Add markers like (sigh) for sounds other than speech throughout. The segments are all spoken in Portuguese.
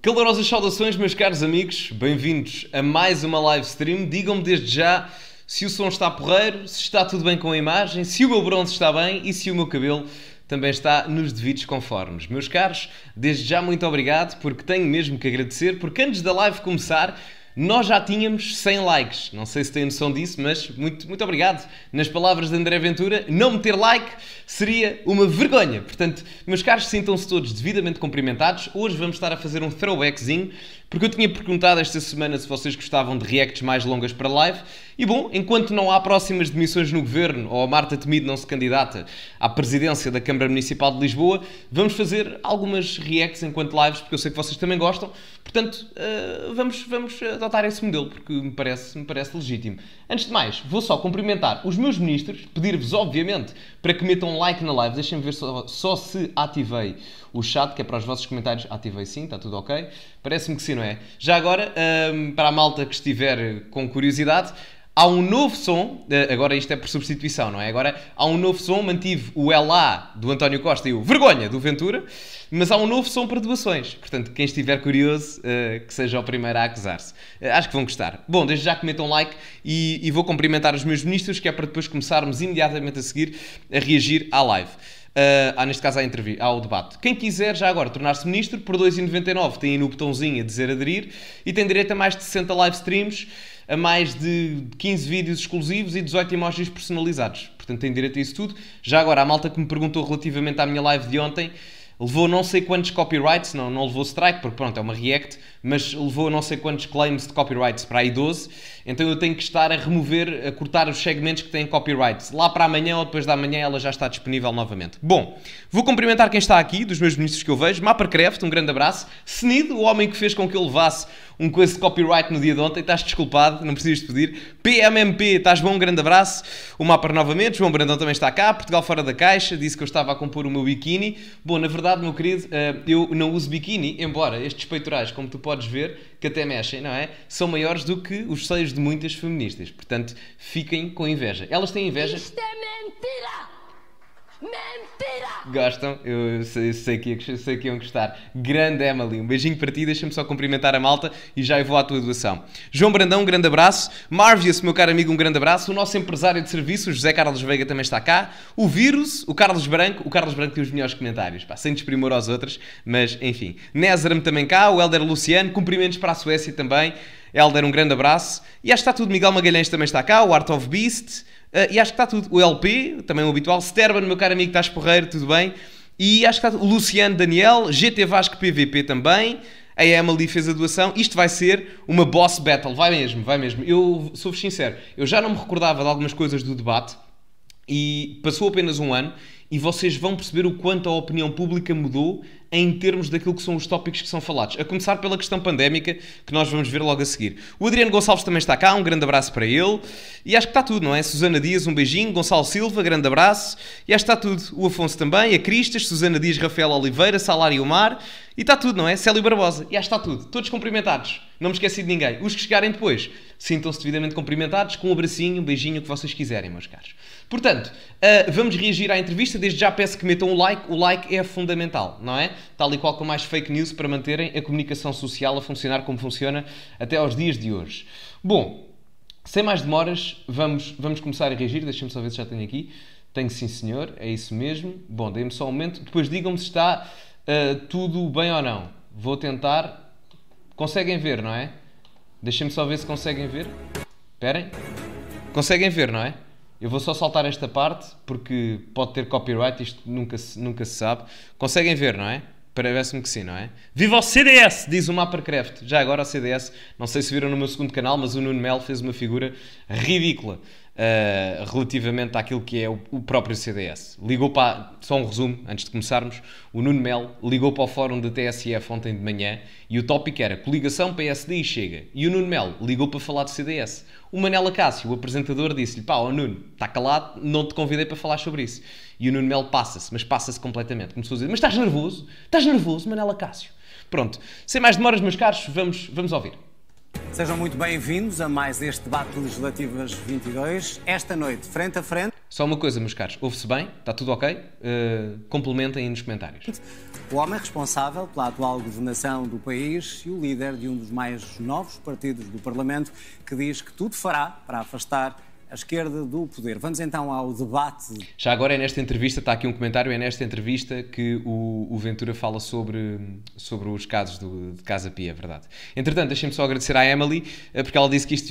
Calorosas saudações, meus caros amigos, bem-vindos a mais uma live stream. Digam-me desde já se o som está porreiro, se está tudo bem com a imagem, se o meu bronze está bem e se o meu cabelo também está nos devidos conformes. Meus caros, desde já muito obrigado, porque tenho mesmo que agradecer, porque antes da live começar, nós já tínhamos 100 likes, não sei se têm noção disso, mas muito, muito obrigado. Nas palavras de André Ventura, não meter like seria uma vergonha. Portanto, meus caros, sintam-se todos devidamente cumprimentados. Hoje vamos estar a fazer um throwbackzinho porque eu tinha perguntado esta semana se vocês gostavam de reacts mais longas para live. E bom, enquanto não há próximas demissões no governo ou a Marta Temido não se candidata à presidência da Câmara Municipal de Lisboa, vamos fazer algumas reacts enquanto lives, porque eu sei que vocês também gostam. Portanto, eh, vamos, vamos adotar esse modelo, porque me parece, me parece legítimo. Antes de mais, vou só cumprimentar os meus ministros, pedir-vos, obviamente, para que metam like na live. Deixem-me ver só, só se ativei o chat, que é para os vossos comentários. Ativei sim, está tudo ok? Parece-me que sim, não é? Já agora, um, para a malta que estiver com curiosidade, há um novo som, eh, agora isto é por substituição, não é? Agora há um novo som, mantive o LA do António Costa e o Vergonha do Ventura, mas há um novo som para doações. Portanto, quem estiver curioso, eh, que seja o primeiro a acusar-se. Eh, acho que vão gostar. Bom, desde já comentam um like e, e vou cumprimentar os meus ministros, que é para depois começarmos imediatamente a seguir a reagir à live. Ah, ah, neste caso, à entrevista, ao debate. Quem quiser, já agora, tornar-se ministro, por 2,99 tem aí no botãozinho a dizer aderir e tem direito a mais de 60 live streams, a mais de 15 vídeos exclusivos e 18 emojis personalizados. Portanto, tem direito a isso tudo. Já agora, a malta que me perguntou relativamente à minha live de ontem, levou não sei quantos copyrights, não, não levou strike, porque pronto, é uma react, mas levou não sei quantos claims de copyrights para aí 12, então eu tenho que estar a remover, a cortar os segmentos que têm copyrights. Lá para amanhã ou depois da manhã ela já está disponível novamente. Bom, vou cumprimentar quem está aqui, dos meus ministros que eu vejo, Mappercraft, um grande abraço, Snid, o homem que fez com que eu levasse um coisa de copyright no dia de ontem, estás desculpado, não precisas de pedir. PMMP, estás bom, um grande abraço. O Mapper novamente, João Brandão também está cá, Portugal fora da caixa, disse que eu estava a compor o meu biquíni. Bom, na verdade, meu querido, eh, eu não uso biquíni, embora estes peitorais, como tu podes ver que até mexem, não é? São maiores do que os seios de muitas feministas. Portanto, fiquem com inveja. Elas têm inveja. Isto é mentira! Mentira! Gostam? Eu sei, sei, que, sei que iam gostar. Grande Emily, um beijinho para ti, deixa-me só cumprimentar a malta e já eu vou à tua doação. João Brandão, um grande abraço. Marvius, meu caro amigo, um grande abraço. O nosso empresário de serviço, José Carlos Veiga, também está cá. O Vírus, o Carlos Branco, o Carlos Branco tem os melhores comentários, pá, sem desprimor aos outros, mas enfim. nézeram também cá, o Helder Luciano, cumprimentos para a Suécia também. Helder, um grande abraço. E acho que está tudo. Miguel Magalhães também está cá, o Art of Beast. Uh, e acho que está tudo. O LP, também o habitual. Sterban, meu caro amigo, estás porreiro, tudo bem. E acho que está tudo. O Luciano Daniel, GT Vasco PVP também. A Emily fez a doação. Isto vai ser uma boss battle. Vai mesmo, vai mesmo. Eu sou-vos sincero, eu já não me recordava de algumas coisas do debate. E passou apenas um ano e vocês vão perceber o quanto a opinião pública mudou em termos daquilo que são os tópicos que são falados. A começar pela questão pandémica, que nós vamos ver logo a seguir. O Adriano Gonçalves também está cá, um grande abraço para ele. E acho que está tudo, não é? Susana Dias, um beijinho. Gonçalo Silva, grande abraço. E acho que está tudo. O Afonso também, a Cristas, Susana Dias, Rafael Oliveira, Salário Mar. E está tudo, não é? Célio Barbosa. E acho que está tudo. Todos cumprimentados. Não me esqueci de ninguém. Os que chegarem depois, sintam-se devidamente cumprimentados, com um abracinho, um beijinho, o que vocês quiserem, meus caros. Portanto, uh, vamos reagir à entrevista. Desde já peço que metam um like. O like é fundamental, não é? Tal e qual com mais fake news para manterem a comunicação social a funcionar como funciona até aos dias de hoje. Bom, sem mais demoras, vamos, vamos começar a reagir. Deixem-me só ver se já tenho aqui. Tenho sim, senhor. É isso mesmo. Bom, deem-me só um momento. Depois digam-me se está eh, tudo bem ou não. Vou tentar. Conseguem ver, não é? Deixem-me só ver se conseguem ver. Esperem. Conseguem ver, não é? Eu vou só saltar esta parte porque pode ter copyright, isto nunca se, nunca se sabe. Conseguem ver, não é? Parece-me que sim, não é? Viva o CDS! Diz o Mappercraft. Já agora o CDS, não sei se viram no meu segundo canal, mas o Nuno Mel fez uma figura ridícula uh, relativamente àquilo que é o, o, próprio CDS. Ligou para, só um resumo, antes de começarmos, o Nuno Mel ligou para o fórum da TSF ontem de manhã e o tópico era coligação PSD e chega. E o Nuno Mel ligou para falar de CDS. O Manela Cássio, o apresentador, disse-lhe: pá, oh, Nuno, está calado, não te convidei para falar sobre isso. E o Nuno Mel passa-se, mas passa-se completamente. Começou a dizer: mas estás nervoso? Estás nervoso, Manela Cássio? Pronto, sem mais demoras, meus caros, vamos, vamos ouvir. Sejam muito bem-vindos a mais este debate Legislativas 22, esta noite, frente a frente. Só uma coisa, meus caros, ouve-se bem? Está tudo ok? Uh, complementem aí nos comentários. O homem responsável pela atual governação do país e o líder de um dos mais novos partidos do Parlamento que diz que tudo fará para afastar a esquerda do poder. Vamos então ao debate. Já agora é nesta entrevista, está aqui um comentário, é nesta entrevista que o, o Ventura fala sobre, sobre os casos do, de Casa Pia, é verdade. Entretanto, deixem-me só agradecer à Emily, eh, porque ela disse que isto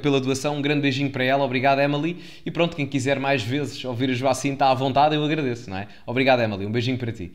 pela doação, um grande beijinho para ela, obrigado Emily, e pronto, quem quiser mais vezes ouvir o Joacim está à vontade, eu agradeço, não é? Obrigado Emily, um beijinho para ti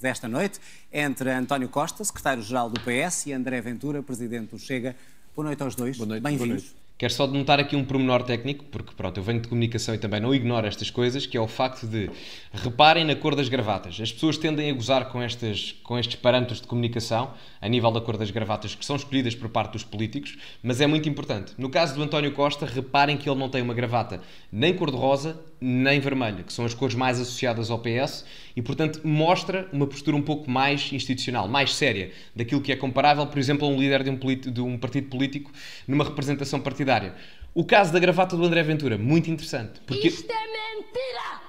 desta noite entre António Costa, secretário-geral do PS, e André Ventura, presidente do Chega. Boa noite aos dois. Boa noite. Bem-vindos. Quero só denotar aqui um promenor técnico, porque pronto, eu venho de comunicação e também não ignoro estas coisas, que é o facto de reparem na cor das gravatas. As pessoas tendem a gozar com, estas, com estes parâmetros de comunicação, a nível da cor das gravatas, que são escolhidas por parte dos políticos, mas é muito importante. No caso do António Costa, reparem que ele não tem uma gravata nem cor-de-rosa, nem vermelha, que são as cores mais associadas ao PS e, portanto, mostra uma postura um pouco mais institucional, mais séria, daquilo que é comparável, por exemplo, a um líder de um, de um partido político numa representação partidária. O caso da gravata do André Ventura, muito interessante. Porque... Isto é mentira!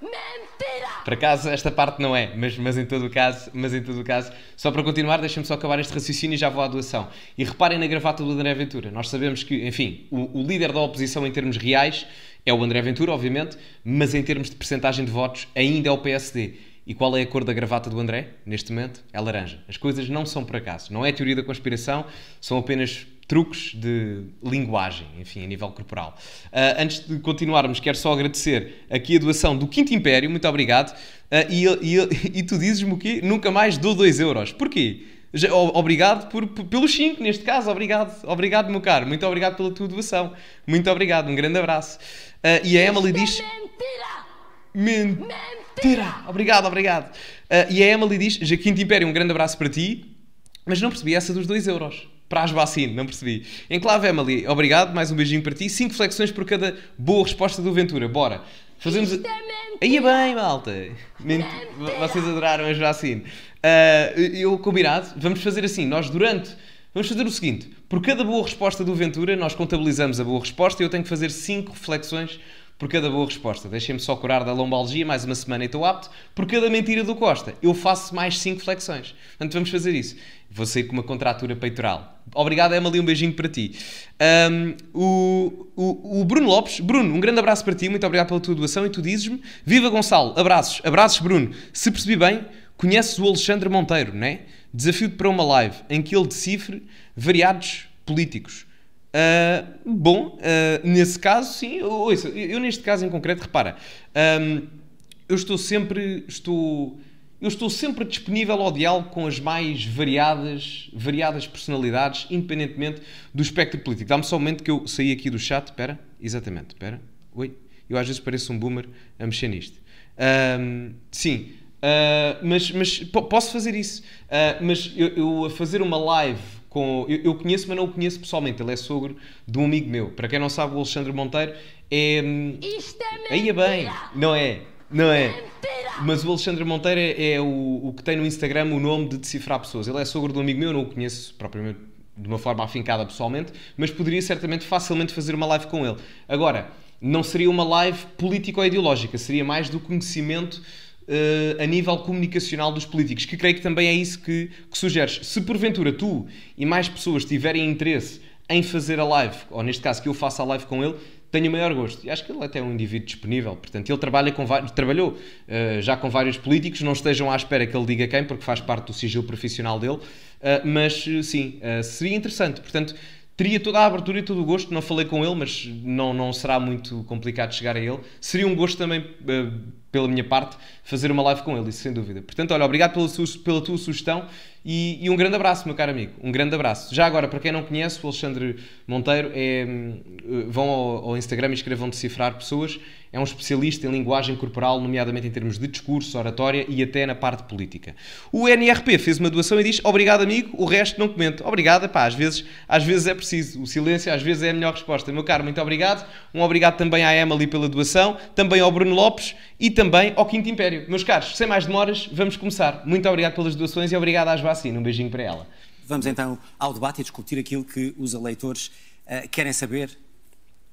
Mentira! Por acaso esta parte não é, mas, mas em todo o caso, mas em todo o caso, só para continuar, deixem-me só acabar este raciocínio e já vou à doação. E reparem na gravata do André Ventura. Nós sabemos que, enfim, o, o líder da oposição em termos reais é o André Ventura, obviamente, mas em termos de percentagem de votos, ainda é o PSD. E qual é a cor da gravata do André? Neste momento é laranja. As coisas não são por acaso, não é teoria da conspiração, são apenas truques de linguagem, enfim, a nível corporal. Uh, antes de continuarmos, quero só agradecer aqui a doação do Quinto Império, muito obrigado. Uh, e, e, e, tu dizes-me o quê? Nunca mais dou 2 euros. Porquê? Obrigado por, pelos 5, neste caso, obrigado. Obrigado, meu caro. Muito obrigado pela tua doação. Muito obrigado, um grande abraço. Uh, e a Emily diz. Mentira! Mentira! Obrigado, obrigado. Uh, e a Emily diz: Jaquinto Império, um grande abraço para ti. Mas não percebi essa dos 2 euros para as vacinas não percebi. Enclave Emily, obrigado, mais um beijinho para ti. 5 flexões por cada boa resposta do Ventura, bora. Fazemos. Isto é Aí é bem, malta. Vocês adoraram as vacinas Uh, eu combinado, vamos fazer assim, nós durante. Vamos fazer o seguinte: por cada boa resposta do Ventura, nós contabilizamos a boa resposta e eu tenho que fazer 5 reflexões por cada boa resposta. Deixem-me só curar da lombalgia, mais uma semana e estou apto. Por cada mentira do Costa, eu faço mais 5 flexões. Portanto, vamos fazer isso. Vou sair com uma contratura peitoral. Obrigado, Emily, um beijinho para ti. Um, o, o, o, Bruno Lopes, Bruno, um grande abraço para ti, muito obrigado pela tua doação e tu dizes-me: Viva Gonçalo, abraços, abraços, Bruno. Se percebi bem, Conheces o Alexandre Monteiro, né? Desafio-te para uma live em que ele decifre variados políticos. Uh, bom, uh, nesse caso, sim. Ouça, eu, neste caso em concreto, repara, um, eu estou sempre. Estou, eu estou sempre disponível ao diálogo com as mais variadas, variadas personalidades, independentemente do espectro político. Dá-me só um momento que eu saí aqui do chat. Espera, exatamente, espera. Oi. Eu às vezes pareço um boomer a mexer nisto. Um, sim, ah, mas, mas posso fazer isso. Uh, mas eu, eu, a fazer uma live com. Eu, eu, conheço, mas não o conheço pessoalmente. Ele é sogro de um amigo meu. Para quem não sabe, o Alexandre Monteiro é. Hum, Isto é Aí é bem, não é? Não é? Mentira. Mas o Alexandre Monteiro é, é o, o que tem no Instagram o nome de decifrar pessoas. Ele é sogro de um amigo meu, eu não o conheço propriamente de uma forma afincada pessoalmente, mas poderia certamente facilmente fazer uma live com ele. Agora, não seria uma live político-ideológica, seria mais do conhecimento uh, a nível comunicacional dos políticos, que creio que também é isso que, que sugeres. Se porventura tu e mais pessoas tiverem interesse em fazer a live, ou neste caso que eu faça a live com ele, tenho o maior gosto. E acho que ele é até um indivíduo disponível. Portanto, ele trabalha com trabalhou uh, já com vários políticos. Não estejam à espera que ele diga quem, porque faz parte do sigilo profissional dele. Uh, mas sim, uh, seria interessante. Portanto, teria toda a abertura e todo o gosto. Não falei com ele, mas não, não será muito complicado chegar a ele. Seria um gosto também pela minha parte, fazer uma live com ele, isso sem dúvida. Portanto, olha, obrigado pela, pela tua sugestão e, e, um grande abraço, meu caro amigo. Um grande abraço. Já agora, para quem não conhece, o Alexandre Monteiro é. Eh, vão ao, ao Instagram e escrevam Decifrar Pessoas. É um especialista em linguagem corporal, nomeadamente em termos de discurso, oratória e até na parte política. O NRP fez uma doação e diz: Obrigado, amigo, o resto não comento. Obrigada, pá, às vezes, às vezes é preciso. O silêncio às vezes é a melhor resposta. Meu caro, muito obrigado. Um obrigado também à Emily pela doação, também ao Bruno Lopes e também ao Quinto Império. Meus caros, sem mais demoras, vamos começar. Muito obrigado pelas doações e obrigado às bases assim, um beijinho para ela. Vamos então ao debate e discutir aquilo que os eleitores uh, querem saber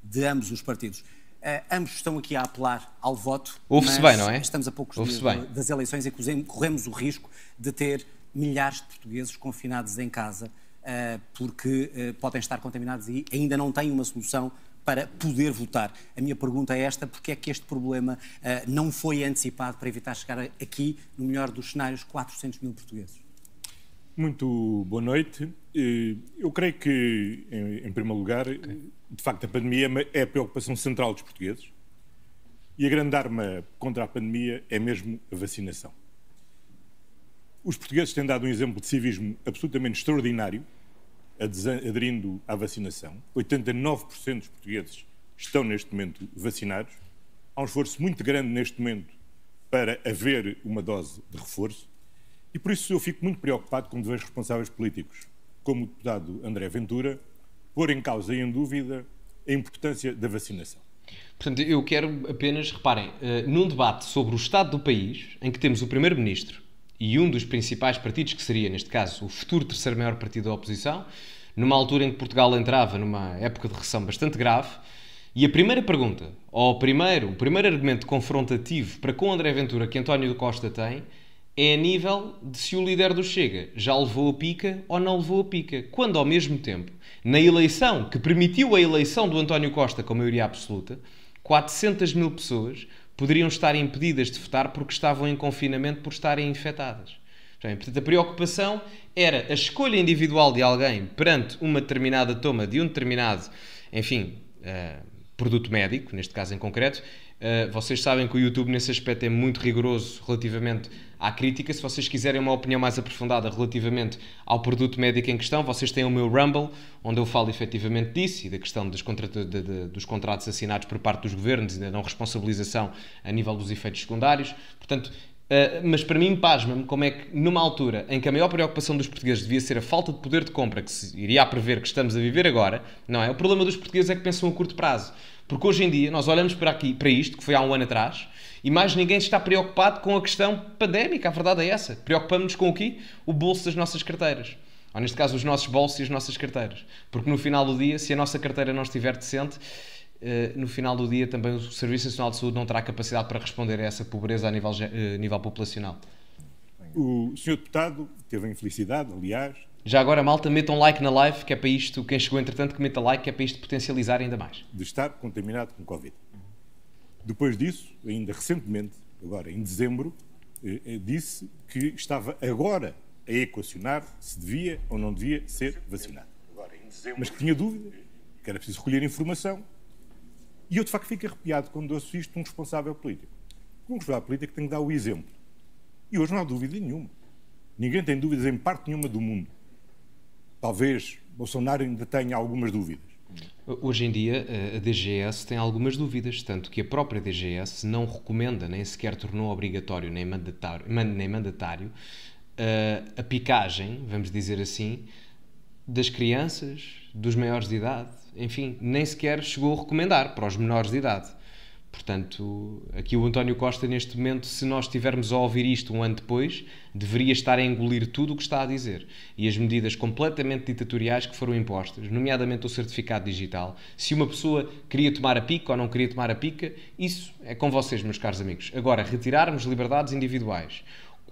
de ambos os partidos. Uh, ambos estão aqui a apelar ao voto. Ouve-se bem, não é? Estamos a poucos dias bem. das eleições e corremos o risco de ter milhares de portugueses confinados em casa uh, porque uh, podem estar contaminados e ainda não têm uma solução para poder votar. A minha pergunta é esta: porque é que este problema não foi antecipado para evitar chegar aqui, no melhor dos cenários, 400 mil portugueses? Muito boa noite. Eh, eu creio que, em primeiro lugar, de facto, a pandemia é, é a preocupação central dos portugueses e a grande arma contra a pandemia é mesmo a vacinação. Os portugueses têm dado um exemplo de civismo absolutamente extraordinário, aderindo à vacinação. 89% dos portugueses estão neste momento vacinados. Há um esforço muito grande neste momento para haver uma dose de reforço. E por isso eu fico muito preocupado com vejo responsáveis políticos, como o deputado André Ventura, pôr em causa e em dúvida a importância da vacinação. Portanto, eu quero apenas, reparem, eh, num debate sobre o estado do país, em que temos o Primeiro-Ministro e um dos principais partidos, que seria, neste caso, o futuro terceiro maior partido da oposição, numa altura em que Portugal entrava numa época de recessão bastante grave, e a primeira pergunta, ou primeiro, o primeiro argumento confrontativo para com André Ventura que António Costa tem, é a nível de se o líder do Chega já levou a pica ou não levou a pica. Quando, ao mesmo tempo, na eleição que permitiu a eleição do António Costa com maioria absoluta, 400 mil pessoas poderiam estar impedidas de votar porque estavam em confinamento por estarem infectadas. Bem, portanto, a preocupação era a escolha individual de alguém perante uma determinada toma de um determinado, enfim, uh, produto médico, neste caso em concreto, eh, vocês sabem que o YouTube nesse aspecto é muito rigoroso relativamente à crítica. Se vocês quiserem uma opinião mais aprofundada relativamente ao produto médico em questão, vocês têm o meu Rumble, onde eu falo efetivamente disso e da questão dos, de, de, dos contratos assinados por parte dos governos e da não responsabilização a nível dos efeitos secundários. Portanto, Uh, mas para mim pasma-me como é que, numa altura em que a maior preocupação dos portugueses devia ser a falta de poder de compra que se iria a prever que estamos a viver agora, não é? O problema dos portugueses é que pensam a curto prazo. Porque hoje em dia nós olhamos para aqui, para isto, que foi há um ano atrás, e mais ninguém está preocupado com a questão pandémica, a verdade é essa. Preocupamos-nos com o quê? O bolso das nossas carteiras. Ou neste caso, os nossos bolsos e as nossas carteiras. Porque no final do dia, se a nossa carteira não estiver decente, eh, no final do dia também o Serviço Nacional de Saúde não terá capacidade para responder a essa pobreza a nível, a eh, nível populacional. O senhor deputado teve a infelicidade, aliás, já agora, malta, metam um like na live, que é para isto, quem chegou entretanto, que meta like, que é para isto potencializar ainda mais. De estar contaminado com Covid. Depois disso, ainda recentemente, agora em dezembro, eh, eh, disse que estava agora a equacionar se devia ou não devia ser vacinado. Mas que tinha dúvida, que era preciso recolher informação. E eu, de facto, fico arrepiado quando ouço isto de um responsável político. Um responsável político tem que dar o exemplo. E hoje não há dúvida nenhuma. Ninguém tem dúvidas em parte nenhuma do mundo talvez Bolsonaro ainda tenha algumas dúvidas. Hoje em dia, a DGS tem algumas dúvidas, tanto que a própria DGS não recomenda, nem sequer tornou obrigatório, nem mandatário, nem mandatário a picagem, vamos dizer assim, das crianças, dos maiores de idade, enfim, nem sequer chegou a recomendar para os menores de idade. Portanto, aqui o António Costa, neste momento, se nós estivermos a ouvir isto um ano depois, deveria estar a engolir tudo o que está a dizer. E as medidas completamente ditatoriais que foram impostas, nomeadamente o certificado digital, se uma pessoa queria tomar a pica ou não queria tomar a pica, isso é com vocês, meus caros amigos. Agora, retirarmos liberdades individuais,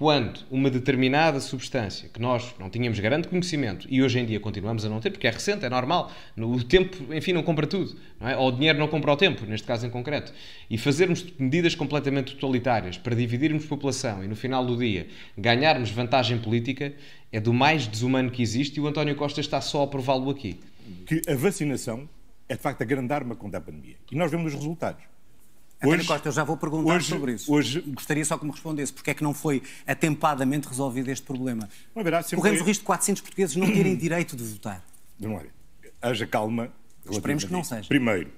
quando uma determinada substância que nós não tínhamos grande conhecimento e hoje em dia continuamos a não ter, porque é recente, é normal, o tempo, enfim, não compra tudo, não é? ou o dinheiro não compra o tempo, neste caso em concreto, e fazermos medidas completamente totalitárias para dividirmos população e no final do dia ganharmos vantagem política é do mais desumano que existe e o António Costa está só a prová-lo aqui. Que a vacinação é de facto a grande arma contra a pandemia. E nós vemos os resultados. António Costa, eu já vou perguntar hoje, sobre isso. Hoje, Gostaria só que me respondesse, porque é que não foi atempadamente resolvido este problema? Haverá, Corremos o risco de 400 portugueses não terem (clears throat) direito de votar. Memória, haja calma. Esperemos que não seja. Primeiro,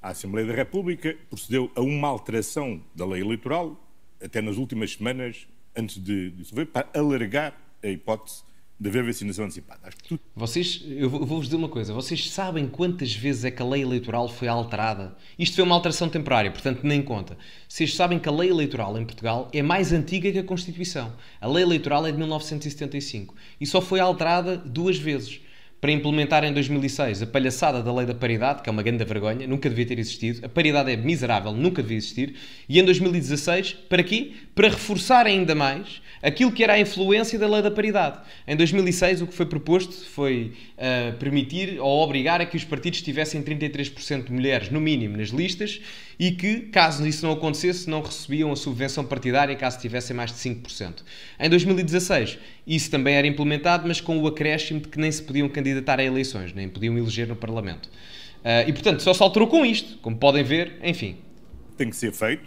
a Assembleia da República procedeu a uma alteração da lei eleitoral, até nas últimas semanas, antes de dissolver, para alargar a hipótese de haver vacinação antecipada. Acho que tudo... Vocês, eu vou-vos dizer uma coisa, vocês sabem quantas vezes é que a lei eleitoral foi alterada? Isto foi uma alteração temporária, portanto nem conta. Vocês sabem que a lei eleitoral em Portugal é mais antiga que a Constituição. A lei eleitoral é de 1975 e só foi alterada duas vezes para implementar em 2006 a palhaçada da lei da paridade, que é uma grande vergonha, nunca devia ter existido. A paridade é miserável, nunca devia existir. E em 2016, para quê? Para reforçar ainda mais aquilo que era a influência da lei da paridade. Em 2006, o que foi proposto foi permitir ou obrigar a que os partidos tivessem 33% de mulheres, no mínimo, nas listas e que, caso isso não acontecesse, não recebiam a subvenção partidária caso tivessem mais de 5%. Em 2016, isso também era implementado, mas com o acréscimo de que nem se podiam candidatar a eleições, nem podiam eleger no Parlamento. Uh, e, portanto, só se alterou com isto, como podem ver, enfim. Tem que ser feito.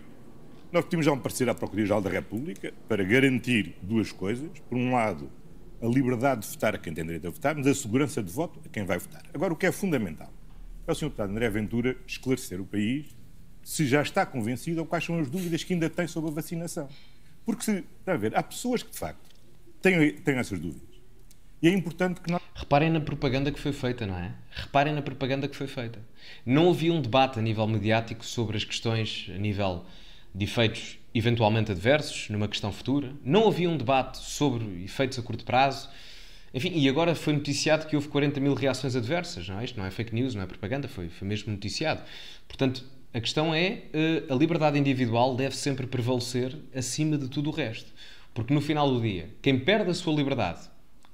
Nós pedimos já um parecer à Procuradoria-Geral da República para garantir duas coisas. Por um lado, a liberdade de votar a quem tem direito a votar, mas a segurança de voto a quem vai votar. Agora, o que é fundamental é o Sr. Deputado André Ventura esclarecer o país se já está convencido ou quais são as dúvidas que ainda tem sobre a vacinação. Porque, se, está a ver, há pessoas que, de facto, têm, têm essas dúvidas. E é importante que nós. Reparem na propaganda que foi feita, não é? Reparem na propaganda que foi feita. Não havia um debate a nível mediático sobre as questões a nível de efeitos eventualmente adversos numa questão futura. Não havia um debate sobre efeitos a curto prazo. Enfim, e agora foi noticiado que houve 40 mil reações adversas, não é? Isto não é fake news, não é propaganda, foi, foi mesmo noticiado. Portanto, a questão é eh, a liberdade individual deve sempre prevalecer acima de tudo o resto. Porque no final do dia, quem perde a sua liberdade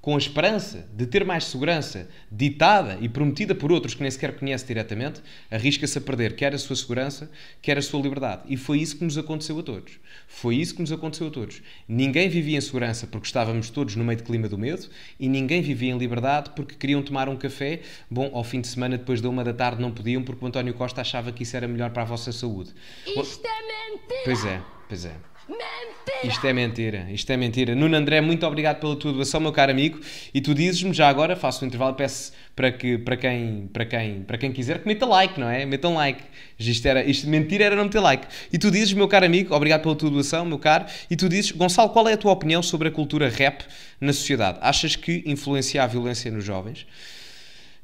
com a esperança de ter mais segurança, ditada e prometida por outros que nem sequer conhece diretamente, arrisca-se a perder quer a sua segurança, quer a sua liberdade. E foi isso que nos aconteceu a todos. Foi isso que nos aconteceu a todos. Ninguém vivia em segurança porque estávamos todos no meio de clima do medo e ninguém vivia em liberdade porque queriam tomar um café. Bom, ao fim de semana, depois da uma da tarde, não podiam porque o António Costa achava que isso era melhor para a vossa saúde. Isto é mentira! Pois é, pois é. Mentira! Isto é mentira, isto é mentira. Nuno André, muito obrigado pela tua doação, meu caro amigo. E tu dizes-me já agora, faço um intervalo, peço para, que, para, quem, para, quem, para quem quiser que meta like, não é? Metam um like. Isto, era, isto mentira era não meter like. E tu dizes, meu caro amigo, obrigado pela tua doação, meu caro. E tu dizes, Gonçalo, qual é a tua opinião sobre a cultura rap na sociedade? Achas que influencia a violência nos jovens?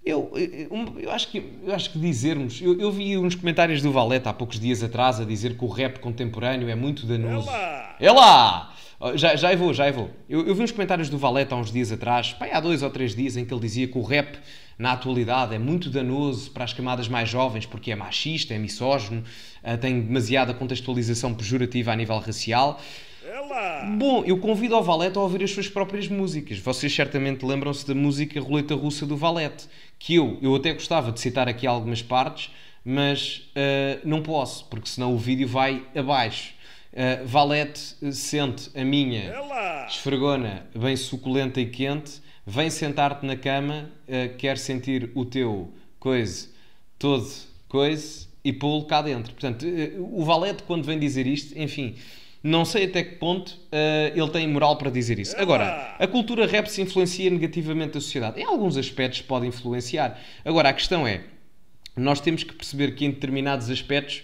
Eu, eu, eu, acho que, eu acho que dizermos. Eu, eu, vi uns comentários do Valete há poucos dias atrás a dizer que o rap contemporâneo é muito danoso. É lá! Já, já vou, já vou. Eu, eu vi uns comentários do Valete há uns dias atrás, pá, há dois ou três dias, em que ele dizia que o rap na atualidade é muito danoso para as camadas mais jovens porque é machista, é misógino, eh, tem demasiada contextualização pejorativa a nível racial. Bom, eu convido ao Valete a ouvir as suas próprias músicas. Vocês certamente lembram-se da música Roleta Russa do Valete, que eu, eu até gostava de citar aqui algumas partes, mas uh, não posso, porque senão o vídeo vai abaixo. Uh, Valete eh, sente a minha Ela. esfregona bem suculenta e quente, vem sentar-te na cama, uh, quer sentir o teu coisa, todo coisa e pô-lo cá dentro. Portanto, o Valete, quando vem dizer isto, enfim, não sei até que ponto uh, ele tem moral para dizer isso. Agora, ah! a cultura rap se influencia negativamente a sociedade. Em alguns aspectos pode influenciar. Agora, a questão é, nós temos que perceber que em determinados aspectos,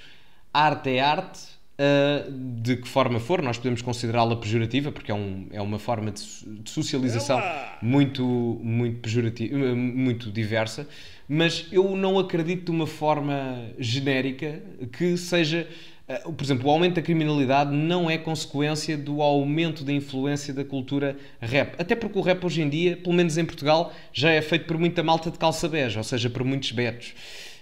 arte é arte, uh, de que forma for, nós podemos considerá-la pejorativa, porque é, um, é uma forma de, de socialização muito, muito, pejorativa, eh, muito diversa, mas eu não acredito de uma forma genérica que seja eh, por exemplo, o aumento da criminalidade não é consequência do aumento da influência da cultura rap. Até porque o rap hoje em dia, pelo menos em Portugal, já é feito por muita malta de calça beja, ou seja, por muitos betos.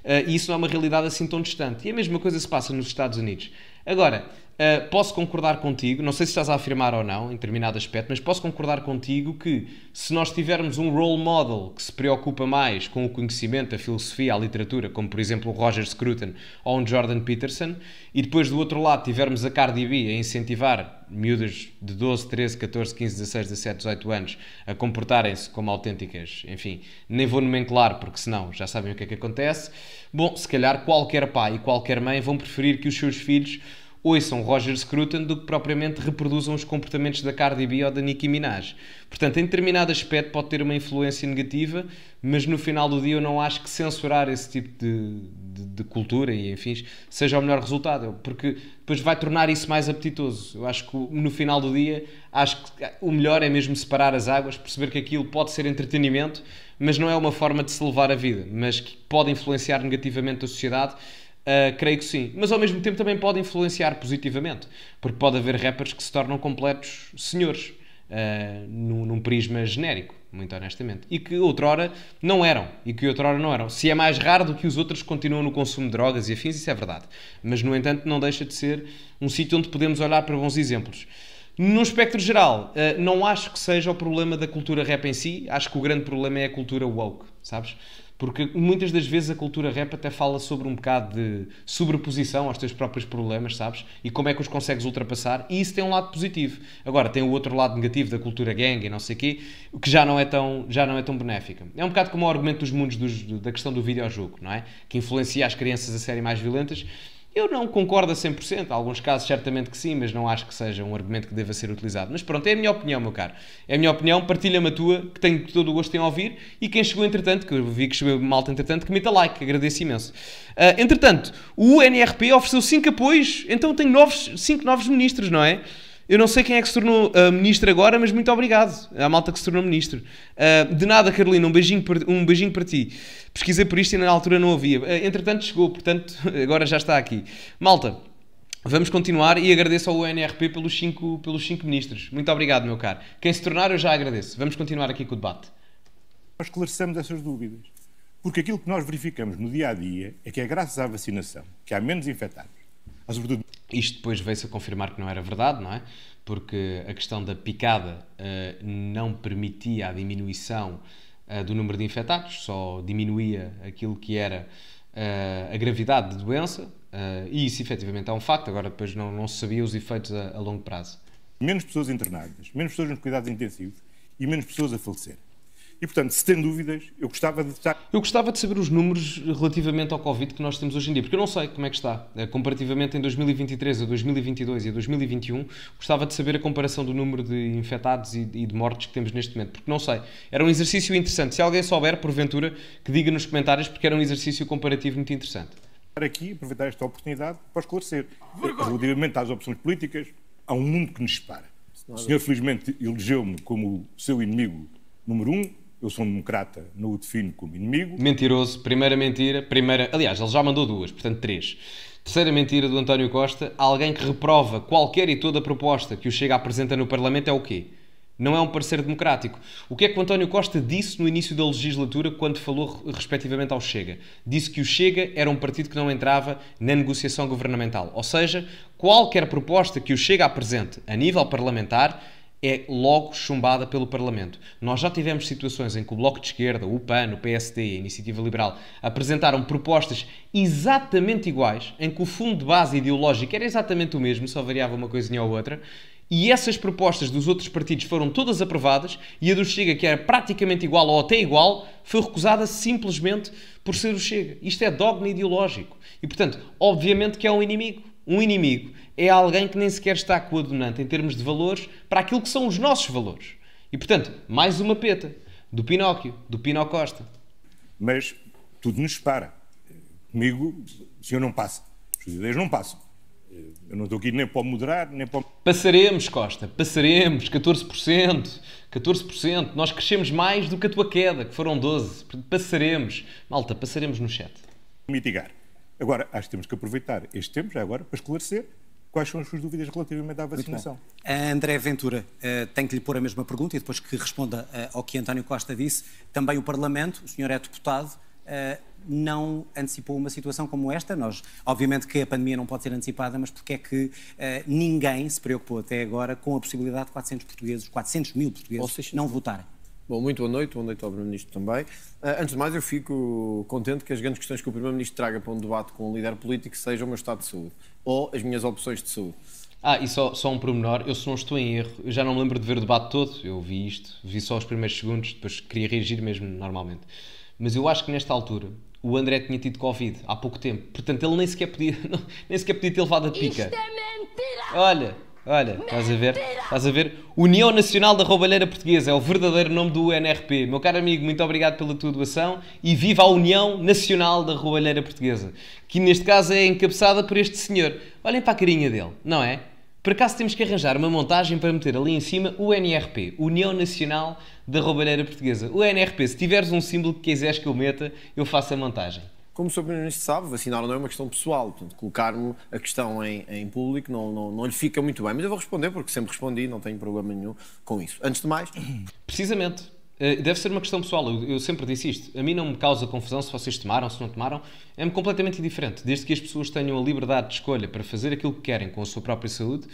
Eh, e isso não é uma realidade assim tão distante. E a mesma coisa se passa nos Estados Unidos. Agora, Uh, posso concordar contigo, não sei se estás a afirmar ou não, em determinado aspecto, mas posso concordar contigo que se nós tivermos um role model que se preocupa mais com o conhecimento, a filosofia, a literatura, como por exemplo o Roger Scruton ou um Jordan Peterson, e depois do outro lado tivermos a Cardi B a incentivar miúdas de 12, 13, 14, 15, 16, 17, 18 anos a comportarem-se como autênticas, enfim, nem vou nomenclar porque senão já sabem o que é que acontece. Bom, se calhar qualquer pai e qualquer mãe vão preferir que os seus filhos ouçam Roger Scruton do que propriamente reproduzam os comportamentos da Cardi B ou da Nicki Minaj. Portanto, em determinado aspecto pode ter uma influência negativa, mas no final do dia eu não acho que censurar esse tipo de, de, de cultura e enfim seja o melhor resultado, porque depois vai tornar isso mais apetitoso. Eu acho que no final do dia acho que o melhor é mesmo separar as águas, perceber que aquilo pode ser entretenimento, mas não é uma forma de se levar a vida, mas que pode influenciar negativamente a sociedade Uh, creio que sim. Mas ao mesmo tempo também pode influenciar positivamente, porque pode haver rappers que se tornam completos senhores, uh, num, num, prisma genérico, muito honestamente. E que outrora não eram. E que outrora não eram. Se é mais raro do que os outros que continuam no consumo de drogas e afins, isso é verdade. Mas, no entanto, não deixa de ser um sítio onde podemos olhar para bons exemplos. No espectro geral, ah, não acho que seja o problema da cultura rap em si, acho que o grande problema é a cultura woke, sabes? Porque muitas das vezes a cultura rap até fala sobre um bocado de sobreposição aos teus próprios problemas, sabes? E como é que os consegues ultrapassar. E isso tem um lado positivo. Agora, tem o outro lado negativo da cultura gang e não sei o quê, que já não, é tão, já não é tão benéfica. É um bocado como o argumento dos mundos dos, da questão do videojogo, não é? Que influencia as crianças a serem mais violentas. Eu não concordo a 100%, alguns casos certamente que sim, mas não acho que seja um argumento que deva ser utilizado. Mas pronto, é a minha opinião, meu caro. É a minha opinião, partilha-me a tua, que tenho todo o gosto em ouvir, e quem chegou entretanto, que eu vi que chegou malta entretanto, que meta like, agradeço imenso. Uh, entretanto, o NRP ofereceu 5 apoios, então tenho novos, 5 novos ministros, não é? Eu não sei quem é que se tornou uh, ministro agora, mas muito obrigado à malta que se tornou ministro. Uh, de nada, Carolina, um beijinho, para um beijinho para ti. Pesquisei por isto e na altura não havia. Uh, entretanto chegou, portanto (laughs) agora já está aqui. Malta, vamos continuar e agradeço ao UNRP pelos cinco, pelos cinco ministros. Muito obrigado, meu caro. Quem se tornar, eu já agradeço. Vamos continuar aqui com o debate. Nós esclarecemos essas dúvidas. Porque aquilo que nós verificamos no dia a dia é que é graças à vacinação que há menos infectados ah, sobretudo. Isto depois veio-se a confirmar que não era verdade, não é? Porque a questão da picada uh, não permitia a diminuição uh, do número de infectados, só diminuía aquilo que era uh, a gravidade da doença, e isso efetivamente é um facto, agora depois não, não se sabia os efeitos a, a longo prazo. Menos pessoas internadas, menos pessoas nos cuidados intensivos e menos pessoas a falecer. E, portanto, se tem dúvidas, eu gostava de estar. Eu gostava de saber os números relativamente ao Covid que nós temos hoje em dia, porque eu não sei como é que está. Né? Comparativamente em 2023 a 2022 e a 2021, gostava de saber a comparação do número de infectados e de mortes que temos neste momento, porque não sei. Era um exercício interessante. Se alguém souber, porventura, que diga nos comentários, porque era um exercício comparativo muito interessante. Aqui, aproveitar esta oportunidade para esclarecer. Relativamente às opções políticas, há um mundo que nos separa. O senhor, felizmente, elegeu-me como seu inimigo número um, eu sou um democrata, não o defino como inimigo. Mentiroso, primeira mentira, primeira. Aliás, ele já mandou duas, portanto três. Terceira mentira do António Costa: alguém que reprova qualquer e toda proposta que o Chega apresenta no Parlamento é o quê? Não é um parecer democrático. O que é que o António Costa disse no início da legislatura quando falou respectivamente ao Chega? Disse que o Chega era um partido que não entrava na negociação governamental. Ou seja, qualquer proposta que o Chega apresente a nível parlamentar é logo chumbada pelo Parlamento. Nós já tivemos situações em que o Bloco de Esquerda, o PAN, o PSD e a Iniciativa Liberal apresentaram propostas exatamente iguais, em que o fundo de base ideológico era exatamente o mesmo, só variava uma coisinha ou outra, e essas propostas dos outros partidos foram todas aprovadas e a do Chega, que era praticamente igual ou até igual, foi recusada simplesmente por ser o Chega. Isto é dogma ideológico. E, portanto, obviamente que é um inimigo. Um inimigo é alguém que nem sequer está coadunante em termos de valores para aquilo que são os nossos valores. E, portanto, mais uma peta do Pinóquio, do Pino Costa. Mas tudo nos separa. Comigo, o senhor não passa. Os ideias não passam. Eu não estou aqui nem para moderar, nem para. Passaremos, Costa, passaremos. 14%. 14%. Nós crescemos mais do que a tua queda, que foram 12%. Passaremos. Malta, passaremos no chat. Mitigar. Agora, acho que temos que aproveitar este tempo, já agora, para esclarecer quais são as suas dúvidas relativamente à vacinação. André Ventura, eh, tem tenho que lhe pôr a mesma pergunta e depois que responda eh, ao que António Costa disse. Também o Parlamento, o senhor é deputado, eh, não antecipou uma situação como esta. Nós, obviamente que a pandemia não pode ser antecipada, mas porque é que ninguém se preocupou até agora com a possibilidade de 400 portugueses, 400 mil portugueses seja, não votarem? Bom, muito boa noite, boa noite ao Primeiro-Ministro também. Ah, antes de mais, eu fico contente que as grandes questões que o Primeiro-Ministro traga para um debate com um líder político sejam o meu estado de saúde ou as minhas opções de saúde. Ah, e só, só um pormenor, eu se não estou em erro, eu já não me lembro de ver o debate todo, eu vi isto, vi só os primeiros segundos, depois queria reagir mesmo normalmente. Mas eu acho que nesta altura o André tinha tido Covid há pouco tempo, portanto ele nem sequer podia, (laughs) não, nem sequer podia ter levado a pica. Isto é mentira! Olha, Olha, estás a ver? Estás a ver? União Nacional da Roubalheira Portuguesa é o verdadeiro nome do NRP. Meu caro amigo, muito obrigado pela tua doação e viva a União Nacional da Roubalheira Portuguesa, que neste caso é encabeçada por este senhor. Olhem para a carinha dele, não é? Por acaso temos que arranjar uma montagem para meter ali em cima o NRP, União Nacional da Roubalheira Portuguesa. O NRP, se tiveres um símbolo que quiseres que eu meta, eu faço a montagem como o Sr. Primeiro-Ministro sabe, vacinar não é uma questão pessoal. Portanto, colocar-me a questão em, em público não, não, não, lhe fica muito bem. Mas eu vou responder, porque sempre respondi, não tenho problema nenhum com isso. Antes de mais. Precisamente. Eh, deve ser uma questão pessoal, eu, sempre disse isto. A mim não me causa confusão se vocês tomaram, se não tomaram. É-me completamente indiferente. Desde que as pessoas tenham a liberdade de escolha para fazer aquilo que querem com a sua própria saúde,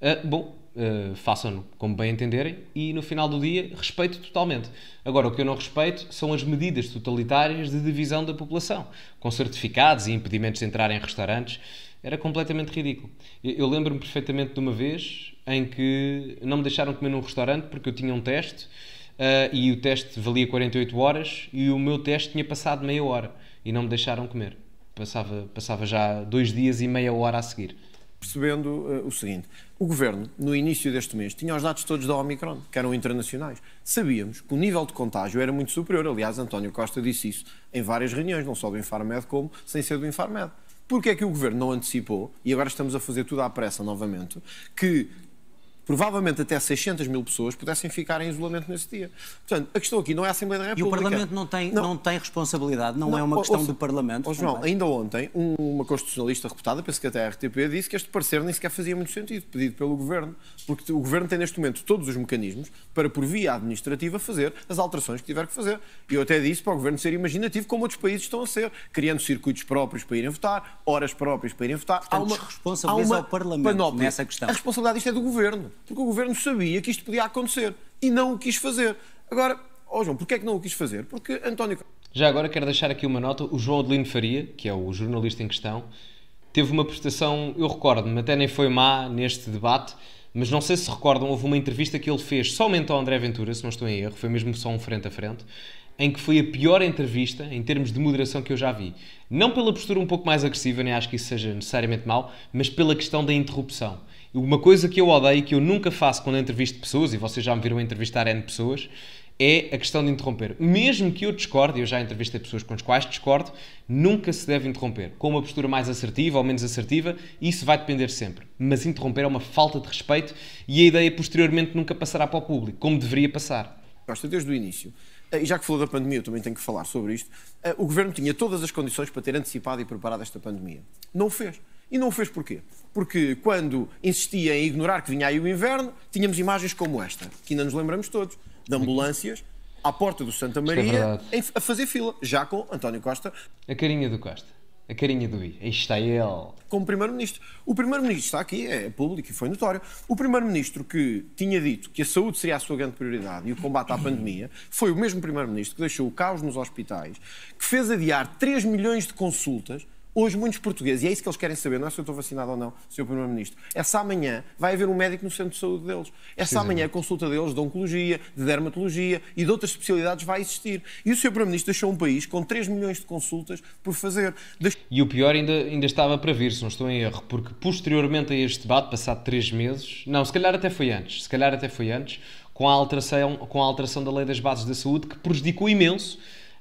eh, bom, eh, façam-no como bem entenderem e no final do dia respeito totalmente. Agora, o que eu não respeito são as medidas totalitárias de divisão da população, com certificados e impedimentos de entrar em restaurantes. Era completamente ridículo. Eu, eu lembro-me perfeitamente de uma vez em que não me deixaram comer num restaurante porque eu tinha um teste uh, e o teste valia 48 horas e o meu teste tinha passado meia hora e não me deixaram comer. Passava, passava já dois dias e meia hora a seguir percebendo uh, o seguinte: o governo, no início deste mês, tinha os dados todos da Omicron, que eram internacionais. Sabíamos que o nível de contágio era muito superior. Aliás, António Costa disse isso em várias reuniões, não só do Infarmed, como sem ser do Infarmed. Porquê é que o Governo não antecipou, e agora estamos a fazer tudo à pressa novamente, que provavelmente até 600 mil pessoas pudessem ficar em isolamento nesse dia. Portanto, a questão aqui não é a Assembleia da República. E o Parlamento não tem, não. não tem responsabilidade, não, não, é uma questão ouça, do Parlamento. Oh, João, ainda ontem, uma constitucionalista reputada, penso que até a RTP, disse que este parecer nem sequer fazia muito sentido, pedido pelo Governo, porque o Governo tem neste momento todos os mecanismos para, por via administrativa, fazer as alterações que tiver que fazer. E eu até disse para o Governo ser imaginativo, como outros países estão a ser, criando circuitos próprios para irem votar, horas próprias para irem votar. Portanto, há uma responsabilidade ao Parlamento panóplia. nessa questão. A responsabilidade isto é do Governo porque o governo sabia que isto podia acontecer e não o quis fazer. Agora, ó oh João, porquê é que não o quis fazer? Porque António. Já agora quero deixar aqui uma nota. O João Adelino Faria, que é o jornalista em questão, teve uma prestação, eu recordo-me, até nem foi má neste debate, mas não sei se recordam, houve uma entrevista que ele fez somente ao André Ventura, se não estou em erro, foi mesmo só um frente a frente, em que foi a pior entrevista, em termos de moderação, que eu já vi. Não pela postura um pouco mais agressiva, nem acho que isso seja necessariamente mau, mas pela questão da interrupção. Uma coisa que eu odeio, que eu nunca faço quando entrevisto pessoas, e vocês já me viram entrevistar N pessoas, é a questão de interromper. Mesmo que eu discorde, eu já entrevistei pessoas com as quais discordo, nunca se deve interromper. Com uma postura mais assertiva ou menos assertiva, isso vai depender sempre. Mas interromper é uma falta de respeito e a ideia posteriormente nunca passará para o público, como deveria passar. Costa, desde o início, eh, e já que falou da pandemia, eu também tenho que falar sobre isto, eh, o governo tinha todas as condições para ter antecipado e preparado esta pandemia. Não o fez. E não o fez porquê? Porque quando insistia em ignorar que vinha aí o inverno, tínhamos imagens como esta, que ainda nos lembramos todos, de ambulâncias à porta do Santa é Maria é a fazer fila, já com António Costa. A carinha do Costa. A carinha do I. Aí está ele. Como Primeiro-Ministro. O Primeiro-Ministro está aqui, é público e foi notório. O Primeiro-Ministro que tinha dito que a saúde seria a sua grande prioridade e o combate à pandemia foi o mesmo Primeiro-Ministro que deixou o caos nos hospitais, que fez adiar 3 milhões de consultas Hoje, muitos portugueses, e é isso que eles querem saber, não é se eu estou vacinado ou não, Sr. Primeiro-Ministro. É Essa amanhã vai haver um médico no centro de saúde deles. É Essa amanhã a consulta deles de oncologia, de dermatologia e de outras especialidades vai existir. E o Sr. Primeiro-Ministro deixou um país com 3 milhões de consultas por fazer. Deix... E o pior ainda, ainda estava para vir, se não estou em erro, porque posteriormente a este debate, passado 3 meses, não, se calhar até foi antes, se calhar até foi antes, com a alteração, com a alteração da lei das bases da saúde, que prejudicou imenso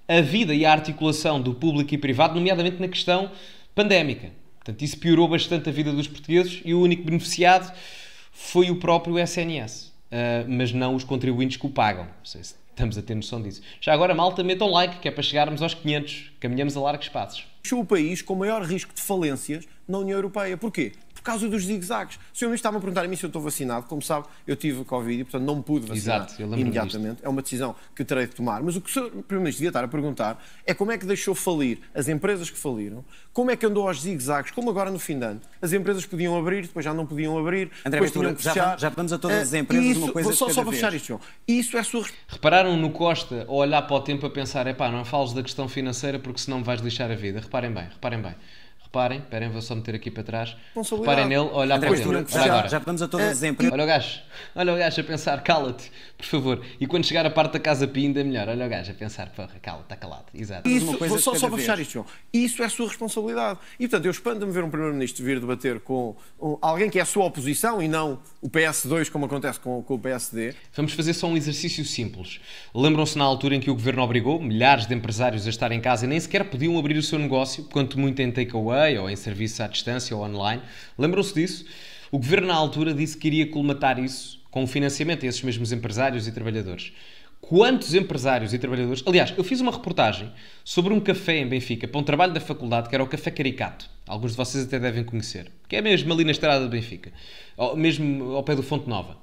a vida e a articulação do público e privado, nomeadamente na questão pandémica. Portanto, isso piorou bastante a vida dos portugueses e o único beneficiado foi o próprio SNS, uh, ah, mas não os contribuintes que o pagam. Não sei se estamos a ter noção disso. Já agora, malta, metam like, que é para chegarmos aos 500. Caminhamos a largos passos. Deixou o país com maior risco de falências na União Europeia. Porquê? por causa dos zigue-zagues. O senhor ministro estava a perguntar a mim se eu estou vacinado. Como sabe, eu tive Covid e, portanto, não me pude vacinar Exato, imediatamente. Disto. É uma decisão que terei de tomar. Mas o que o senhor primeiro-ministro devia estar a perguntar é como é que deixou falir as empresas que faliram, como é que andou aos zigue como agora no fim de ano. As empresas podiam abrir, depois já não podiam abrir, André depois tinham que fechar. Já, já vamos a todas as é, empresas isso, uma coisa só, só para fechar isto, João. Isso é sua... Repararam no Costa a olhar para o tempo a pensar, é pá, não fales da questão financeira porque senão me vais lixar a vida. Reparem bem, reparem bem reparem, esperem, vou só meter aqui para trás. Reparem nele, olhar André, para ele. Olha já, agora. já estamos a todas as eh, empresas. Olha o gajo, olha o gajo a pensar, cala-te, por favor. E quando chegar a parte da casa pinda é melhor. Olha o gajo a pensar, porra, cala, está calado. Exato. Isso, uma coisa só, só para fechar isto, João. Isso é a sua responsabilidade. E portanto, eu espanto-me ver um Primeiro-Ministro vir debater com alguém que é a sua oposição e não o PS2, como acontece com, com o PSD. Vamos fazer só um exercício simples. Lembram-se na altura em que o governo obrigou milhares de empresários a estar em casa e nem sequer podiam abrir o seu negócio, quanto muito em takeaway MBA ou em serviço à distância ou online. Lembram-se disso? O governo, na altura, disse que iria colmatar isso com o financiamento a esses mesmos empresários e trabalhadores. Quantos empresários e trabalhadores. Aliás, eu fiz uma reportagem sobre um café em Benfica, para um trabalho da faculdade, que era o Café Caricato. Alguns de vocês até devem conhecer. Que é mesmo ali na estrada de Benfica, mesmo ao pé do Fonte Nova.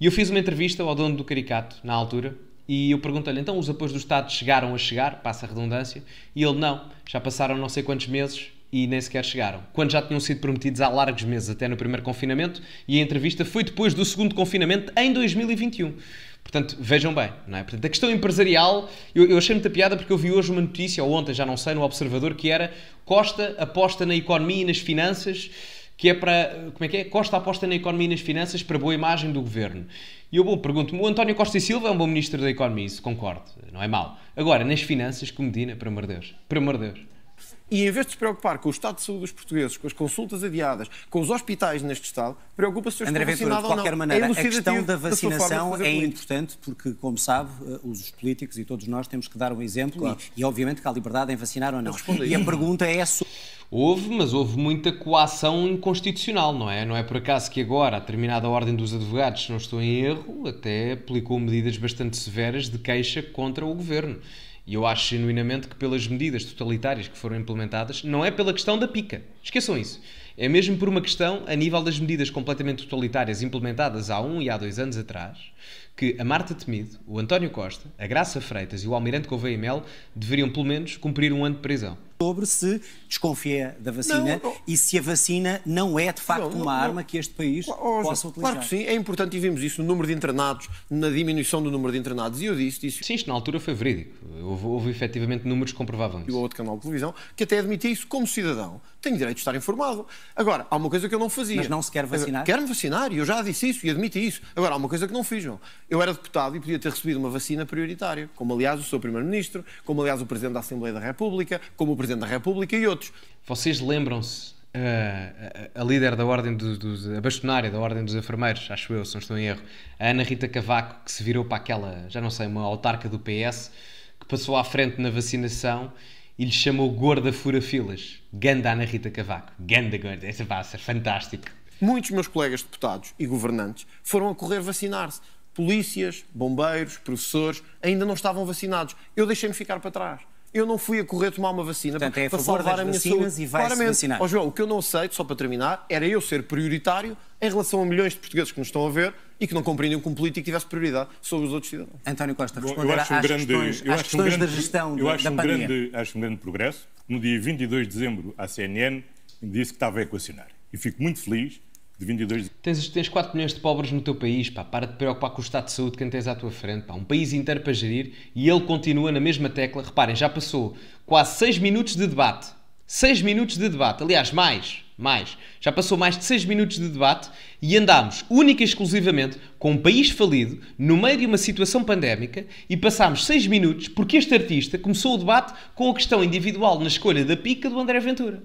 E eu fiz uma entrevista ao dono do Caricato, na altura, e eu perguntei-lhe, então os apoios do Estado chegaram a chegar, passa a redundância, e ele, não, já passaram não sei quantos meses, e nem sequer chegaram, quando já tinham sido prometidos há largos meses, até no primeiro confinamento, e a entrevista foi depois do segundo confinamento em 2021. Portanto, vejam bem, não é? Portanto, a questão empresarial, eu, eu achei muita piada porque eu vi hoje uma notícia, ou ontem, já não sei, no Observador, que era Costa aposta na economia e nas finanças, que é para. Como é que é? Costa aposta na economia e nas finanças para boa imagem do governo. E eu bom, pergunto-me: o António Costa e Silva é um bom ministro da economia, isso concordo, não é mau. Agora, nas finanças, comedina, para amor de Deus, morder amor de Deus. E em vez de se preocupar com o estado de saúde dos portugueses, com as consultas adiadas, com os hospitais neste estado, preocupa-se se os André Ventura, de qualquer maneira, é a questão da vacinação da é política. importante porque, como sabe, eh, os políticos e todos nós temos que dar um exemplo claro. e, e, obviamente, que há liberdade em vacinar ou não. E a pergunta é sobre... Houve, mas houve muita coação inconstitucional, não é? Não é por acaso que agora, a determinada ordem dos advogados, se não estou em erro, até aplicou medidas bastante severas de queixa contra o governo. E eu acho genuinamente que pelas medidas totalitárias que foram implementadas, não é pela questão da pica. Esqueçam isso. É mesmo por uma questão a nível das medidas completamente totalitárias implementadas há um e há dois anos atrás, que a Marta Temido, o António Costa, a Graça Freitas e o Almirante Gouveia Mel deveriam pelo menos cumprir um ano de prisão sobre se desconfia da vacina não, não. e se a vacina não é de facto não, uma arma que este país possa utilizar. Claro que sim, é importante e vimos isso no número de internados, na diminuição do número de internados, e eu disse, disse... Sim, isto na altura foi verídico. Houve, houve efetivamente números que comprovavam isso. E o outro canal de televisão que até admitia isso como cidadão. Tenho direito de estar informado. Agora, há uma coisa que eu não fazia. Mas não se quer vacinar? Quero-me vacinar e eu já disse isso e admiti isso. Agora, há uma coisa que não fiz, não. Eu era deputado e podia ter recebido uma vacina prioritária, como aliás o seu Primeiro-Ministro, como aliás o Presidente da Assembleia da República, como o Presidente da República e outros. Vocês lembram-se, uh, eh, a, eh, a, líder da Ordem dos, dos. a bastonária da Ordem dos Enfermeiros, acho eu, se não estou em erro, a Ana Rita Cavaco, que se virou para aquela, já não sei, uma autarca do PS, que passou à frente na vacinação e lhe chamou gorda fura-filas. Ganda Ana Rita Cavaco. Ganda gorda. Essa vai ser fantástico. Muitos meus colegas deputados e governantes foram a correr vacinar-se. Polícias, bombeiros, professores ainda não estavam vacinados. Eu deixei-me ficar para trás eu não fui a correr tomar uma vacina Portanto, é para salvar a minha saúde. E vai Claramente. Vacinar. Oh, João, o que eu não aceito, só para terminar, era eu ser prioritário em relação a milhões de portugueses que nos estão a ver e que não compreendiam que um político tivesse prioridade sobre os outros cidadãos. António Costa, responder eu um às grande, questões, eu questões um grande, da gestão eu acho da um pandemia. Grande, acho um grande progresso. No dia 22 de dezembro, a CNN disse que estava a equacionar. E fico muito feliz de 22 Tens, tens 4 milhões de pobres no teu país, pá, para de preocupar com o estado de saúde que tens à tua frente, pá, um país inteiro para gerir e ele continua na mesma tecla. Reparem, já passou quase 6 minutos de debate. 6 minutos de debate, aliás, mais, mais. Já passou mais de 6 minutos de debate e andámos única e exclusivamente com um país falido, no meio de uma situação pandémica, e passámos 6 minutos porque este artista começou o debate com a questão individual na escolha da pica do André Ventura.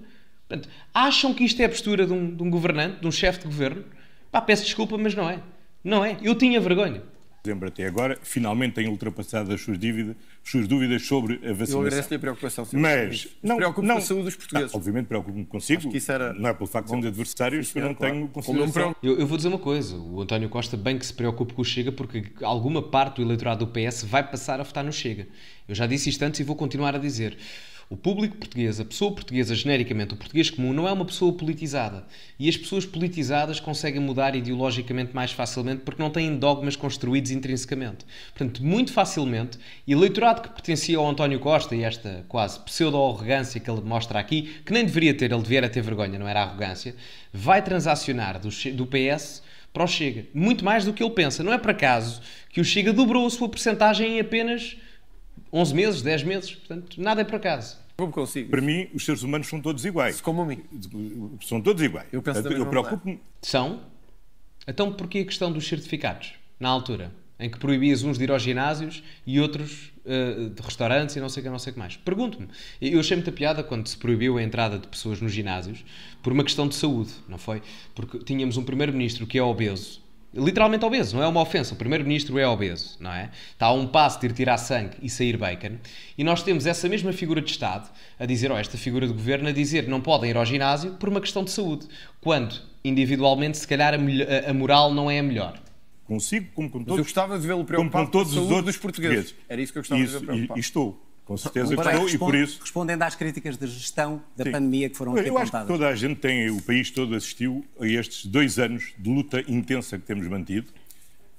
Portanto, acham que isto é a postura de um, de um governante, de um chefe de governo? Pá, peço desculpa, mas não é. Não é. Eu tinha vergonha. Dezembro até agora, finalmente têm ultrapassado as suas, as suas dúvidas sobre a vacinação. Eu agradeço-lhe a preocupação, Sr. Mas não, preocupo não, com a saúde dos ah, portugueses. obviamente preocupo-me consigo. Era... Não é pelo facto de sermos adversários que eu não claro. tenho consideração. Eu, eu vou dizer uma coisa. O António Costa bem que se preocupe com o Chega porque alguma parte do eleitorado do PS vai passar a votar no Chega. Eu já disse isto antes e vou continuar a dizer. O público português, a pessoa portuguesa, genericamente, o português comum, não é uma pessoa politizada. E as pessoas politizadas conseguem mudar ideologicamente mais facilmente porque não têm dogmas construídos intrinsecamente. Portanto, muito facilmente, eleitorado que pertencia ao António Costa e esta quase pseudo-arrogância que ele mostra aqui, que nem deveria ter, ele deveria ter vergonha, não era arrogância, vai transacionar do, do PS para o Chega. Muito mais do que ele pensa. Não é por acaso que o Chega dobrou a sua percentagem em apenas 11 meses, 10 meses. Portanto, nada é por acaso. Como consigo? Para mim, os seres humanos são todos iguais. Como a mim. São todos iguais. Eu penso então, Eu, eu preocupo São? Então porquê a questão dos certificados, na altura, em que proibias uns de ir aos ginásios e outros uh, de restaurantes e não sei o que, não sei que mais? Pergunto-me. Eu achei muita piada quando se proibiu a entrada de pessoas nos ginásios por uma questão de saúde, não foi? Porque tínhamos um primeiro-ministro que é obeso literalmente obeso, não é uma ofensa. O primeiro-ministro é obeso, não é? Está a um passo de ir tirar sangue e sair bacon. E nós temos essa mesma figura de Estado a dizer, ou esta figura de governo a dizer, não podem ir ao ginásio por uma questão de saúde. Quando, individualmente, se calhar a, a moral não é a melhor. Consigo, como com todos. Mas eu gostava de vê-lo preocupado com, com todos os outros portugueses. portugueses. Era isso que eu gostava isso, de ver preocupado. E, e estou. Com certeza, que estou, e por isso... Respondendo às críticas da gestão da Sim. pandemia que foram aqui Eu acho que toda a gente tem, o país todo assistiu a estes dois anos de luta intensa que temos mantido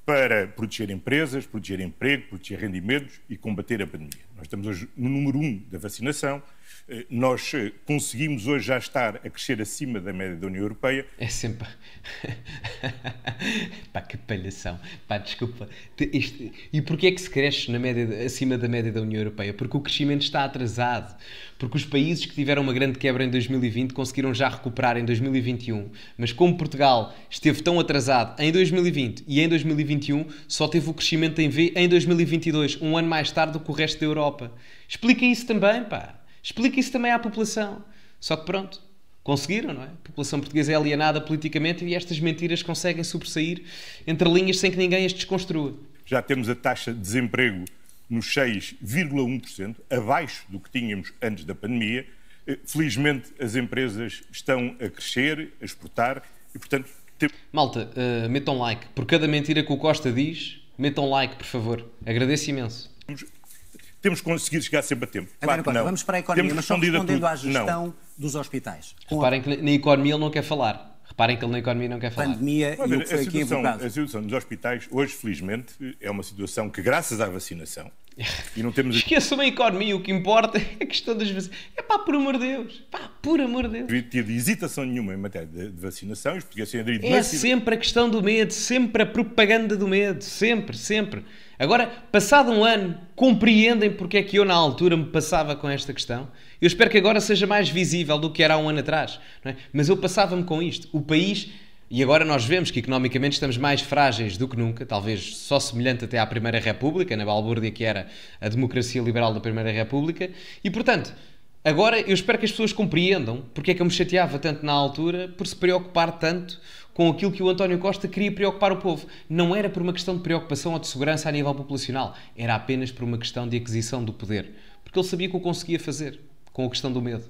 para proteger empresas, proteger emprego, proteger rendimentos e combater a pandemia. Nós estamos hoje no número um da vacinação, eh, nós eh, conseguimos hoje já estar a crescer acima da média da União Europeia. É sempre. (laughs) Pá, que palhação. Pá, desculpa. E porquê é que se cresce na média, acima da média da União Europeia? Porque o crescimento está atrasado. Porque os países que tiveram uma grande quebra em 2020 conseguiram já recuperar em 2021. Mas como Portugal esteve tão atrasado em 2020 e em 2021, só teve o crescimento em V em 2022, um ano mais tarde do que o resto da Europa. Explica isso também, pá. Explica isso também à população. Só que pronto, conseguiram, não é? A população portuguesa é alienada politicamente e estas mentiras conseguem sobressair entre linhas sem que ninguém as desconstrua. Já temos a taxa de desemprego nos 6,1%, abaixo do que tínhamos antes da pandemia. Eh, felizmente, as empresas estão a crescer, a exportar e, portanto. Tem... Malta, uh, metam like. Por cada mentira que o Costa diz, metam like, por favor. Agradeço imenso. Temos conseguido chegar sempre a tempo. Claro Agora, vamos para a economia, Temos mas só respondendo à gestão não. dos hospitais. Reparem a... que na economia ele não quer falar. Reparem que ele na economia não quer falar. Pandemia e o que foi a situação, aqui A situação dos hospitais, hoje, felizmente, é uma situação que, graças à vacinação, (laughs) e não temos... Esqueçam a economia, o que importa (laughs) é a questão das vacinas. É pá, por amor de Deus. Pá, por amor de Deus. Não tido hesitação nenhuma em matéria de, vacinação. Os portugueses têm aderido É sempre a questão do medo, sempre a propaganda do medo. Sempre, sempre. Agora, passado um ano, compreendem porque é que eu na altura me passava com esta questão? Eu espero que agora seja mais visível do que era há um ano atrás, é? mas eu passava-me com isto. O país, e agora nós vemos que economicamente estamos mais frágeis do que nunca, talvez só semelhante até à Primeira República, na balbúrdia que era a democracia liberal da Primeira República, e portanto, Agora, eu espero que as pessoas compreendam porque é que eu me chateava tanto na altura por se preocupar tanto com aquilo que o António Costa queria preocupar o povo. Não era por uma questão de preocupação ou de segurança a nível populacional, era apenas por uma questão de aquisição do poder. Porque ele sabia que o conseguia fazer, com a questão do medo.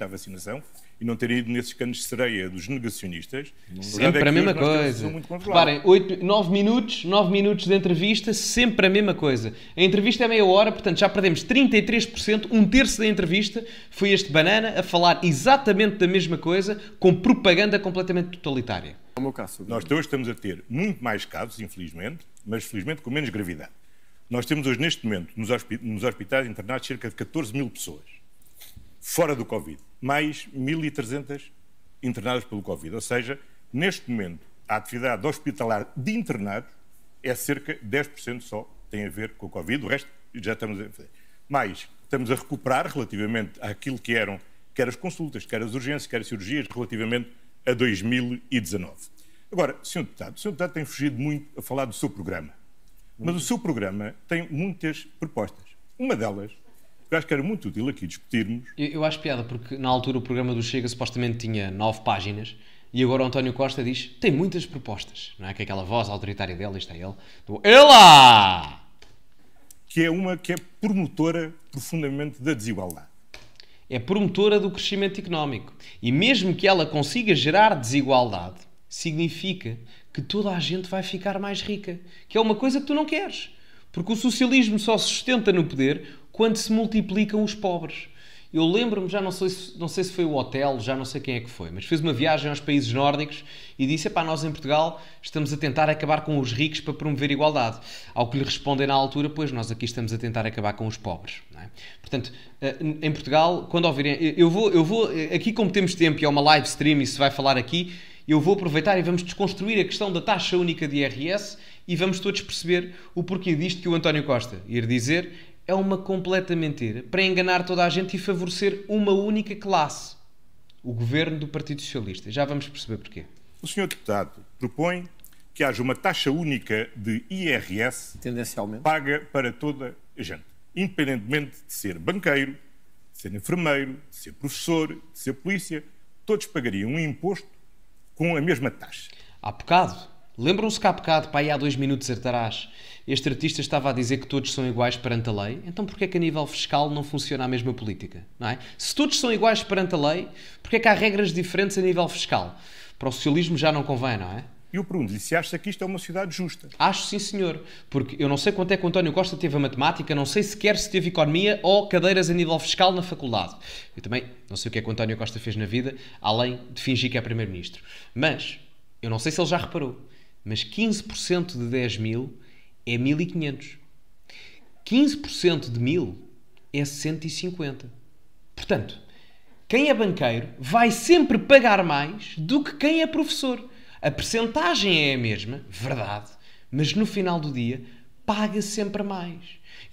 a vacinação e não ter ido nesses canos de sereia dos negacionistas. Sempre é a mesma coisa. Reparem, oito, nove minutos, nove minutos de entrevista, sempre a mesma coisa. A entrevista é meia hora, portanto já perdemos 33%, um terço da entrevista foi este banana a falar exatamente da mesma coisa, com propaganda completamente totalitária. É o meu caso. Nós hoje estamos a ter muito mais casos, infelizmente, mas felizmente com menos gravidade. Nós temos hoje, neste momento, nos, hospi nos hospitais internados, cerca de 14 mil pessoas fora do Covid, mais 1.300 internadas pelo Covid. Ou seja, neste momento, a atividade hospitalar de internados é cerca de 10% só tem a ver com o Covid, o resto já estamos a fazer. Mais, estamos a recuperar relativamente àquilo que eram quer as consultas, quer as urgências, quer as cirurgias, relativamente a 2019. Agora, Sr. Deputado, o Sr. Deputado tem fugido muito a falar do seu programa, mas o seu programa tem muitas propostas. Uma delas eu acho que era muito útil aqui discutirmos. Eu, eu, acho piada, porque na altura o programa do Chega supostamente tinha nove páginas e agora o António Costa diz tem muitas propostas, não é? Que é aquela voz autoritária dele, isto é ele, do ELA! Que é uma que é promotora profundamente da desigualdade é promotora do crescimento económico. E mesmo que ela consiga gerar desigualdade, significa que toda a gente vai ficar mais rica, que é uma coisa que tu não queres. Porque o socialismo só se sustenta no poder quando se multiplicam os pobres. Eu lembro-me, já não sei, se, não sei se foi o hotel, já não sei quem é que foi, mas fez uma viagem aos países nórdicos e disse: pá, nós em Portugal estamos a tentar acabar com os ricos para promover igualdade. Ao que lhe respondem na altura: pois nós aqui estamos a tentar acabar com os pobres. É? Portanto, eh, em Portugal, quando ouvirem. Eu vou, eu vou, aqui como temos tempo e é uma live stream e se vai falar aqui, eu vou aproveitar e vamos desconstruir a questão da taxa única de IRS e vamos todos perceber o porquê disto que o António Costa ir dizer é uma completa mentira para enganar toda a gente e favorecer uma única classe, o governo do Partido Socialista. Já vamos perceber porquê. O senhor deputado propõe que haja uma taxa única de IRS tendencialmente paga para toda a gente, independentemente de ser banqueiro, de ser enfermeiro, de ser professor, de ser polícia, todos pagariam um imposto com a mesma taxa. Há bocado, lembram-se que há bocado, para aí há dois minutos atrás, este artista estava a dizer que todos são iguais perante a lei, então porquê é que a nível fiscal não funciona a mesma política? Não é? Se todos são iguais perante a lei, porquê é que há regras diferentes a nível fiscal? Para o socialismo já não convém, não é? E eu pergunto-lhe se acha que isto é uma sociedade justa. Acho sim, senhor. Porque eu não sei quanto é que o António Costa teve a matemática, não sei sequer se teve economia ou cadeiras a nível fiscal na faculdade. Eu também não sei o que é que o António Costa fez na vida, além de fingir que é Primeiro-Ministro. Mas, eu não sei se ele já reparou, mas 15% de 10 mil é 1500. 15% de 1000 é 150. Portanto, quem é banqueiro vai sempre pagar mais do que quem é professor. A percentagem é a mesma, verdade, mas no final do dia paga sempre mais.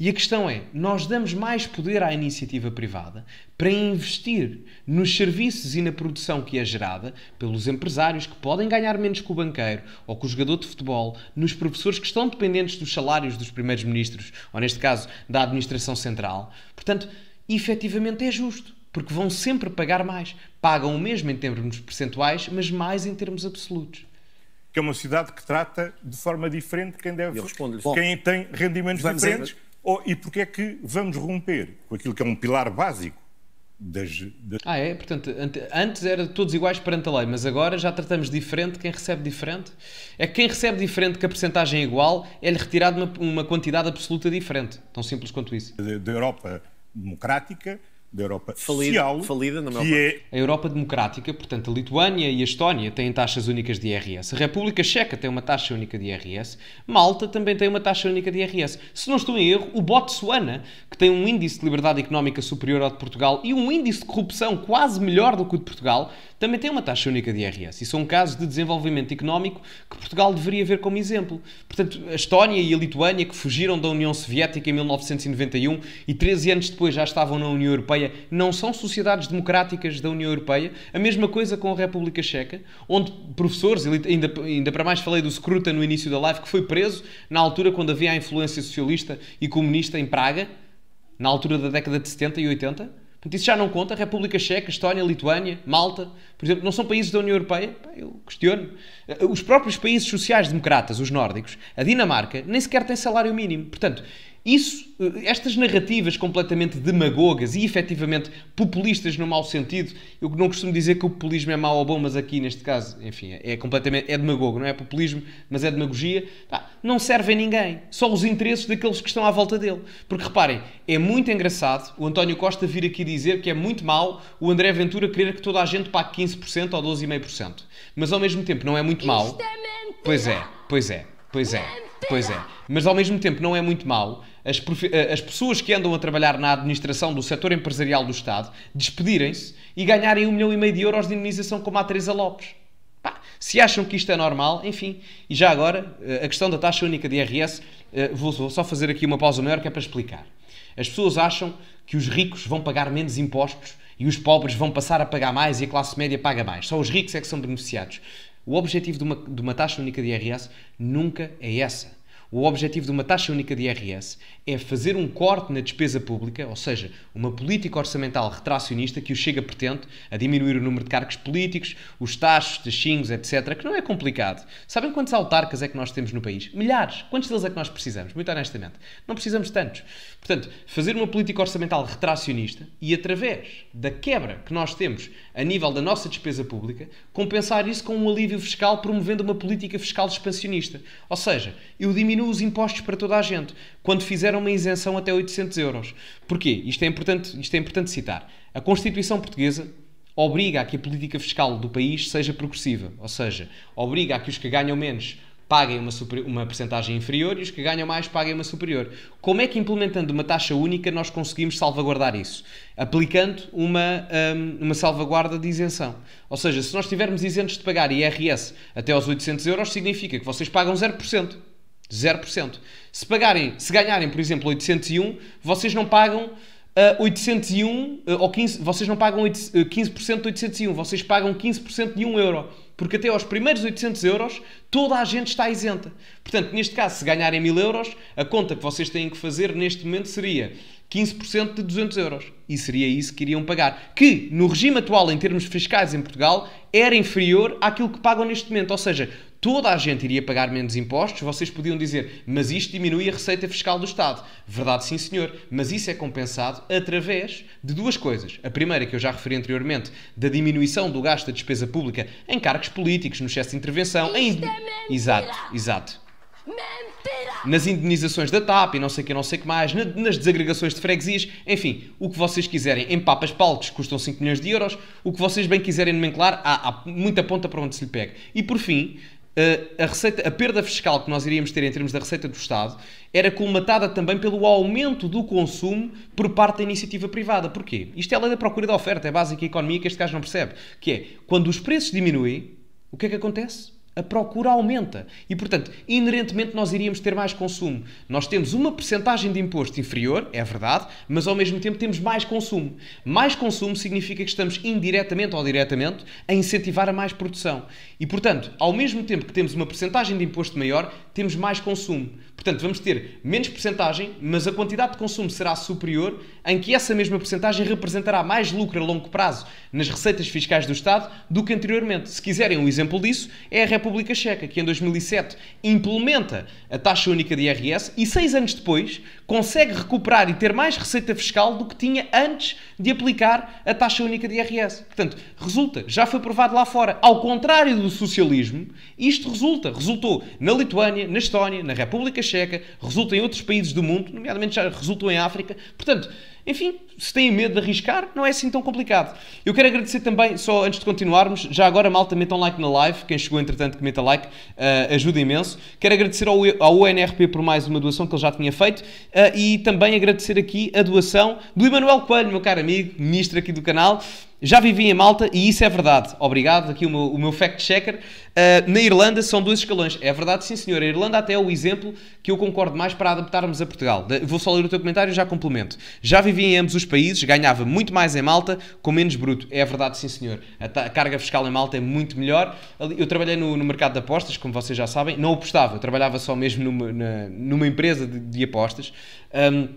E a questão é: nós damos mais poder à iniciativa privada para investir nos serviços e na produção que é gerada pelos empresários que podem ganhar menos que o banqueiro ou que o jogador de futebol, nos professores que estão dependentes dos salários dos primeiros ministros, ou neste caso da administração central. Portanto, efetivamente é justo, porque vão sempre pagar mais. Pagam o mesmo em termos percentuais, mas mais em termos absolutos que é uma cidade que trata de forma diferente quem deve Bom, quem tem rendimentos diferentes. Oh, e porque é que vamos romper com aquilo que é um pilar básico das. das... Ah, é? Portanto, antes era todos iguais perante a lei, mas agora já tratamos diferente quem recebe diferente? É que quem recebe diferente que a percentagem é igual é-lhe retirado uma, uma quantidade absoluta diferente. Tão simples quanto isso. Da Europa democrática, da Europa falida, Social, que é... A Europa Democrática, portanto, a Lituânia e a Estónia têm taxas únicas de IRS. A República Checa tem uma taxa única de IRS. Malta também tem uma taxa única de IRS. Se não estou em erro, o Botsuana, que tem um índice de liberdade económica superior ao de Portugal e um índice de corrupção quase melhor do que o de Portugal, também tem uma taxa única de IRS. E são é casos de desenvolvimento económico que Portugal deveria ver como exemplo. Portanto, a Estónia e a Lituânia, que fugiram da União Soviética em 1991 e 13 anos depois já estavam na União Europeia, Europeia não são sociedades democráticas da União Europeia, a mesma coisa com a República Checa, onde professores, ainda, ainda para mais falei do Scruta no início da live, que foi preso na altura quando havia a influência socialista e comunista em Praga, na altura da década de 70 e 80. Portanto, isso já não conta. República Checa, Estónia, Lituânia, Malta, por exemplo, não são países da União Europeia? Eu questiono. Eh, os próprios países sociais-democratas, os nórdicos, a Dinamarca, nem sequer tem salário mínimo. Portanto, isso, estas narrativas completamente demagogas e efetivamente populistas no mau sentido, eu não costumo dizer que o populismo é mau ou bom, mas aqui neste caso, enfim, é completamente é demagogo, não é populismo, mas é demagogia, não serve a ninguém, só os interesses daqueles que estão à volta dele. Porque reparem, é muito engraçado o António Costa vir aqui dizer que é muito mau o André Ventura querer que toda a gente pague 15% ou 12,5%, mas ao mesmo tempo não é muito mau. É pois é, pois é, pois é, pois é. Mas ao mesmo tempo não é muito mau as, eh, as pessoas que andam a trabalhar na administração do setor empresarial do Estado despedirem-se e ganharem um milhão e meio de euros de indenização como a Teresa Lopes. Pá, se acham que isto é normal, enfim. E já agora, eh, a questão da taxa única de IRS, eh, vou, só fazer aqui uma pausa maior que é para explicar. As pessoas acham que os ricos vão pagar menos impostos e os pobres vão passar a pagar mais e a classe média paga mais. Só os ricos é que são beneficiados. O objetivo de uma, de uma taxa única de IRS nunca é essa o objetivo de uma taxa única de IRS é fazer um corte na despesa pública, ou seja, uma política orçamental retracionista que o Chega pretende a diminuir o número de cargos políticos, os taxos, taxinhos, etc., que não é complicado. Sabem quantos autarcas é que nós temos no país? Milhares. Quantos deles é que nós precisamos? Muito honestamente. Não precisamos tantos. Portanto, fazer uma política orçamental retracionista e, através da quebra que nós temos a nível da nossa despesa pública, compensar isso com um alívio fiscal promovendo uma política fiscal expansionista. Ou seja, eu diminuo os impostos para toda a gente, quando fizeram uma isenção até 800 euros. Porquê? Isto é importante, isto é importante citar. A Constituição Portuguesa obriga a que a política fiscal do país seja progressiva, ou seja, obriga a que os que ganham menos paguem uma, super, uma percentagem inferior e os que ganham mais paguem uma superior. Como é que implementando uma taxa única nós conseguimos salvaguardar isso? Aplicando uma, um, uma salvaguarda de isenção. Ou seja, se nós estivermos isentos de pagar IRS até aos 800 euros, significa que vocês pagam 0%. 0%. Se pagarem, se ganharem, por exemplo, 801, vocês não pagam uh, 801 uh, ou 15, vocês não pagam 8, uh, 15% de 801, vocês pagam 15% de 1 euro. Porque até aos primeiros 800 euros toda a gente está isenta. Portanto, neste caso, se ganharem 1000 euros, a conta que vocês têm que fazer neste momento seria 15% de 200 euros. E seria isso que iriam pagar. Que, no regime atual, em termos fiscais em Portugal, era inferior àquilo que pagam neste momento. Ou seja, toda a gente iria pagar menos impostos, vocês podiam dizer, mas isto diminui a receita fiscal do Estado. Verdade, sim, senhor, mas isso é compensado através de duas coisas. A primeira, que eu já referi anteriormente, da diminuição do gasto da despesa pública em cargos políticos, no excesso de intervenção. Em... É exato, exato. Mentira! Nas indenizações da TAP e não sei o que, não sei que mais, nas desagregações de freguesias, enfim, o que vocês quiserem. Em papas palcos custam 5 milhões de euros, o que vocês bem quiserem nomenclar, há, há muita ponta para onde se lhe pega. E por fim, a, receita, a perda fiscal que nós iríamos ter em termos da receita do Estado era colmatada também pelo aumento do consumo por parte da iniciativa privada. Porquê? Isto é a lei da procura e da oferta, é básica economia que este gajo não percebe. Que é, quando os preços diminuem, o que é que acontece? a procura aumenta. E, portanto, inerentemente nós iríamos ter mais consumo. Nós temos uma percentagem de imposto inferior, é verdade, mas ao mesmo tempo temos mais consumo. Mais consumo significa que estamos indiretamente ou diretamente a incentivar a mais produção. E, portanto, ao mesmo tempo que temos uma percentagem de imposto maior, temos mais consumo. Portanto, vamos ter menos porcentagem, mas a quantidade de consumo será superior, em que essa mesma porcentagem representará mais lucro a longo prazo nas receitas fiscais do Estado do que anteriormente. Se quiserem um exemplo disso, é a República Checa, que em 2007 implementa a taxa única de IRS e seis anos depois consegue recuperar e ter mais receita fiscal do que tinha antes de aplicar a taxa única de IRS. Portanto, resulta, já foi provado lá fora. Ao contrário do socialismo, isto resulta. Resultou na Lituânia, Polónia, na Estónia, na República Checa, resulta em outros países do mundo, nomeadamente já resultou em África. Portanto, enfim, se têm medo de arriscar, não é assim tão complicado. Eu quero agradecer também, só antes de continuarmos, já agora malta, metam like na live, quem chegou entretanto que meta like, uh, ajuda imenso. Quero agradecer ao, ao UNRP por mais uma doação que ele já tinha feito uh, e também agradecer aqui a doação do Emanuel Coelho, meu caro amigo, ministro aqui do canal. Já vivi em Malta e isso é verdade. Obrigado, aqui o meu, meu fact-checker. Uh, eh, na Irlanda são dois escalões. É verdade, sim, senhor. A Irlanda até é o exemplo que eu concordo mais para adaptarmos a Portugal. Vou só ler o teu comentário e já complemento. Já vivi em ambos os países ganhava muito mais em Malta com menos bruto. É verdade, sim senhor. A, a carga fiscal em Malta é muito melhor. Eu trabalhei no, no, mercado de apostas, como vocês já sabem, não apostava, eu trabalhava só mesmo numa, na, numa empresa de, de apostas. Um,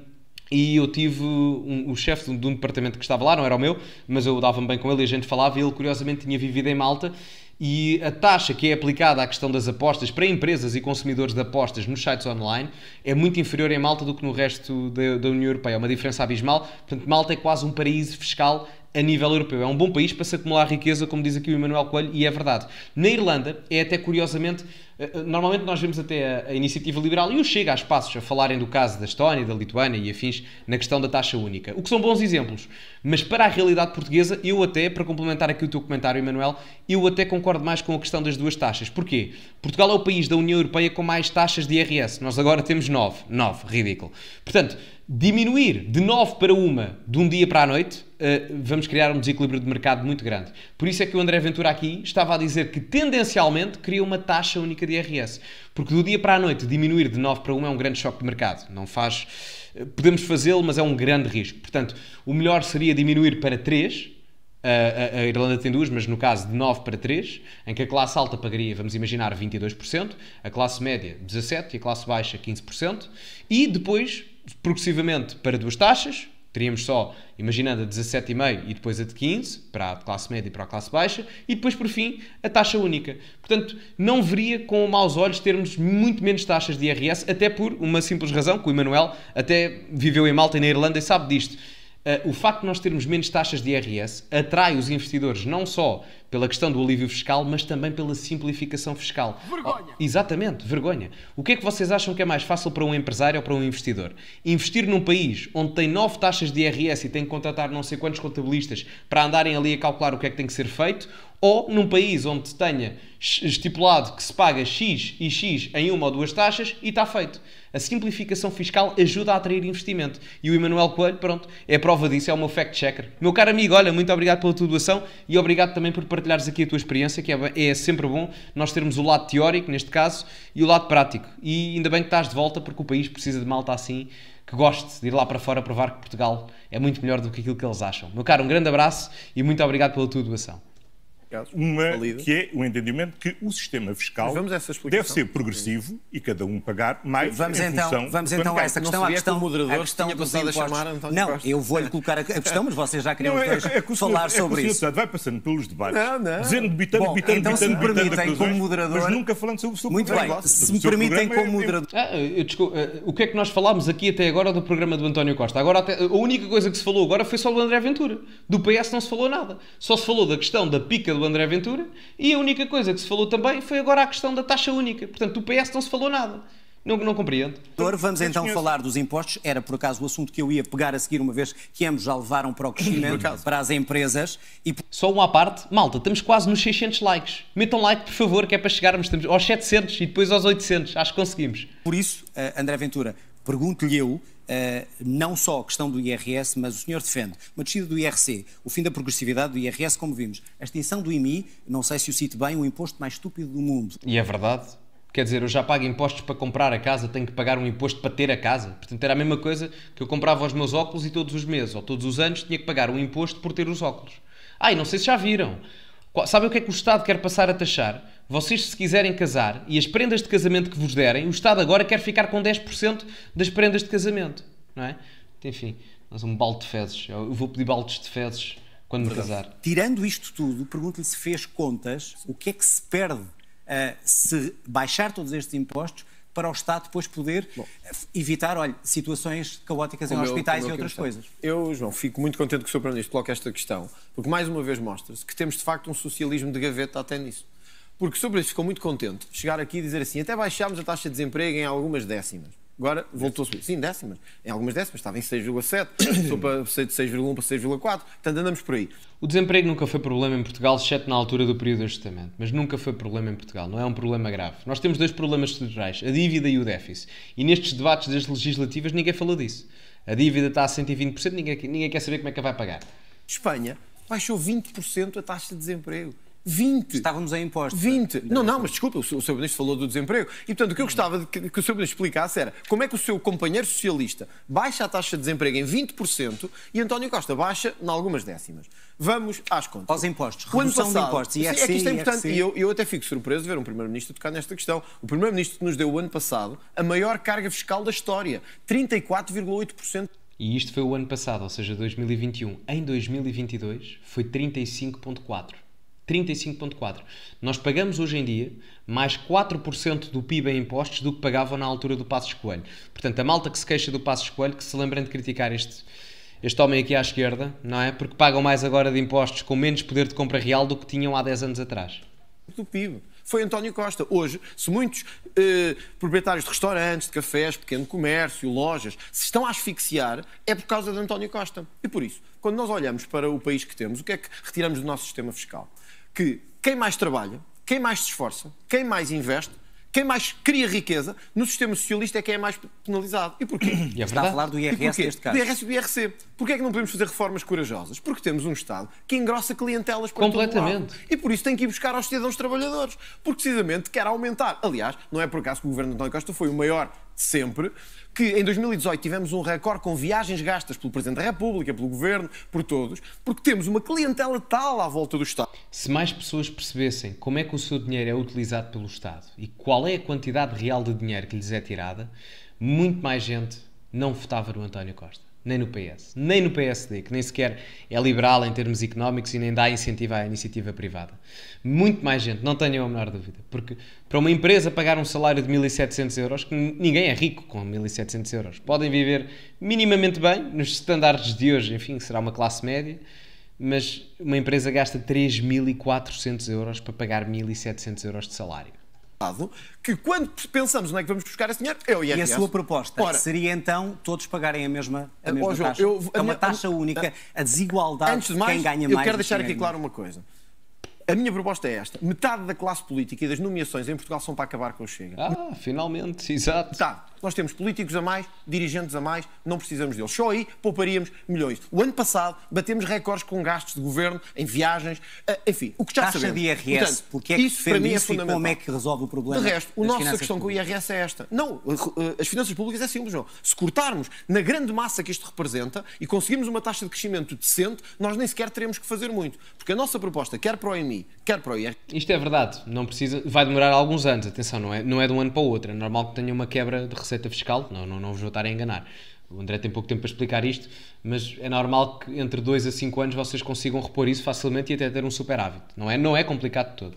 e eu tive um, o chefe de, de um departamento que estava lá, não era o meu, mas eu dava-me bem com ele e a gente falava. E ele, curiosamente, tinha vivido em Malta e a taxa que é aplicada à questão das apostas para empresas e consumidores de apostas nos sites online é muito inferior em Malta do que no resto da, União Europeia. É uma diferença abismal. Portanto, Malta é quase um paraíso fiscal a nível europeu. É um bom país para se acumular riqueza, como diz aqui o Emanuel Coelho, e é verdade. Na Irlanda, é até curiosamente, eh, eh, normalmente nós vemos até a, a iniciativa liberal e o Chega a espaços a falarem do caso da Estónia, da Lituânia e afins na questão da taxa única, o que são bons exemplos. Mas para a realidade portuguesa, eu até, para complementar aqui o teu comentário, Emanuel, eu até concordo mais com a questão das duas taxas. Porquê? Portugal é o país da União Europeia com mais taxas de IRS. Nós agora temos nove, nove, ridículo. Portanto, diminuir de nove para uma de um dia para a noite eh, vamos criar um desequilíbrio de mercado muito grande. Por isso é que o André Ventura aqui estava a dizer que tendencialmente cria uma taxa única de IRS. Porque do dia para a noite diminuir de 9 para 1 é um grande choque de mercado. Não faz. Eh, podemos fazê-lo, mas é um grande risco. Portanto, o melhor seria diminuir para 3, a, a, Irlanda tem duas, mas no caso de 9 para 3, em que a classe alta pagaria, vamos imaginar, 22%, a classe média 17% e a classe baixa 15%, e depois, progressivamente, para duas taxas, Teríamos só, imaginando a 17,5 e depois a de 15, para a classe média e para a classe baixa, e depois, por fim, a taxa única. Portanto, não veria com maus olhos termos muito menos taxas de IRS, até por uma simples razão, que o Emanuel até viveu em Malta e na Irlanda e sabe disto eh, o facto de nós termos menos taxas de IRS atrai os investidores não só pela questão do alívio fiscal, mas também pela simplificação fiscal. Oh, vergonha! Oh, exatamente, vergonha. O que é que vocês acham que é mais fácil para um empresário ou para um investidor? Investir num país onde tem nove taxas de IRS e tem que contratar não sei quantos contabilistas para andarem ali a calcular o que é que tem que ser feito ou num país onde tenha estipulado que se paga X e X em uma ou duas taxas e está feito. A simplificação fiscal ajuda a atrair investimento. E o Emanuel Coelho, pronto, é prova disso, é o meu fact-checker. Meu caro amigo, olha, muito obrigado pela tua doação e obrigado também por partilhares aqui a tua experiência, que é, é sempre bom nós termos o lado teórico, neste caso, e o lado prático. E ainda bem que estás de volta, porque o país precisa de malta assim, que goste de ir lá para fora provar que Portugal é muito melhor do que aquilo que eles acham. Meu caro, um grande abraço e muito obrigado pela tua doação uma que é o entendimento que o sistema fiscal deve ser progressivo e cada um pagar mais vamos em então, função Vamos então a essa questão. Não a questão, que o a questão tinha é dos impostos. Chamar António não, eu vou-lhe colocar a questão, mas vocês já queriam é, é, é falar sobre é isso. Vai passando pelos debates, não, não. dizendo bitando, Bom, bitando, então, se permitem, como moderador... Mas nunca falando sobre o seu Muito bem, se me permitem, como moderador... Ah, eh, o que é que nós falámos aqui até agora do programa do António Costa? Agora, a única coisa que se falou agora foi só do André Ventura. Do PS não se falou nada. Só se falou da questão da pica do André Ventura. E a única coisa que se falou também foi agora a questão da taxa única. Portanto, do PS não se falou nada. Não, não compreendo. Doutor, vamos então falar dos impostos. Era por acaso o assunto que eu ia pegar a seguir, uma vez que ambos já levaram para o crescimento, (laughs) para as empresas. E... Só uma à parte, malta, estamos quase nos 600 likes. Metam like, por favor, que é para chegarmos estamos aos 700 e depois aos 800. Acho que conseguimos. Por isso, eh, André Ventura, pergunto-lhe eu eh, não só a questão do IRS, mas o senhor defende uma descida do IRC, o fim da progressividade do IRS, como vimos, a extinção do IMI, não sei se o cito bem, o imposto mais estúpido do mundo. E é verdade. Quer dizer, eu já pago impostos para comprar a casa, tenho que pagar um imposto para ter a casa. Portanto, era a mesma coisa que eu comprava os meus óculos e todos os meses ou todos os anos tinha que pagar um imposto por ter os óculos. Ah, e não sei se já viram. Sabem o que é que o Estado quer passar a taxar? Vocês, se quiserem casar e as prendas de casamento que vos derem, o Estado agora quer ficar com 10% das prendas de casamento, não é? Enfim, nós um balde de fezes. Eu vou pedir baldes de fezes quando Verdade. me casar. Tirando isto tudo, pergunto-lhe se fez contas, o que é que se perde uh, se baixar todos estes impostos para o Estado depois poder Bom, eh, evitar, olha, situações caóticas em hospitais e outras coisas. Eu, João, fico muito contente que o Sr. Primeiro-Ministro coloque esta questão, porque mais uma vez mostra-se que temos de facto um socialismo de gaveta até nisso. Porque sobre isso ficou muito contente chegar aqui e dizer assim, até baixámos a taxa de desemprego em algumas décimas. Agora voltou se Sim, décimas. Em algumas décimas. Estava em 6,7, passou (coughs) para 6,1 para 6,4. Portanto, andamos por aí. O desemprego nunca foi problema em Portugal, exceto na altura do período de ajustamento. Mas nunca foi problema em Portugal. Não é um problema grave. Nós temos dois problemas estruturais, a dívida e o déficit. E nestes debates das legislativas ninguém falou disso. A dívida está a 120%, ninguém, ninguém quer saber como é que a vai pagar. Espanha baixou 20% a taxa de desemprego. 20. Estávamos a impostos. 20. É? Não, não, mas desculpa, o, Sr. Ministro falou do desemprego. E, portanto, o que eu gostava que, que o Sr. Ministro explicasse era como é que o seu companheiro socialista baixa a taxa de desemprego em 20% e António Costa baixa em algumas décimas. Vamos às contas. Aos impostos. Redução passado, de impostos. e é, é que isto é, é importante. E eu, eu até fico surpreso de ver um Primeiro-Ministro tocar nesta questão. O Primeiro-Ministro nos deu o ano passado a maior carga fiscal da história. 34,8%. E isto foi o ano passado, ou seja, 2021. Em 2022 foi 35,4%. 35,4. Nós pagamos hoje em dia mais 4% do PIB em impostos do que pagavam na altura do Passos Coelho. Portanto, a malta que se queixa do Passos Coelho, que se lembrem de criticar este, este homem aqui à esquerda, não é? Porque pagam mais agora de impostos com menos poder de compra real do que tinham há 10 anos atrás. Do PIB. Foi António Costa. Hoje, se muitos eh, proprietários de restaurantes, de cafés, pequeno comércio, lojas, se estão a asfixiar, é por causa de António Costa. E por isso, quando nós olhamos para o país que temos, o que é que retiramos do nosso sistema fiscal? que quem mais trabalha, quem mais se esforça, quem mais investe, quem mais cria riqueza no sistema socialista é quem é mais penalizado. E porquê? (clears throat) E é Está a falar do IRS neste caso. Do IRS e do IRC. Porquê é que não podemos fazer reformas corajosas? Porque temos um Estado que engrossa clientelas para Completamente. Todo lado. E por isso tem que ir buscar aos cidadãos trabalhadores. Porque precisamente quer aumentar. Aliás, não é por acaso que o governo de António Costa foi o maior sempre, que em 2018 tivemos um recorde com viagens gastas pelo Presidente da República, pelo Governo, por todos, porque temos uma clientela tal à volta do Estado. Se mais pessoas percebessem como é que o seu dinheiro é utilizado pelo Estado e qual é a quantidade real de dinheiro que lhes é tirada, muito mais gente não votava no António Costa nem no PS, nem no PSD, que nem sequer é liberal em termos económicos e nem dá incentivo à iniciativa privada. Muito mais gente, não tenham a menor dúvida, porque para uma empresa pagar um salário de 1.700 euros, que ninguém é rico com 1.700 euros, podem viver minimamente bem, nos estándares de hoje, enfim, será uma classe média, mas uma empresa gasta 3.400 euros para pagar 1.700 euros de salário que quando pensamos onde é que vamos buscar esse dinheiro, é o IRS. E a sua proposta Ora, seria então todos pagarem a mesma, a eh, mesma João, taxa? Eu, a é uma minha, taxa única, a desigualdade antes de mais, quem ganha mais. Eu quero deixar aqui claro uma coisa. A minha proposta é esta. Metade da classe política e das nomeações em Portugal são para acabar com o Chega. Ah, finalmente, exato. Metade. Tá nós temos políticos a mais, dirigentes a mais, não precisamos deles. Só aí pouparíamos milhões. O ano passado batemos recordes com gastos de governo, em viagens, eh, enfim, o que já Taxa sabemos. de IRS, Portanto, porque é que isso para mim é fundamental. como é que resolve o problema De resto, a nossa questão públicas. com o IRS é esta. Não, eh, as finanças públicas é simples, não. Se cortarmos na grande massa que isto representa e conseguirmos uma taxa de crescimento decente, nós nem sequer teremos que fazer muito. Porque a nossa proposta, quer para o IMI, quer para o IRS... Isto é verdade, não precisa... Vai demorar alguns anos, atenção, não é, não é de um ano para o outro. É normal que tenha uma quebra de receita Receita Fiscal, não, não, não vos vou estar a enganar. O André tem pouco tempo para explicar isto, mas é normal que entre 2 a 5 anos vocês consigam repor isso facilmente e até ter um superávit. Não é, não é complicado de todo.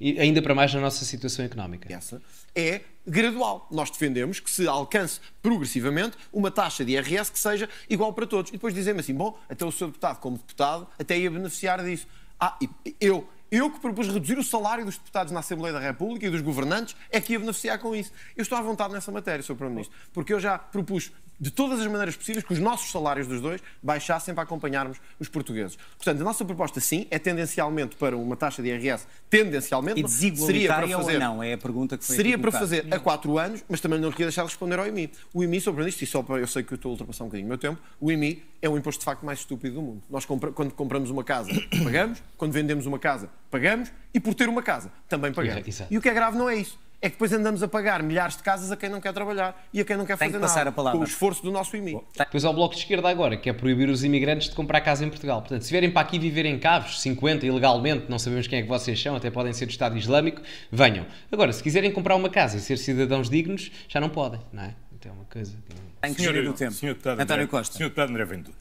E ainda para mais na nossa situação económica. Essa é gradual. Nós defendemos que se alcance progressivamente uma taxa de IRS que seja igual para todos. E depois dizemos assim: bom, até o seu deputado, como deputado, até ia beneficiar disso. Ah, eu, eu que propus reduzir o salário dos deputados na Assembleia da República e dos governantes é que ia beneficiar com isso. Eu estou à vontade nessa matéria, Sr. Primeiro-Ministro, porque eu já propus de todas as maneiras possíveis, que os nossos salários dos dois baixassem para acompanharmos os portugueses. Portanto, a nossa proposta, sim, é tendencialmente para uma taxa de IRS, tendencialmente... E seria para fazer, ou não? É a pergunta que foi Seria para fazer há a 4 anos, mas também não queria deixar de responder ao IMI. O IMI, sobre isto, e só para, eu sei que eu estou a ultrapassar um bocadinho o meu tempo, o IMI é o imposto de facto mais estúpido do mundo. Nós, compra, quando compramos uma casa, (coughs) pagamos, quando vendemos uma casa, pagamos, e por ter uma casa, também pagamos. Exato. E o que é grave não é isso é que depois andamos a pagar milhares de casas a quem não quer trabalhar e a quem não quer Tem fazer que passar nada, a palavra. com o esforço do nosso IMI. Depois há é o Bloco de Esquerda agora, que é proibir os imigrantes de comprar casa em Portugal. Portanto, se vierem para aqui viver em Cavos, 50 ilegalmente, não sabemos quem é que vocês são, até podem ser do Estado Islâmico, venham. Agora, se quiserem comprar uma casa e ser cidadãos dignos, já não podem, não é? Então é uma coisa... Tem que senhor, gerir o tempo. Senhor deputado António André, Costa. Senhor deputado André Ventura,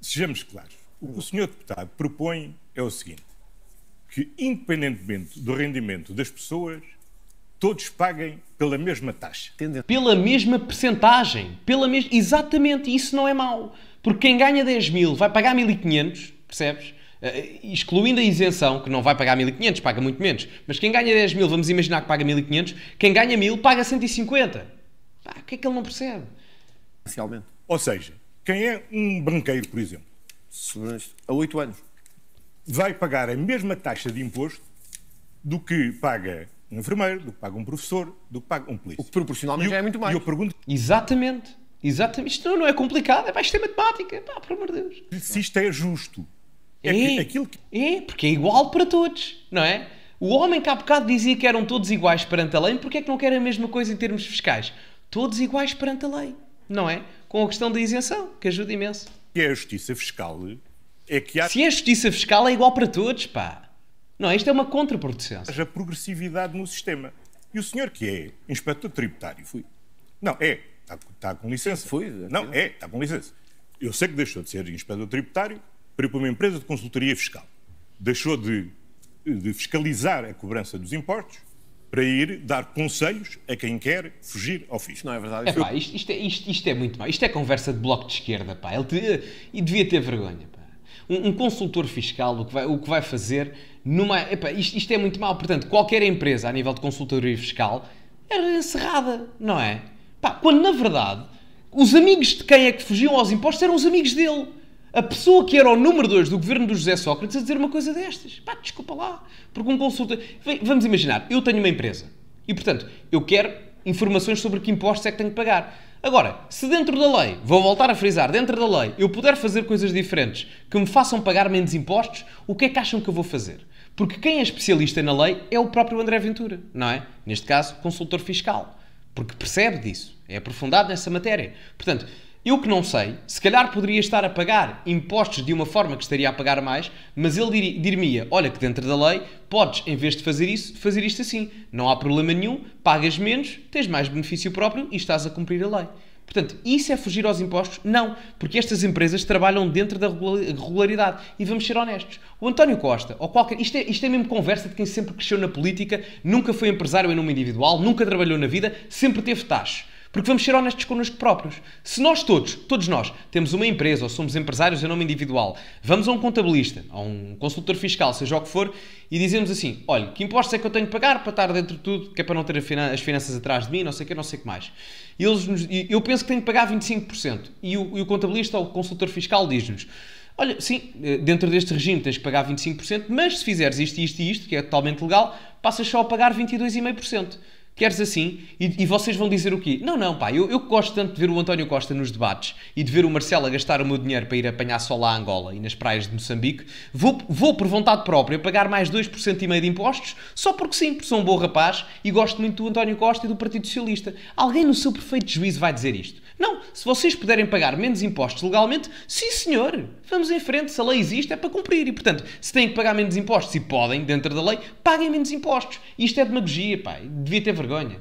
sejamos claros. O que o senhor deputado propõe é o seguinte, que independentemente do rendimento das pessoas, todos paguem pela mesma taxa. Pela mesma percentagem. Pela mes... Exatamente, isso não é mau. Porque quem ganha 10 mil vai pagar 1.500, percebes? Eh, excluindo a isenção, que não vai pagar 1.500, paga muito menos. Mas quem ganha 10 mil, vamos imaginar que paga 1.500, quem ganha 1.000 paga 150. Pá, o que é que ele não percebe? Essencialmente. Ou seja, quem é um branqueiro, por exemplo, há 8 anos, vai pagar a mesma taxa de imposto do que paga um enfermeiro, do que paga um professor, do que paga um polícia. O que proporcionalmente eu, já é muito mais. Eu pergunto... Exatamente. Exatamente. Isto não, não é complicado, é pá, isto é matemática, pá, pelo amor de Deus. Se isto é justo. É, é, aquilo que... é, porque é igual para todos, não é? O homem que há bocado dizia que eram todos iguais perante a lei, porque é que não quer a mesma coisa em termos fiscais? Todos iguais perante a lei, não é? Com a questão da isenção, que ajuda imenso. Que é a justiça fiscal, é que há... Se é a justiça fiscal, é igual para todos, pá. Não, isto é uma contraproducência. Haja progressividade no sistema. E o senhor que é inspetor tributário? Fui. Não, é. Está, tá com licença. Fui. Não, é. Está com licença. Eu sei que deixou de ser inspetor tributário para ir para uma empresa de consultoria fiscal. Deixou de, de fiscalizar a cobrança dos impostos para ir dar conselhos a quem quer fugir ao fisco. Não é verdade? isto, isto, é, isto, isto é muito mal. Isto é conversa de bloco de esquerda, pá. Ele te, e devia ter vergonha. Pá um, um consultor fiscal o que vai, o que vai fazer numa. Epa, isto, isto é muito mal. Portanto, qualquer empresa a nível de consultoria fiscal é era encerrada, não é? Pá, quando na verdade os amigos de quem é que fugiam aos impostos eram os amigos dele. A pessoa que era o número 2 do governo do José Sócrates a dizer uma coisa destas. Pá, desculpa lá. Porque um consultor. Vamos imaginar, eu tenho uma empresa e portanto eu quero informações sobre que impostos é que tenho que pagar. Agora, se dentro da lei, vou voltar a frisar, dentro da lei eu puder fazer coisas diferentes que me façam pagar menos impostos, o que é que acham que eu vou fazer? Porque quem é especialista na lei é o próprio André Ventura, não é? Neste caso, consultor fiscal. Porque percebe disso, é aprofundado nessa matéria. Portanto, eu que não sei, se calhar poderia estar a pagar impostos de uma forma que estaria a pagar mais, mas ele diria: olha, que dentro da lei podes, em vez de fazer isso, fazer isto assim. Não há problema nenhum, pagas menos, tens mais benefício próprio e estás a cumprir a lei. Portanto, isso é fugir aos impostos? Não, porque estas empresas trabalham dentro da regularidade. E vamos ser honestos. O António Costa, ou qualquer. Isto é, isto é mesmo conversa de quem sempre cresceu na política, nunca foi empresário em nome individual, nunca trabalhou na vida, sempre teve taxas. Porque vamos ser honestos connosco próprios. Se nós todos, todos nós, temos uma empresa ou somos empresários em nome individual, vamos a um contabilista, a um consultor fiscal, seja o que for, e dizemos assim: olha, que impostos é que eu tenho que pagar para estar dentro de tudo, que é para não ter as finanças atrás de mim, não sei o que, não sei o que mais. Eles nos, eu penso que tenho que pagar 25%. E o, e o contabilista ou o consultor fiscal diz-nos: olha, sim, eh, dentro deste regime tens que pagar 25%, mas se fizeres isto, isto e isto, que é totalmente legal, passas só a pagar 22,5%. Queres assim? E, e, vocês vão dizer o quê? Não, não, pá, eu, eu gosto tanto de ver o António Costa nos debates e de ver o Marcelo a gastar o meu dinheiro para ir apanhar sol à Angola e nas praias de Moçambique. Vou, vou por vontade própria pagar mais 2% e meio de impostos só porque sim, porque sou um bom rapaz e gosto muito do António Costa e do Partido Socialista. Alguém no seu perfeito juízo vai dizer isto. Não, se vocês puderem pagar menos impostos legalmente, sim senhor, vamos em frente, se a lei existe é para cumprir. E portanto, se têm que pagar menos impostos e podem, dentro da lei, paguem menos impostos. Isto é demagogia, pai, devia ter vergonha.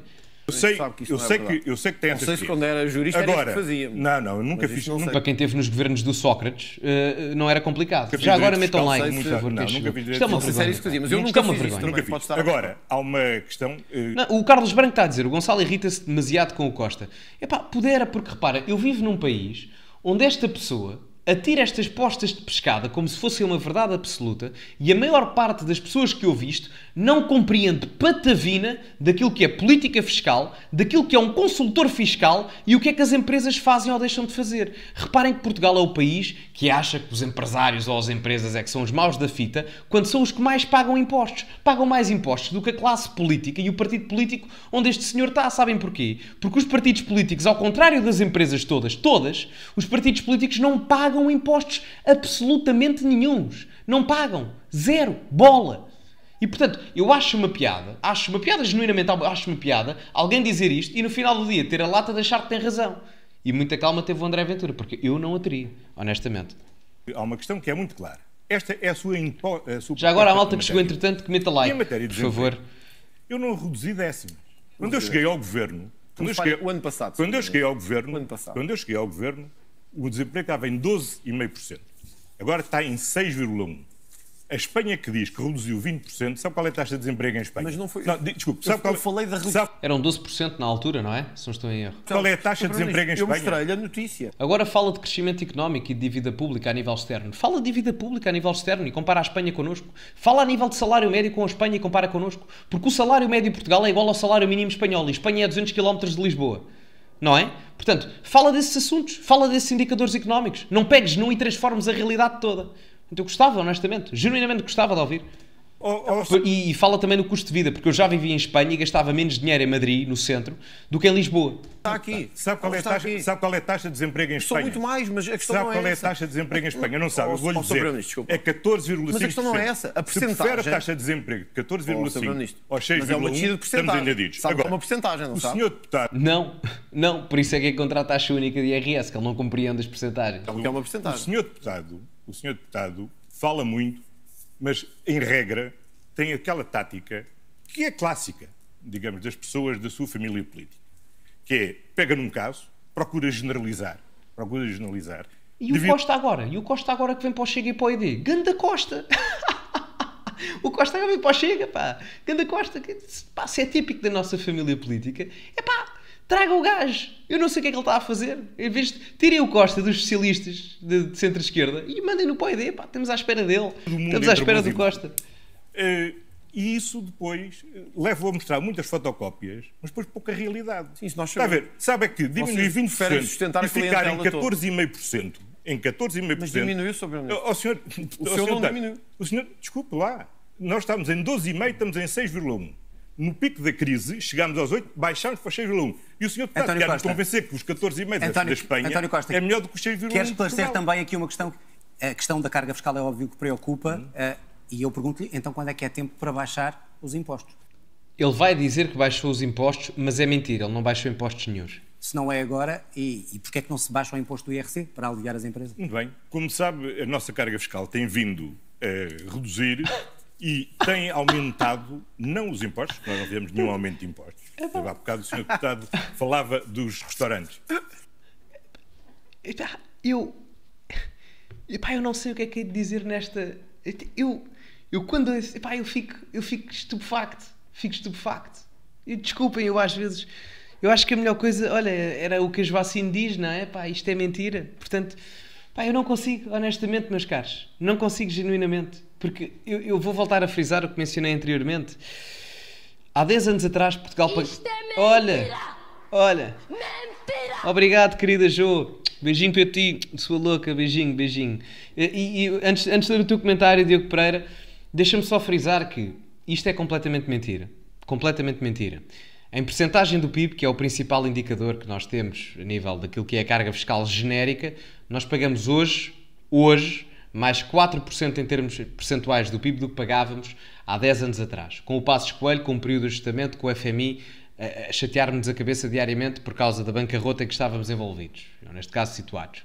Eu sei, eu, é sei que, eu sei que tem não essa sei se quando era jurista Agora, era que fazia. Não, não, nunca fiz. nunca... Para quem teve nos governos do Sócrates, uh, não era complicado. Já agora metam lá, isso. favor. Não, nunca fiz Isto é uma vergonha. Isso fazia, mas eu nunca, é nunca fiz isso. Nunca fiz. Agora, há uma questão... Uh... Não, o Carlos Branco está a dizer, o Gonçalo irrita-se demasiado com o Costa. Epá, pudera, porque repara, eu vivo num país onde esta pessoa atira estas postas de pescada como se fossem uma verdade absoluta e a maior parte das pessoas que eu isto não compreende patavina daquilo que é política fiscal, daquilo que é um consultor fiscal e o que é que as empresas fazem ou deixam de fazer. Reparem que Portugal é o país que acha que os empresários ou as empresas é que são os maus da fita, quando são os que mais pagam impostos. Pagam mais impostos do que a classe política e o partido político onde este senhor está. Sabem porquê? Porque os partidos políticos, ao contrário das empresas todas, todas, os partidos políticos não pagam pagam impostos absolutamente nenhums. Não pagam. Zero. Bola. E portanto, eu acho uma piada, acho uma piada, genuinamente acho uma piada, alguém dizer isto e no final do dia ter a lata de achar que tem razão. E muita calma teve o André Ventura, porque eu não a teria, honestamente. Há uma questão que é muito clara. Esta é a sua, impo... a sua Já agora a malta que chegou, entretanto, que meta like, por favor. Eu não reduzi décimas. Quando eu cheguei ao governo, quando eu cheguei, o ano passado. Quando eu cheguei ao governo, quando eu cheguei ao governo, o desemprego estava em 12,5%. Agora está em 6,1%. A Espanha que diz que reduziu 20%, sabe qual é a taxa de desemprego em Espanha? Mas não foi. Não, desculpe, sabe eu, qual... eu é- falei da redução. Eram 12% na altura, não é? Se não estou em erro. Qual é a taxa de então, desemprego em Espanha? Eu mostrei-lhe a notícia. Agora fala de crescimento económico e de dívida pública a nível externo. Fala de dívida pública a nível externo e compara a Espanha connosco. Fala a nível de salário médio com a Espanha e compara connosco. Porque o salário médio em Portugal é igual ao salário mínimo espanhol e Espanha é a 200 km de Lisboa não é? Portanto, fala desses assuntos, fala desses indicadores económicos. Não pegues num e transformes a realidade toda. Então, eu gostava, honestamente, genuinamente gostava de ouvir. Oh, oh, e, fala também no custo de vida, porque eu já vivia em Espanha e gastava menos dinheiro em Madrid, no centro, do que em Lisboa. Está aqui. Sabe qual, é taxa, aqui. sabe qual é a taxa de desemprego em Espanha? Sou muito mais, mas a questão sabe não é essa. Sabe qual é a taxa de desemprego em Espanha? Não sabe, oh, eu vou-lhe oh, dizer. Ministro, é 14,5%. Mas a questão não é essa. A porcentagem... Se prefere a taxa de desemprego 14,5% oh, ou 6,1%, é uma de estamos enlhadidos. Sabe é Agora, é uma porcentagem, não o sabe? O senhor deputado... Não, não. Por isso é que é contra a taxa única de IRS, que ele não compreende as porcentagens. Porque então, é uma porcentagem. O senhor deputado, o senhor deputado fala muito mas em regra tem aquela tática que é clássica, digamos, das pessoas da sua família política, que é pega num caso, procura generalizar, procura generalizar. E devido... o Costa agora, e o Costa agora que vem para o Chega e para o ID, ganda Costa. (laughs) o Costa agora vem para o Chega, pá, ganda Costa, que, pá, se é típico da nossa família política, é pá, traga o gajo. Eu não sei o que é que ele está a fazer. Em vez de tirem o Costa dos socialistas de, de centro-esquerda e mandem-no para o ID, pá, estamos à espera dele. Estamos à espera do Costa. Uh, e isso depois eh, leva a mostrar muitas fotocópias, mas depois pouca realidade. Sim, isso nós Está a ver? Sabe é que diminuir 20% e ficar em 14,5%. Em 14,5%. Mas diminuiu, sobre o, oh, senhor, o, o senhor, não diminuiu. O senhor, desculpe lá, nós estamos em 12,5%, estamos em 6,1% no pico da crise, chegámos aos 8, baixámos para 6,1. E o senhor deputado quer nos convencer que os 14,5 da, da Espanha António Costa, é melhor do que os 6,1 Quer esclarecer também aqui uma questão. A questão da carga fiscal é óbvio que preocupa. Hum. Uh, e eu pergunto-lhe, então quando é que é tempo para baixar os impostos? Ele vai dizer que baixou os impostos, mas é mentira, ele não baixou impostos nenhum. Se não é agora, e, e porquê é que não se baixa o imposto do IRC para aliviar as empresas? Muito bem. Como sabe, a nossa carga fiscal tem vindo a reduzir (laughs) e tem aumentado, não os impostos, nós não tivemos nenhum aumento de impostos. É há bocado o senhor deputado falava dos restaurantes. Eu. Epá, eu não sei o que é que é de dizer nesta. Eu, eu quando. Epá, eu fico, eu fico estupefacto. Fico estupefacto. E desculpem, eu às vezes. Eu acho que a melhor coisa. Olha, era o que as vacinas diz, não é? Epá, isto é mentira. Portanto, epá, eu não consigo, honestamente, meus caros. Não consigo, genuinamente. Porque eu, eu vou voltar a frisar o que mencionei anteriormente. Há 10 anos atrás, Portugal pagou. É olha! Olha! Mentira. Obrigado, querida Jo. Beijinho para ti, sua louca. Beijinho, beijinho. E, e antes, antes de ler o teu comentário, Diogo Pereira, deixa-me só frisar que isto é completamente mentira. Completamente mentira. Em percentagem do PIB, que é o principal indicador que nós temos a nível daquilo que é a carga fiscal genérica, nós pagamos hoje, hoje, mais 4% em termos percentuais do PIB do que pagávamos há 10 anos atrás. Com o passo escolho, com o período de ajustamento, com o FMI eh, eh, a chatear-nos a cabeça diariamente por causa da bancarrota em que estávamos envolvidos, neste caso situados.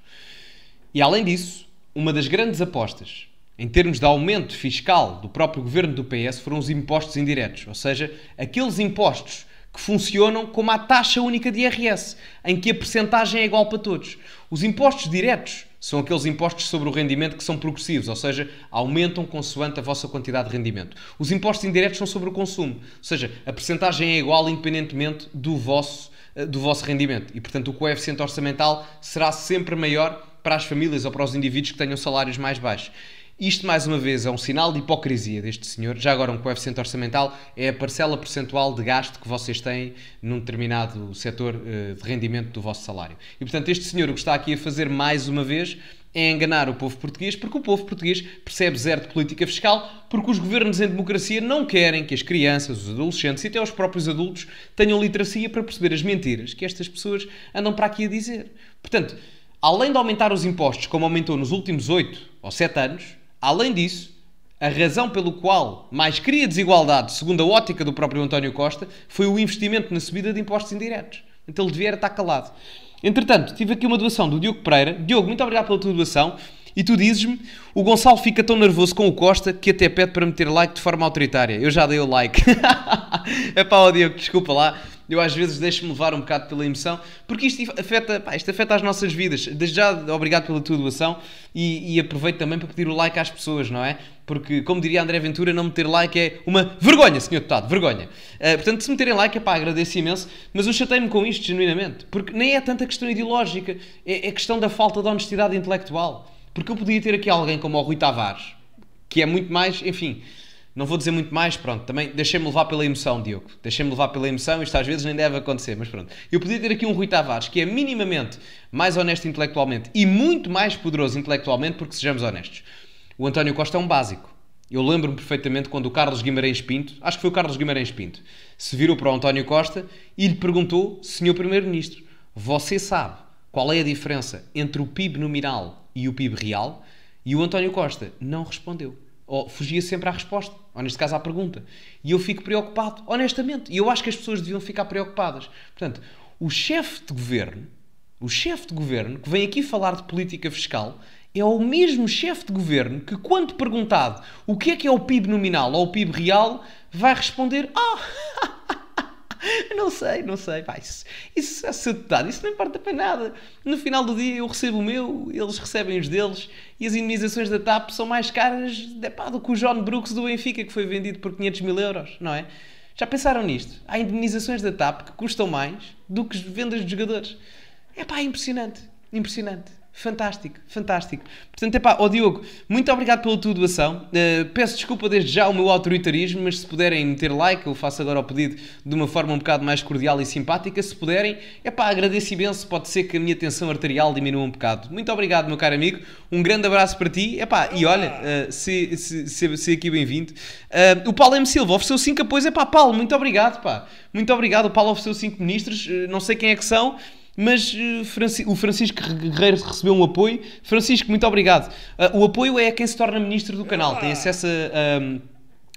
E além disso, uma das grandes apostas em termos de aumento fiscal do próprio governo do PS foram os impostos indiretos, ou seja, aqueles impostos que funcionam como a taxa única de IRS, em que a percentagem é igual para todos. Os impostos diretos são aqueles impostos sobre o rendimento que são progressivos, ou seja, aumentam consoante a vossa quantidade de rendimento. Os impostos indiretos são sobre o consumo, ou seja, a percentagem é igual independentemente do vosso, eh, do vosso rendimento. E, portanto, o coeficiente orçamental será sempre maior para as famílias ou para os indivíduos que tenham salários mais baixos. Isto, mais uma vez, é um sinal de hipocrisia deste senhor. Já agora, um coeficiente orçamental é a parcela percentual de gasto que vocês têm num determinado setor eh, de rendimento do vosso salário. E, portanto, este senhor o que está aqui a fazer, mais uma vez, é enganar o povo português, porque o povo português percebe zero de política fiscal, porque os governos em democracia não querem que as crianças, os adolescentes e até os próprios adultos tenham literacia para perceber as mentiras que estas pessoas andam para aqui a dizer. Portanto, além de aumentar os impostos, como aumentou nos últimos 8 ou 7 anos, Além disso, a razão pelo qual mais cria desigualdade, segundo a ótica do próprio António Costa, foi o investimento na subida de impostos indiretos. Então ele devia estar calado. Entretanto, tive aqui uma doação do Diogo Pereira. Diogo, muito obrigado pela tua doação. E tu dizes-me, o Gonçalo fica tão nervoso com o Costa que até pede para meter like de forma autoritária. Eu já dei o like. é (laughs) pá, Diogo, desculpa lá eu às vezes deixo-me levar um bocado pela emoção, porque isto afeta, pá, isto afeta as nossas vidas. Desde já, obrigado pela tua doação e, e aproveito também para pedir o like às pessoas, não é? porque, como diria André Ventura, não meter like é uma vergonha, senhor deputado, vergonha. Uh, portanto, se meterem like, é pá, agradeço imenso, mas eu chatei-me com isto, genuinamente, porque nem é tanta questão ideológica, é, é questão da falta de honestidade intelectual. Porque eu podia ter aqui alguém como o Rui Tavares, que é muito mais, enfim, não vou dizer muito mais, pronto, também deixei-me levar pela emoção, Diogo. Deixei-me levar pela emoção, isto às vezes nem deve acontecer, mas pronto. Eu podia ter aqui um Rui Tavares que é minimamente mais honesto intelectualmente e muito mais poderoso intelectualmente, porque sejamos honestos. O António Costa é um básico. Eu lembro-me perfeitamente quando o Carlos Guimarães Pinto, acho que foi o Carlos Guimarães Pinto, se virou para o António Costa e lhe perguntou: Senhor Primeiro-Ministro, você sabe qual é a diferença entre o PIB nominal e o PIB real? E o António Costa não respondeu ou fugia sempre à resposta, ou neste caso à pergunta. E eu fico preocupado, honestamente. E eu acho que as pessoas deviam ficar preocupadas. Portanto, o chefe de governo, o chefe de governo que vem aqui falar de política fiscal, é o mesmo chefe de governo que, quando perguntado o que é que é o PIB nominal ou o PIB real, vai responder: Ah! Oh, (laughs) não sei, não sei. Pá, isso, isso é sedutado, isso não importa para nada. No final do dia eu recebo o meu, eles recebem os deles e as indenizações da TAP são mais caras epá, do que o John Brooks do Benfica, que foi vendido por 500 mil euros, não é? Já pensaram nisto? Há indenizações da TAP que custam mais do que as vendas de jogadores. É pá, impressionante, impressionante. Fantástico, fantástico. Portanto, é pá, o oh, Diogo, muito obrigado pela tua doação. Uh, peço desculpa desde já o meu autoritarismo, mas se puderem meter like, eu faço agora o pedido de uma forma um bocado mais cordial e simpática. Se puderem, é pá, agradeço imenso. Pode ser que a minha tensão arterial diminua um bocado. Muito obrigado, meu caro amigo. Um grande abraço para ti. É pá, e olha, uh, se, se, se, se, aqui bem-vindo. Uh, o Paulo M. Silva ofereceu 5 apoios. É pá, Paulo, muito obrigado, pá. Muito obrigado. O Paulo ofereceu 5 ministros. não sei quem é que são mas eh, o Francisco Guerreiro recebeu um apoio. Francisco, muito obrigado. Eh, o apoio é a quem se torna ministro do canal, tem acesso a, a, ehm,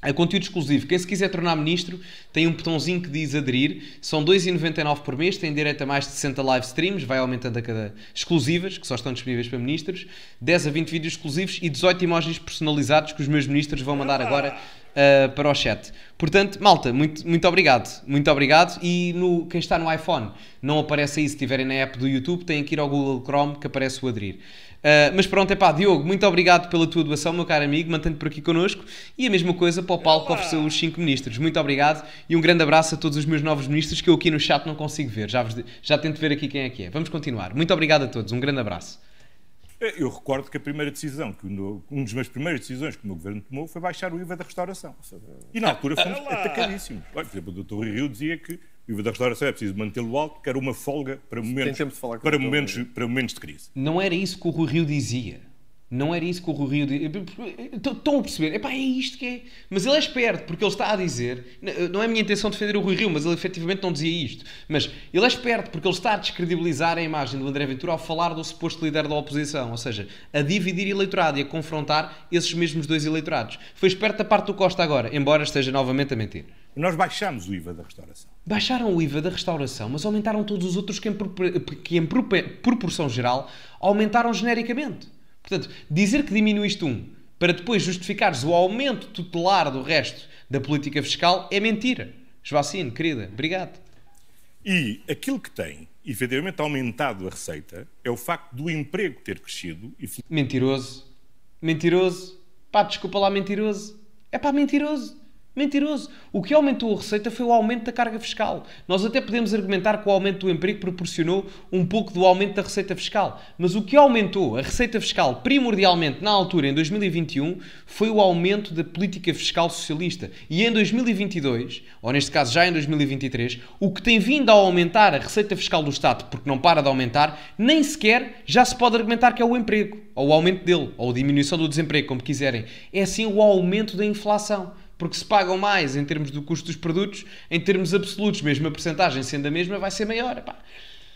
a, conteúdo exclusivo. Quem se quiser tornar ministro tem um botãozinho que diz aderir, são 2,99 por mês, tem direito a mais de 60 live streams, vai aumentando a cada. exclusivas, que só estão disponíveis para ministros, 10 a 20 vídeos exclusivos e 18 emojis personalizados que os meus ministros vão mandar agora uh, para o chat. Portanto, malta, muito, muito obrigado. Muito obrigado. E no, quem está no iPhone, não aparece aí. Se estiverem na app do YouTube, têm que ir ao Google Chrome que aparece o aderir. Uh, mas pronto, é pá, Diogo, muito obrigado pela tua doação, meu caro amigo, mantendo por aqui connosco. E a mesma coisa para o palco que ofereceu os 5 ministros. Muito obrigado e um grande abraço a todos os meus novos ministros que eu aqui no chat não consigo ver. Já, já tento ver aqui quem é que é. Vamos continuar. Muito obrigado a todos, um grande abraço. É, eu recordo que a primeira decisão, que meu, uma das minhas primeiras decisões que o meu governo tomou foi baixar o IVA da restauração. E na altura fomos atacadíssimos. Olha, por exemplo, o doutor Rio dizia que o IVA da restauração é preciso mantê-lo alto, que era uma folga para momentos, para, momentos, para momentos de crise. Não era isso que o Rui Rio dizia. Não era isso que o Rui Rio Estão a perceber? Epá, é isto que é. Mas ele é esperto, porque ele está a dizer. Não é a minha intenção defender o Rui Rio, mas ele efetivamente não dizia isto. Mas ele é esperto, porque ele está a descredibilizar a imagem do André Ventura ao falar do suposto líder da oposição. Ou seja, a dividir eleitorado e a confrontar esses mesmos dois eleitorados. Foi esperto da parte do Costa agora, embora esteja novamente a mentir. Nós baixamos o IVA da restauração. Baixaram o IVA da restauração, mas aumentaram todos os outros que, em, que em proporção geral, aumentaram genericamente. Portanto, dizer que diminuíste um para depois justificares o aumento tutelar do resto da política fiscal é mentira. Joacine, querida, obrigado. E aquilo que tem efetivamente aumentado a receita é o facto do emprego ter crescido. E... Mentiroso. Mentiroso. Pá, desculpa lá, mentiroso. É pá, mentiroso. Mentiroso. O que aumentou a receita foi o aumento da carga fiscal. Nós até podemos argumentar que o aumento do emprego proporcionou um pouco do aumento da receita fiscal, mas o que aumentou a receita fiscal primordialmente na altura, em 2021, foi o aumento da política fiscal socialista. E em 2022, ou neste caso já em 2023, o que tem vindo a aumentar a receita fiscal do Estado, porque não para de aumentar, nem sequer já se pode argumentar que é o emprego, ou o aumento dele, ou a diminuição do desemprego, como quiserem. É sim o aumento da inflação porque se pagam mais em termos do custo dos produtos, em termos absolutos, mesmo a percentagem sendo a mesma, vai ser maior. Epá.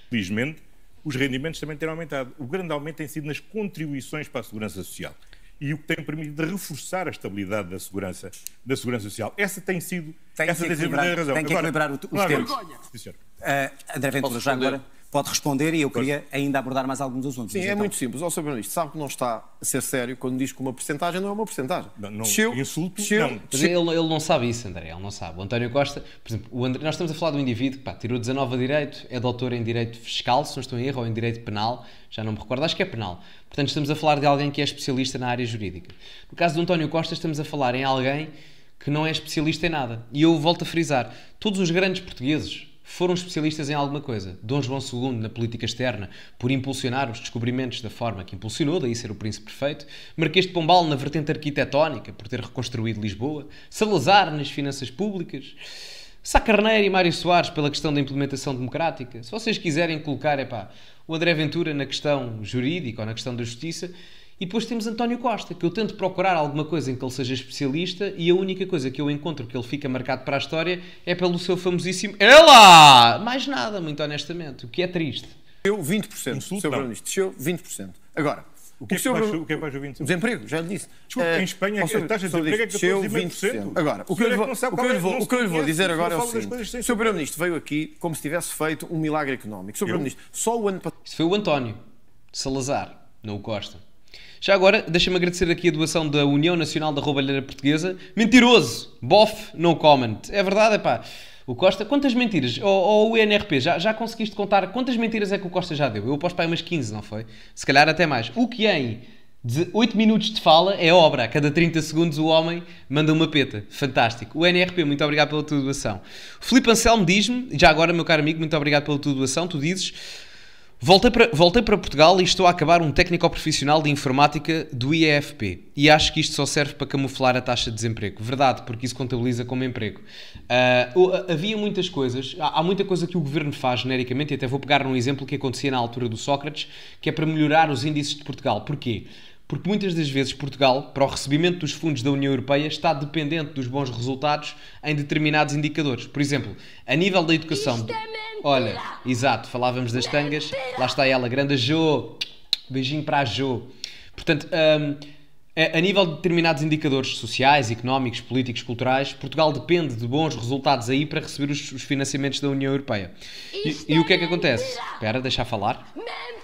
Felizmente, os rendimentos também têm aumentado. O grande aumento tem sido nas contribuições para a segurança social e o que tem permitido reforçar a estabilidade da segurança, da segurança social. Essa tem sido, tem essa que tem sido a verdadeira razão. Tem que agora, equilibrar os agora, tempos. Agora, uh, André Ventura, já agora pode responder e eu queria ainda abordar mais alguns assuntos. Sim, é então. muito simples. Ao saber isto, sabe que não está a ser sério quando diz que uma porcentagem não é uma porcentagem. Não, não insulto, Cheu, não. ele, ele, não sabe isso, André, ele não sabe. O António Costa, por exemplo, o André, nós estamos a falar de um indivíduo que pá, tirou 19 a direito, é doutor em direito fiscal, se não estou em erro, ou em direito penal, já não me recordo, acho que é penal. Portanto, estamos a falar de alguém que é especialista na área jurídica. No caso do António Costa, estamos a falar em alguém que não é especialista em nada. E eu volto a frisar, todos os grandes portugueses, foram especialistas em alguma coisa. Dom João II na política externa, por impulsionar os descobrimentos da forma que impulsionou, daí ser o príncipe perfeito, Marquês de Pombal na vertente arquitetónica, por ter reconstruído Lisboa, Salazar nas finanças públicas, Sá Carneiro e Mário Soares pela questão da implementação democrática. Se vocês quiserem colocar, epá, o André Ventura na questão jurídica ou na questão da justiça, e depois temos António Costa, que eu tento procurar alguma coisa em que ele seja especialista e a única coisa que eu encontro que ele fica marcado para a história é pelo seu famosíssimo Ela! É Mais nada, muito honestamente, o que é triste. Eu 20%, Insulto, seu Primeiro-Ministro, desceu 20%. Agora, o que, o, é seu... o que é que o 20%? É desemprego, já lhe disse. Desculpa, eh, em Espanha seja, oh, a taxa de desemprego é 14,5%. Agora, o que, eu, lhe vou, dizer agora é o seguinte. O Sr. Primeiro-Ministro veio aqui como se tivesse feito um milagre económico. Sr. Primeiro-Ministro, só o ano passado... Isto foi o António Salazar, não o Costa. Já agora, deixa-me agradecer aqui a doação da União Nacional da Roubalheira Portuguesa. Mentiroso! Bof, no comment. É verdade, é pá. O Costa, quantas mentiras? Ou, o INRP, já, já conseguiste contar quantas mentiras é que o Costa já deu? Eu aposto para aí umas 15, não foi? Se calhar até mais. O que em 8 minutos de fala é obra. A cada 30 segundos o homem manda uma peta. Fantástico. O NRP, muito obrigado pela tua doação. Filipe Anselmo diz-me, já agora, meu caro amigo, muito obrigado pela tua doação. Tu dizes. Voltei para, voltei para Portugal e estou a acabar um técnico profissional de informática do IEFP. E acho que isto só serve para camuflar a taxa de desemprego. Verdade, porque isso contabiliza como emprego. Uh, havia muitas coisas, há, há, muita coisa que o governo faz genericamente, e até vou pegar um exemplo que acontecia na altura do Sócrates, que é para melhorar os índices de Portugal. Porquê? porque muitas das vezes Portugal, para o recebimento dos fundos da União Europeia, está dependente dos bons resultados em determinados indicadores. Por exemplo, a nível da educação. É Olha, exato, falávamos das tangas, lá está ela, grande Jo, beijinho para a Jo. Portanto, um, a nível de determinados indicadores sociais, económicos, políticos, culturais, Portugal depende de bons resultados aí para receber os, os financiamentos da União Europeia. E, e, o é que é que acontece? Espera, deixa falar.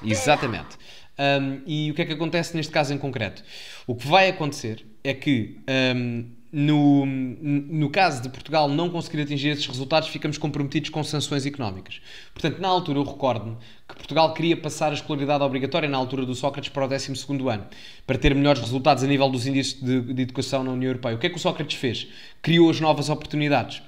Exatamente. Um, e o que é que acontece neste caso em concreto? O que vai acontecer é que um, no, no caso de Portugal não conseguir atingir esses resultados, ficamos comprometidos com sanções económicas. Portanto, na altura, eu recordo-me que Portugal queria passar a escolaridade obrigatória na altura do Sócrates para o 12 ano, para ter melhores resultados a nível dos índices de, de educação na União Europeia. O que é que o Sócrates fez? Criou as novas oportunidades.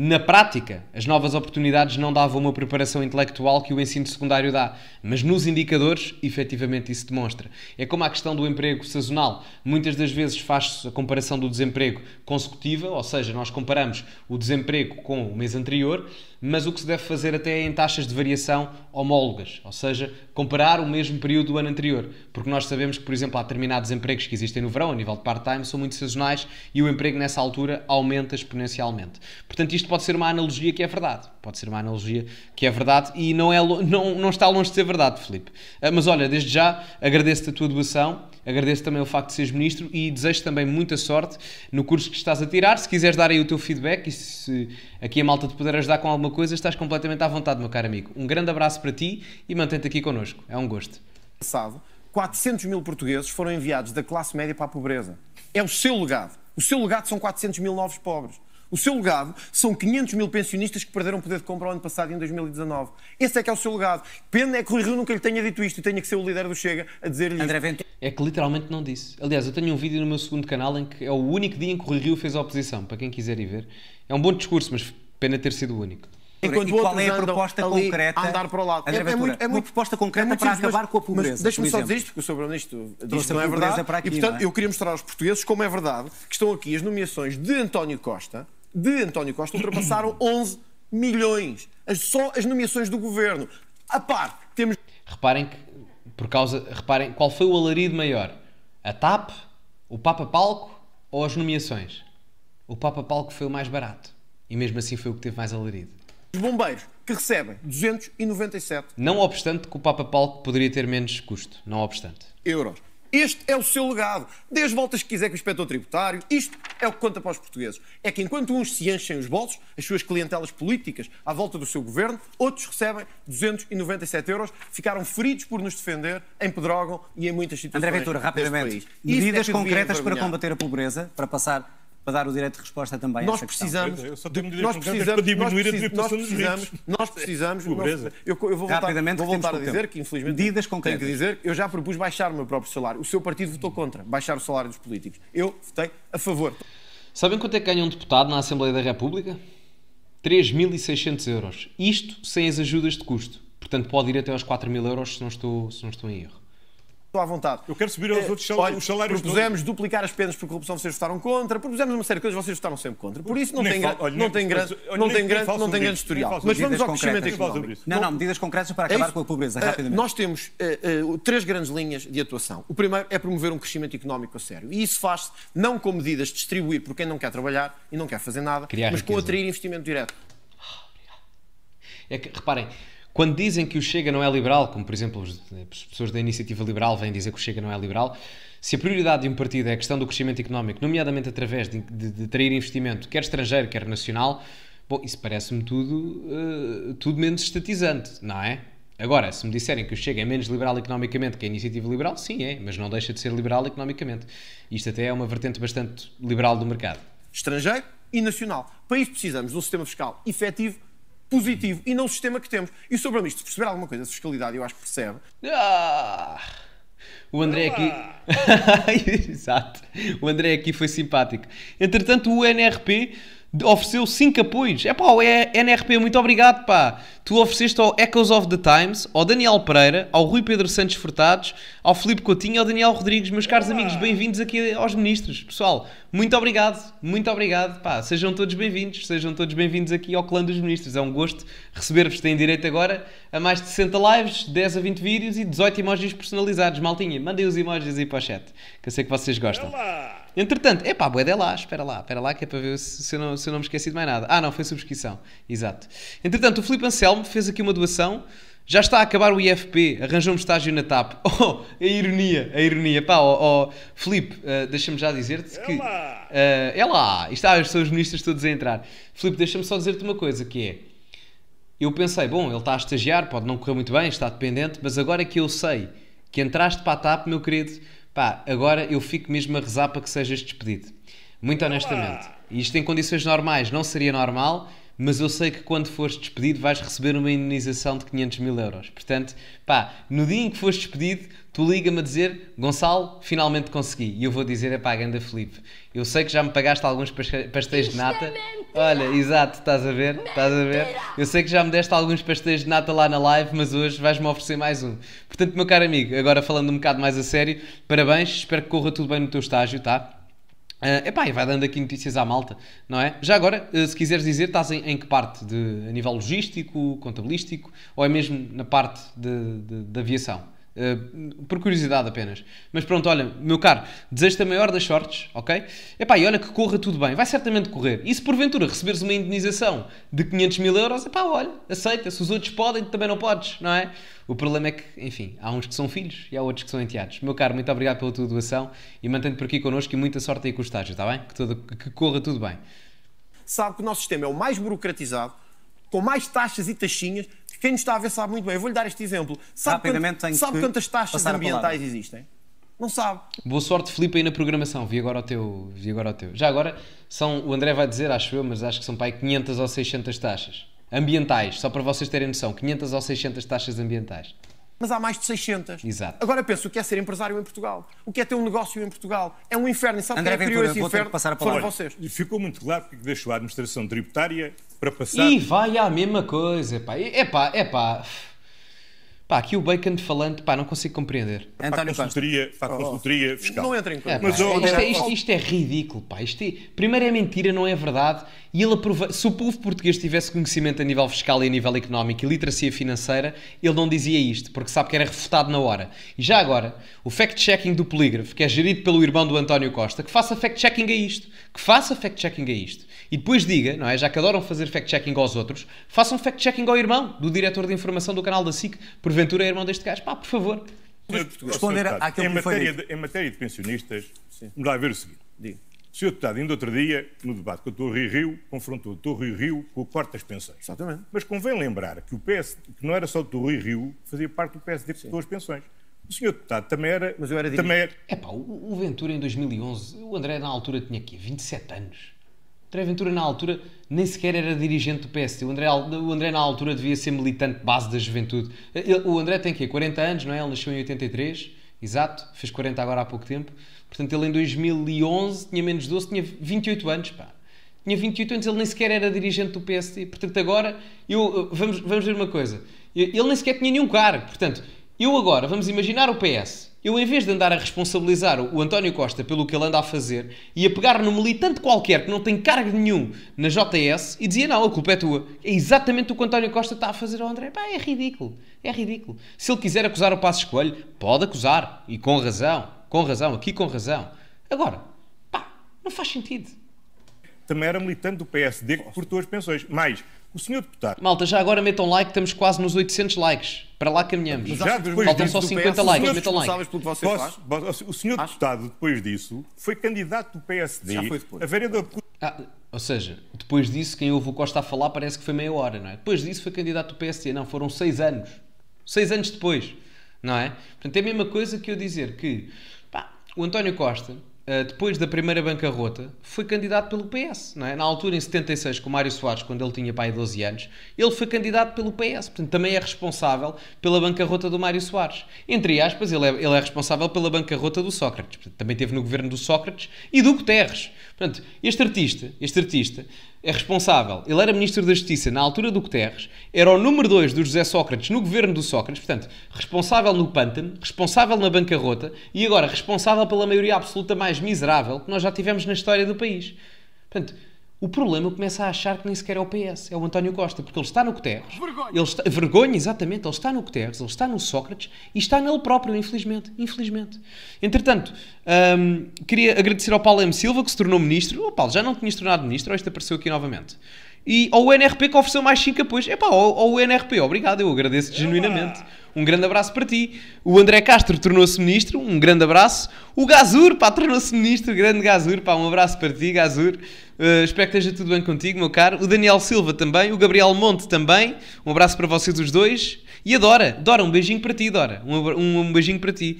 Na prática, as novas oportunidades não davam uma preparação intelectual que o ensino secundário dá, mas nos indicadores, efetivamente, isso demonstra. É como a questão do emprego sazonal. Muitas das vezes faz-se a comparação do desemprego consecutiva, ou seja, nós comparamos o desemprego com o mês anterior, mas o que se deve fazer até é em taxas de variação homólogas, ou seja, comparar o mesmo período do ano anterior, porque nós sabemos que, por exemplo, há determinados empregos que existem no verão, a nível de part-time, são muito sazonais e o emprego nessa altura aumenta exponencialmente. Portanto, isto pode ser uma analogia que é verdade, pode ser uma analogia que é verdade e não, é, não, não está longe de ser verdade, Felipe. Ah, mas olha, desde já agradeço-te a tua doação Agradeço também o facto de seres ministro e desejo também muita sorte no curso que estás a tirar. Se quiseres dar aí o teu feedback e se aqui a malta te puder ajudar com alguma coisa, estás completamente à vontade, meu caro amigo. Um grande abraço para ti e mantente aqui connosco. É um gosto. Passado, 400 mil portugueses foram enviados da classe média para a pobreza. É o seu legado. O seu legado são 400 mil novos pobres. O seu legado são 500 mil pensionistas que perderam o poder de compra o ano passado, em 2019. Esse é que é o seu legado. Pena é que o Rio nunca lhe tenha dito isto e tenha que ser o líder do Chega a dizer-lhe André Ventura. É que literalmente não disse. Aliás, eu tenho um vídeo no meu segundo canal em que é o único dia em que o Rio fez a oposição, para quem quiser ir ver. É um bom discurso, mas pena ter sido o único. Enquanto e qual é a proposta concreta? A andar para o lado. É, é, muito, é, é muito, uma proposta concreta é para simples, acabar com a pobreza. Deixa-me só dizer isto, porque o Sr. Bruno disse não é verdade. Aqui, e, portanto, é? eu queria mostrar aos portugueses como é verdade que estão aqui as nomeações de António Costa, de António Costa ultrapassaram 11 (coughs) milhões. Só as nomeações do governo. A par, temos. Reparem que, por causa. Reparem, qual foi o alarido maior? A TAP, o Papa Palco ou as nomeações? O Papa Palco foi o mais barato. E mesmo assim foi o que teve mais alarido. Os bombeiros, que recebem 297. Não obstante que o Papa Palco poderia ter menos custo, não obstante. Euros. Este é o seu legado. Dê as voltas que quiser com o espectador tributário. Isto é o que conta para os portugueses. É que enquanto uns se enchem os bolsos, as suas clientelas políticas, à volta do seu governo, outros recebem 297 euros, ficaram feridos por nos defender, empedrogam e em muitas situações. André Ventura, rapidamente. É medidas é concretas para combater a pobreza, para passar para dar o direito de resposta também nós a essa precisamos, questão. nós precisamos, de, nós precisamos, nós precisamos, nós precisamos, pobreza. Eu, eu, vou voltar, vou voltar a dizer que, infelizmente, medidas concretas. tenho que dizer, eu já propus baixar o meu próprio salário. O seu partido votou contra baixar o salário dos políticos. Eu votei a favor. Sabem quanto é que ganha um deputado na Assembleia da República? 3.600 euros. Isto sem as ajudas de custo. Portanto, pode ir até aos 4.000 euros se não estou, se não estou em erro. Estou à vontade. Eu quero subir aos é, outros sal olha, os salários. Propusemos todos. duplicar as penas por corrupção, vocês votaram contra. Propusemos uma série de coisas, vocês votaram sempre contra. Por isso não nem tem, olha, não, tem grande, olha, não tem grande, não tem grande, não tem grande historial. Mas medidas vamos ao crescimento económico. Não, não, medidas concretas para é acabar é com a pobreza, ah, rapidamente. Nós temos uh, uh, três grandes linhas de atuação. O primeiro é promover um crescimento económico a sério. E isso faz-se não com medidas de distribuir por quem não quer trabalhar e não quer fazer nada, Criar mas riqueza. com atrair investimento direto. É que, reparem, quando dizem que o Chega não é liberal, como por exemplo eh, as pessoas da iniciativa liberal vêm dizer que o Chega não é liberal, se a prioridade de um partido é a questão do crescimento económico, nomeadamente através de, de, de investimento, quer estrangeiro, quer nacional, bom, isso parece-me tudo, uh, tudo menos estatizante, não é? Agora, se me disserem que o Chega é menos liberal economicamente que a iniciativa liberal, sim é, mas não deixa de ser liberal economicamente. Isto até é uma vertente bastante liberal do mercado. Estrangeiro e nacional. Para isso precisamos de um sistema fiscal efetivo positivo e não o sistema que temos. E sobre isto se perceber alguma coisa de fiscalidade, eu acho que percebe. Ah, o André aqui. (laughs) Exato. O André aqui foi simpático. Entretanto, o NRP ofereceu 5 apoios. É pá, é NRP, muito obrigado, pá. Tu ofereceste ao Echoes of the Times, ao Daniel Pereira, ao Rui Pedro Santos Furtados, ao Filipe Coutinho e ao Daniel Rodrigues. Meus caros ah. amigos, bem-vindos aqui aos ministros. Pessoal, muito obrigado, muito obrigado, pá. Sejam todos bem-vindos, sejam todos bem-vindos aqui ao Clã dos Ministros. É um gosto receber-vos. Têm direito agora a mais de 60 lives, 10 a 20 vídeos e 18 emojis personalizados. Maltinha, mandem os emojis aí para o chat, que eu sei que vocês gostam. Olá. Entretanto, epá, boé de lá, espera lá, espera lá, que é para ver se, se, eu não, se eu não me esqueci de mais nada. Ah, não, foi subscrição, exato. Entretanto, o Filipe Anselmo fez aqui uma doação, já está a acabar o IFP, arranjou um estágio na TAP. (laughs) Oh, a ironia, a ironia. Pá, oh, oh Filipe, uh, deixa-me já dizer-te que... Uh, é lá! Isto, ah, são os ministros todos a entrar. Filipe, deixa-me só dizer-te uma coisa, que é... Eu pensei, bom, ele está a estagiar, pode não correr muito bem, está dependente, mas agora é que eu sei que entraste para a TAP, meu querido Pá, agora eu fico mesmo a rezar para que sejas despedido. Muito honestamente. Isto em condições normais não seria normal, mas eu sei que quando fores despedido vais receber uma indenização de 500 mil euros. Portanto, pá, no dia em que fores despedido, tu liga-me a dizer Gonçalo, finalmente consegui. E eu vou dizer, é pá, ganda Felipe eu sei que já me pagaste alguns pastéis de nata. Olha, exato, estás a ver? Estás a ver? Eu sei que já me deste alguns pastéis de nata lá na live, mas hoje vais-me oferecer mais um. Portanto, meu caro amigo, agora falando um bocado mais a sério, parabéns, espero que corra tudo bem no teu estágio, tá? Uh, epá, e vai dando aqui notícias à malta, não é? Já agora, uh, se quiseres dizer, estás em, em, que parte? De, a nível logístico, contabilístico, ou é mesmo na parte de, de, de aviação? Eh, por curiosidade apenas. Mas pronto, olha, meu caro, desejo-te a maior das sortes, ok? Epá, e olha que corra tudo bem, vai certamente correr. E se porventura receberes uma indenização de 500 mil euros, epá, olha, aceita, se os outros podem, também não podes, não é? O problema é que, enfim, há uns que são filhos e há outros que são enteados. Meu caro, muito obrigado pela tua doação e mantendo te por aqui connosco e muita sorte aí com o estágio, está bem? Que, tudo, que corra tudo bem. Sabe que o nosso sistema é o mais burocratizado, com mais taxas e taxinhas, quem nos está a ver sabe muito bem. Eu vou-lhe dar este exemplo. Sabe, sabe quantas taxas ambientais existem? Não sabe. Boa sorte, Filipe, aí na programação. Vi agora o teu. Vi agora o teu. Já agora, são, o André vai dizer, acho eu, mas acho que são para aí 500 ou 600 taxas ambientais, só para vocês terem noção. 500 ou 600 taxas ambientais mas há mais de 600. Exato. Agora penso o que é ser empresário em Portugal, o que é ter um negócio em Portugal. É um inferno. E sabe André quem é criou esse inferno? Passar a palavra. Foram vocês. Ficou muito claro porque é deixou a administração tributária para passar. E vai à mesma coisa, pá. É pá, é pá. Pá, aqui o bacon falante, pá, não consigo compreender. É António consultoria, faz consultoria oh. oh. fiscal. Não entra em conta. É, Mas, oh, isto, é, oh, isto, oh. isto, é ridículo, pá. Isto é, primeiro é mentira, não é verdade. E ele aprova... Se o povo português tivesse conhecimento a nível fiscal e a nível económico e literacia financeira, ele não dizia isto, porque sabe que era refutado na hora. E já agora, o fact-checking do polígrafo, que é gerido pelo irmão do António Costa, que faça fact-checking a isto. Que faça fact-checking a isto. E depois diga, não é? Já que adoram fazer fact-checking aos outros, façam fact-checking ao irmão do diretor de informação do canal da SIC, porventura é irmão deste gajo. Pá, por favor. responder Sr. àquele em matéria, de, em matéria de pensionistas, Sim. vamos lá ver o seguinte. Diga. senhor Deputado, ainda outro dia, no debate com o Torre Rio, confrontou o Torre Rio com o corte das pensões. Exatamente. Mas convém lembrar que o PS, que não era só o Torre Rui Rio, fazia parte do PSD que cortou as pensões. O senhor deputado também era. Mas eu era Também era... É pá, o Ventura em 2011, o André na altura tinha aqui 27 anos. André Ventura, na altura, nem sequer era dirigente do PSD. O André, o André na altura, devia ser militante base da juventude. o André tem, quê? 40 anos, não é? Ele nasceu em 83, exato. Fez 40 agora há pouco tempo. Portanto, ele em 2011 tinha menos 12, tinha 28 anos, pá. Tinha 28 anos, ele nem sequer era dirigente do PSD. Portanto, agora, eu, vamos, vamos ver uma coisa. Ele nem sequer tinha nenhum cargo. Portanto, eu agora, vamos imaginar o PS eu em vez de andar a responsabilizar o António Costa pelo que ele anda a fazer, ia pegar num militante qualquer que não tem cargo nenhum na JS e dizia, não, a culpa é tua. É exatamente o que o António Costa está a fazer ao André. Pá, é ridículo. É ridículo. Se ele quiser acusar o Passo Escolho, pode acusar. E com razão. Com razão. Aqui com razão. Agora, pá, não faz sentido. Também era militante do PSD que cortou as pensões. Mais, o senhor deputado. Malta, já agora metam like, estamos quase nos 800 likes. Para lá caminhamos. Mas, já Faltam só 50 PS, likes, metam like. Pelo que você Posso, faz? O senhor Acho. deputado, depois disso, foi candidato do PSD já foi depois. a vereador. Ah, ou seja, depois disso, quem ouve o Costa a falar parece que foi meia hora, não é? Depois disso foi candidato do PSD. Não, foram seis anos. Seis anos depois, não é? Portanto, é a mesma coisa que eu dizer que pá, o António Costa eh, depois da primeira bancarrota, foi candidato pelo PS. É? Na altura, em 76, com o Mário Soares, quando ele tinha pai 12 anos, ele foi candidato pelo PS. Portanto, também é responsável pela bancarrota do Mário Soares. Entre aspas, ele é, ele é responsável pela bancarrota do Sócrates. Portanto, também teve no governo do Sócrates e do Guterres. Portanto, este artista, este artista é responsável. Ele era ministro da Justiça na altura do Guterres, era o número 2 do José Sócrates no governo do Sócrates, portanto, responsável no pântano, responsável na bancarrota e agora responsável pela maioria absoluta mais miserável que nós já tivemos na história do país. Portanto, o problema começa a achar que nem sequer é o PS, é o António Costa, porque ele está no Guterres. Vergonha! Ele está, vergonha, exatamente, ele está no Guterres, ele está no Sócrates e está nele próprio, infelizmente. infelizmente. Entretanto, hum, queria agradecer ao Paulo M. Silva, que se tornou ministro. O oh, Paulo já não tinha se tornado ministro, ou este apareceu aqui novamente. E ao UNRP que ofereceu mais 5 apoios. Epá, ao, ao UNRP, obrigado, eu agradeço genuinamente. Ah, um grande abraço para ti. O André Castro tornou-se ministro, um grande abraço. O Gazur, pá, tornou-se ministro, grande Gazur, pá, um abraço para ti, Gazur. Uh, espero que esteja tudo bem contigo, meu caro. O Daniel Silva também, o Gabriel Monte também, um abraço para vocês os dois. E a Dora, Dora, um beijinho para ti, Dora, um, um, um beijinho para ti.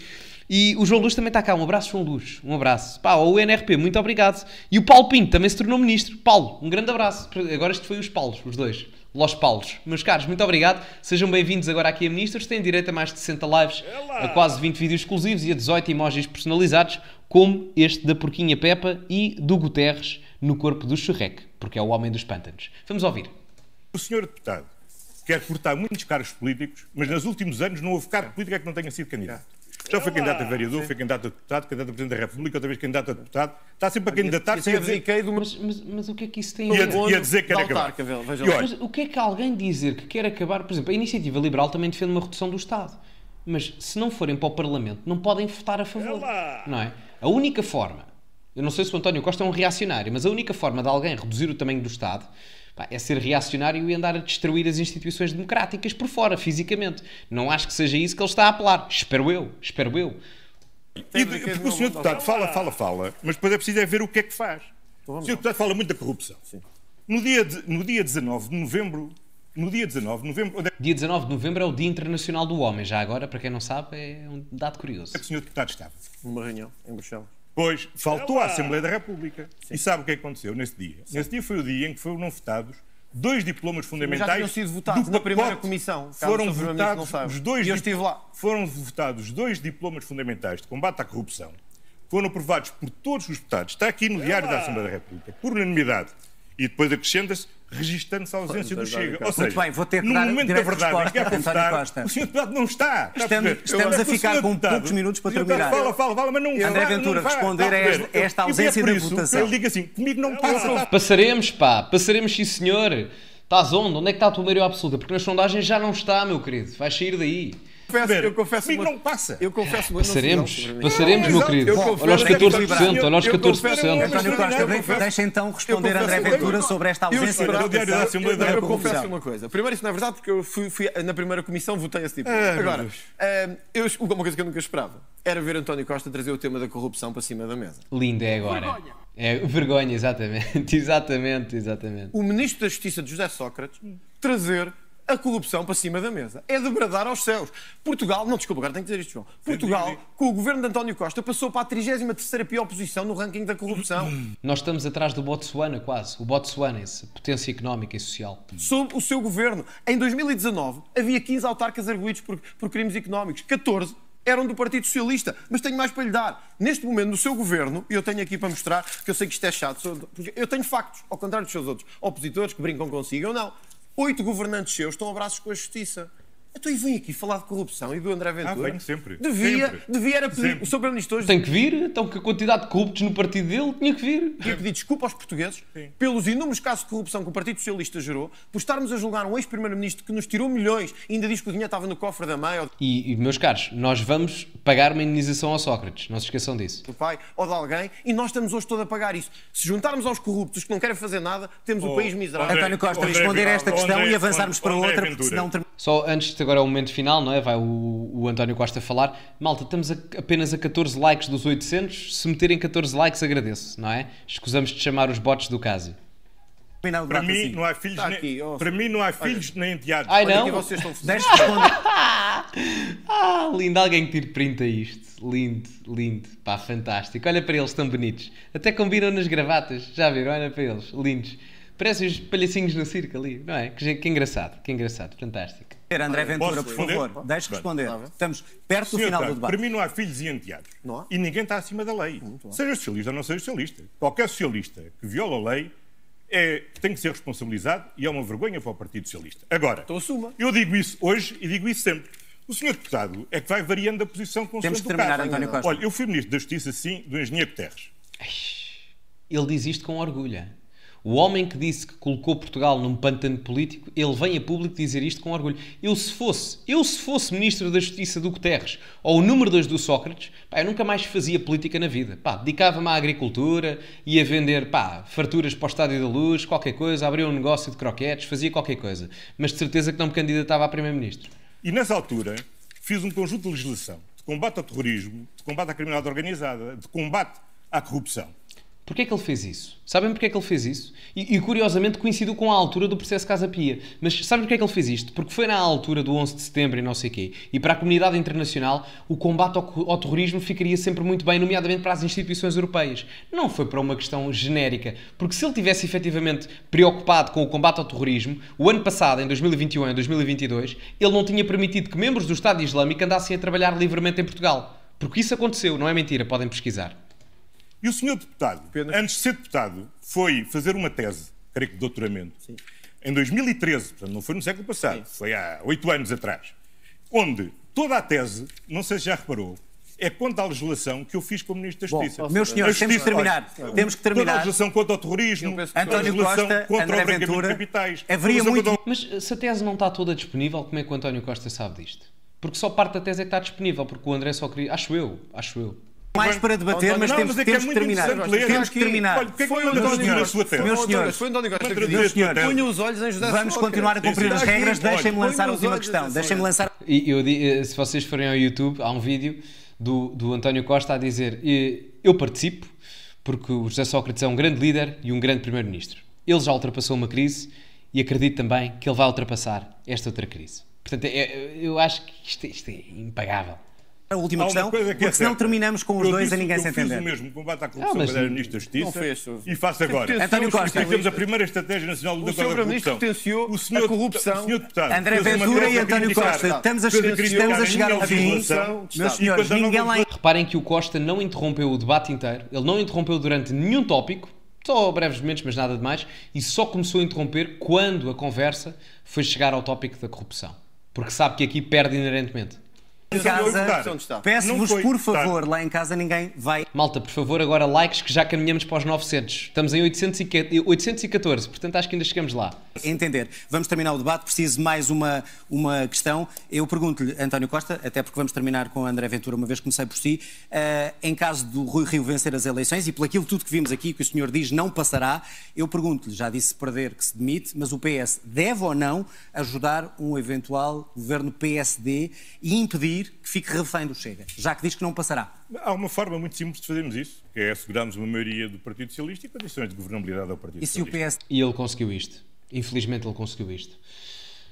E o João Luz também está cá. Um abraço, João Luz. Um abraço. Pá, o NRP, muito obrigado. E o Paulo Pinto também se tornou ministro. Paulo, um grande abraço. Agora este foi os Paulos, os dois. Los Paulos. Meus caros, muito obrigado. Sejam bem-vindos agora aqui a Ministros. Têm direito a mais de 60 lives, a quase 20 vídeos exclusivos e a 18 emojis personalizados, como este da Porquinha Peppa e do Guterres no corpo do Churrec, porque é o homem dos pântanos. Vamos ouvir. O senhor deputado quer cortar muitos cargos políticos, mas nos últimos anos não houve cargo político é que não tenha sido candidato. Já então, foi candidato a vereador, foi candidato a deputado, candidato a presidente da República, outra vez candidato a deputado. Está sempre a candidatar-se e é a dizer... É mas, mas, mas, o que é que isso tem a ver? E a dizer que quer acabar. Mas o que é que alguém dizer que quer acabar... Por exemplo, a Iniciativa Liberal também defende uma redução do Estado. Mas se não forem para o Parlamento, não podem votar a favor. Não é? A única forma... Eu não sei se o António Costa é um reacionário, mas a única forma de alguém reduzir o tamanho do Estado é ser reacionário e andar a destruir as instituições democráticas por fora, fisicamente. Não acho que seja isso que ele está a apelar. Espero eu, espero eu. E, porque o senhor deputado fala, ah. fala, fala, mas depois é preciso é ver o que é que faz. Então o senhor deputado fala muito da corrupção. Sim. No dia, de, no dia 19 de novembro, no dia 19 de novembro... É... Dia 19 de novembro é o Dia Internacional do Homem, já agora, para quem não sabe, é um dado curioso. É que o senhor deputado estava? Numa reunião, em Bruxelas. Pois, faltou à Assembleia da República. Sim. E sabe o que aconteceu nesse dia? Sim. Nesse dia foi o dia em que foram votados dois diplomas fundamentais. Já tinham sido votados na primeira comissão. Foram votados os dois. Eu estive lá. Foram votados dois diplomas fundamentais de combate à corrupção. Foram aprovados por todos os deputados. Está aqui no Diário da Assembleia da República, por unanimidade. E depois acrescenta-se registando-se a ausência do Chega. Ou seja, Muito bem, vou ter que dar momento da verdade resposta, que é o senhor Deputado não está. estamos, a, estamos a ficar com deputado, poucos minutos para terminar. Fala, fala, fala, mas não André Ventura, responder a esta, esta ausência de votação. Ele diga assim, comigo não passa. Passaremos, pá, passaremos sim senhor. Estás onde? Onde é que está a tua maioria absoluta? Porque nas sondagens já não está, meu querido. vai sair daí confesso, eu confesso comigo uma... não passa. Eu confesso uma ah, Passaremos, não, passaremos, meu querido. Olha os 14%, olha os 14%. António Costa, deixa então responder André Ventura sobre esta ausência da Assembleia da República. Eu confesso uma coisa. Primeiro, isso não é verdade, porque eu fui, fui na primeira comissão, votei esse tipo. É, agora, ehm, uma coisa que eu nunca esperava era ver António Costa trazer o tema da corrupção para cima da mesa. Lindo é agora. Vergonha. É, vergonha, exatamente. (laughs) exatamente, exatamente. O Ministro da Justiça de José Sócrates trazer a corrupção para cima da mesa. É de bradar aos céus. Portugal, não desculpa, agora tenho que dizer isto, João. Portugal, com o governo de António Costa, passou para a 33 pior posição no ranking da corrupção. Nós estamos atrás do Botsuana, quase. O Botsuana, esse, potência económica e social. Sob o seu governo, em 2019, havia 15 autarcas arguídos por, por crimes económicos, 14 eram do Partido Socialista. Mas tenho mais para lhe dar. Neste momento, no seu governo, e eu tenho aqui para mostrar, que eu sei que isto é chato, eu tenho factos, ao contrário dos seus outros opositores que brincam consigo ou não. Oito governantes seus estão a braços com a justiça. Então, e vem aqui falar de corrupção e do André ah, Ventura. Ah, venho sempre. Devia, sempre. devia era pedir. Sempre. O Sr. Primeiro-Ministro hoje. Tem que vir, então, que a quantidade de corruptos no partido dele tinha que vir. Tinha que pedir desculpa aos portugueses Sim. pelos inúmeros casos de corrupção que o Partido Socialista gerou, por estarmos a julgar um ex-Primeiro-Ministro que nos tirou milhões e ainda diz que o dinheiro estava no cofre da mãe. Ou... E, e, meus caros, nós vamos pagar uma indenização ao Sócrates, não se esqueçam disso. Do pai ou de alguém, e nós estamos hoje todos a pagar isso. Se juntarmos aos corruptos que não querem fazer nada, temos oh, país miserável. António Costa, André, responder a esta André, questão André, e é avançarmos para é outra, porque senão. Só antes de agora é o momento final, não é? Vai o, o António Costa falar. Malta, estamos a, apenas a 14 likes dos 800. Se meterem 14 likes, agradeço, não é? Escusamos de chamar os bots do Casio. Para mim, assim. não há filhos tá nem, para mim não há filhos Olha. nem enteados. Ai, não? Aqui vocês estão (laughs) ah, lindo, alguém que tire print a isto. Lindo, lindo. Pá, fantástico. Olha para eles tão bonitos. Até combinam nas gravatas. Já viram? Olha para eles. Lindos. Parecem os palhacinhos no circo ali, não é? Que, que engraçado, que engraçado. Fantástico. André Ventura, por favor, deixe responder. Estamos perto do final do debate. Para mim não há filhos e enteados. Não há? E ninguém está acima da lei. Seja socialista ou não seja socialista. Qualquer socialista que viola a lei é, tem que ser responsabilizado e é uma vergonha para o Partido Socialista. Agora, então, eu digo isso hoje e digo isso sempre. O senhor deputado é que vai variando a posição com o Temos que terminar, António Costa. Olha, eu fui ministro da Justiça, sim, do engenheiro Terres. Ele diz isto com orgulho. O homem que disse que colocou Portugal num pantano político, ele vem a público dizer isto com orgulho. Eu se fosse, eu se fosse ministro da Justiça do Guterres ou o número 2 do Sócrates, pá, eu nunca mais fazia política na vida. Dedicava-me à agricultura, ia vender pá, farturas para o Estádio da Luz, qualquer coisa, abria um negócio de croquetes, fazia qualquer coisa. Mas de certeza que não me candidatava a primeiro-ministro. E nessa altura fiz um conjunto de legislação de combate ao terrorismo, de combate à criminalidade organizada, de combate à corrupção. Porquê é que ele fez isso? Sabem porquê é que ele fez isso? E, e, curiosamente coincidiu com a altura do processo Casa Pia. Mas sabem porquê é que ele fez isto? Porque foi na altura do 11 de setembro e não sei quê. E para a comunidade internacional, o combate ao, ao terrorismo ficaria sempre muito bem, nomeadamente para as instituições europeias. Não foi para uma questão genérica. Porque se ele tivesse efetivamente preocupado com o combate ao terrorismo, o ano passado, em 2021 e 2022, ele não tinha permitido que membros do Estado Islâmico andassem a trabalhar livremente em Portugal. Porque isso aconteceu, não é mentira, podem pesquisar. E o senhor deputado, antes de ser deputado, foi fazer uma tese, creio que de doutoramento, Sim. em 2013, portanto não foi no século passado, Sim. foi há oito anos atrás, onde toda a tese, não sei se já reparou, é quanto à legislação que eu fiz como Ministro da Justiça. Bom, meus senhores, temos que terminar. Olha, temos que terminar. Toda a legislação contra o terrorismo, António Costa, contra André o Ventura, de capitais. Haveria muito... Contra... Mas se a tese não está toda disponível, como é que o António Costa sabe disto? Porque só parte da tese é que está disponível, porque o André só queria... Acho eu, acho eu mais para debater, oh, mas temos, não, é que é terminar. Temos que terminar. foi o António Costa a sua tese. Meus senhores, foi António Costa Punha os olhos em José Vamos continuar a cumprir as regras. Deixem-me lançar a última questão. Deixem-me lançar. Eh, se vocês forem ao YouTube, há um vídeo do, do António Costa a dizer eh, eu participo porque o José Sócrates é um grande líder e um grande primeiro-ministro. Ele já ultrapassou uma crise e acredito também que ele vai ultrapassar esta outra crise. Portanto, é, eu acho que isto, é, isto é impagável. A última questão, coisa que é porque senão terminamos com os eu dois e ninguém se entender. Eu fiz o mesmo combate à corrupção não, quando era Ministro da Justiça e faço agora. António então, Costa. Temos a primeira estratégia nacional do combate à corrupção. O senhor Ministro potenciou o a corrupção. André Ventura e António Costa, estamos a, estamos a chegar ao fim. Meus senhores, ninguém lá... Reparem que o Costa não interrompeu o debate inteiro, ele não interrompeu durante nenhum tópico, só breves momentos, mas nada de mais, e só começou a interromper quando a conversa foi chegar ao tópico da corrupção. Porque sabe que aqui perde inerentemente em casa, peço-vos por favor, lá em casa ninguém vai. Malta, por favor, agora likes que já caminhamos para os 900. Estamos em 814, portanto acho que ainda chegamos lá. Entender. Vamos terminar o debate, preciso mais uma, uma questão. Eu pergunto-lhe, António Costa, até porque vamos terminar com André Ventura, uma vez que comecei por si, uh, em caso do Rui Rio vencer as eleições, e por aquilo tudo que vimos aqui, que o senhor diz não passará, eu pergunto-lhe, já disse perder que se demite, mas o PS deve ou não ajudar um eventual governo PSD e impedir permitir que fique refém do Chega, já que diz que não passará? Há uma forma muito simples de fazermos isso, que é assegurarmos uma maioria do Partido Socialista e condições de governabilidade ao Partido e Socialista. PS... E ele conseguiu isto. Infelizmente ele conseguiu isto.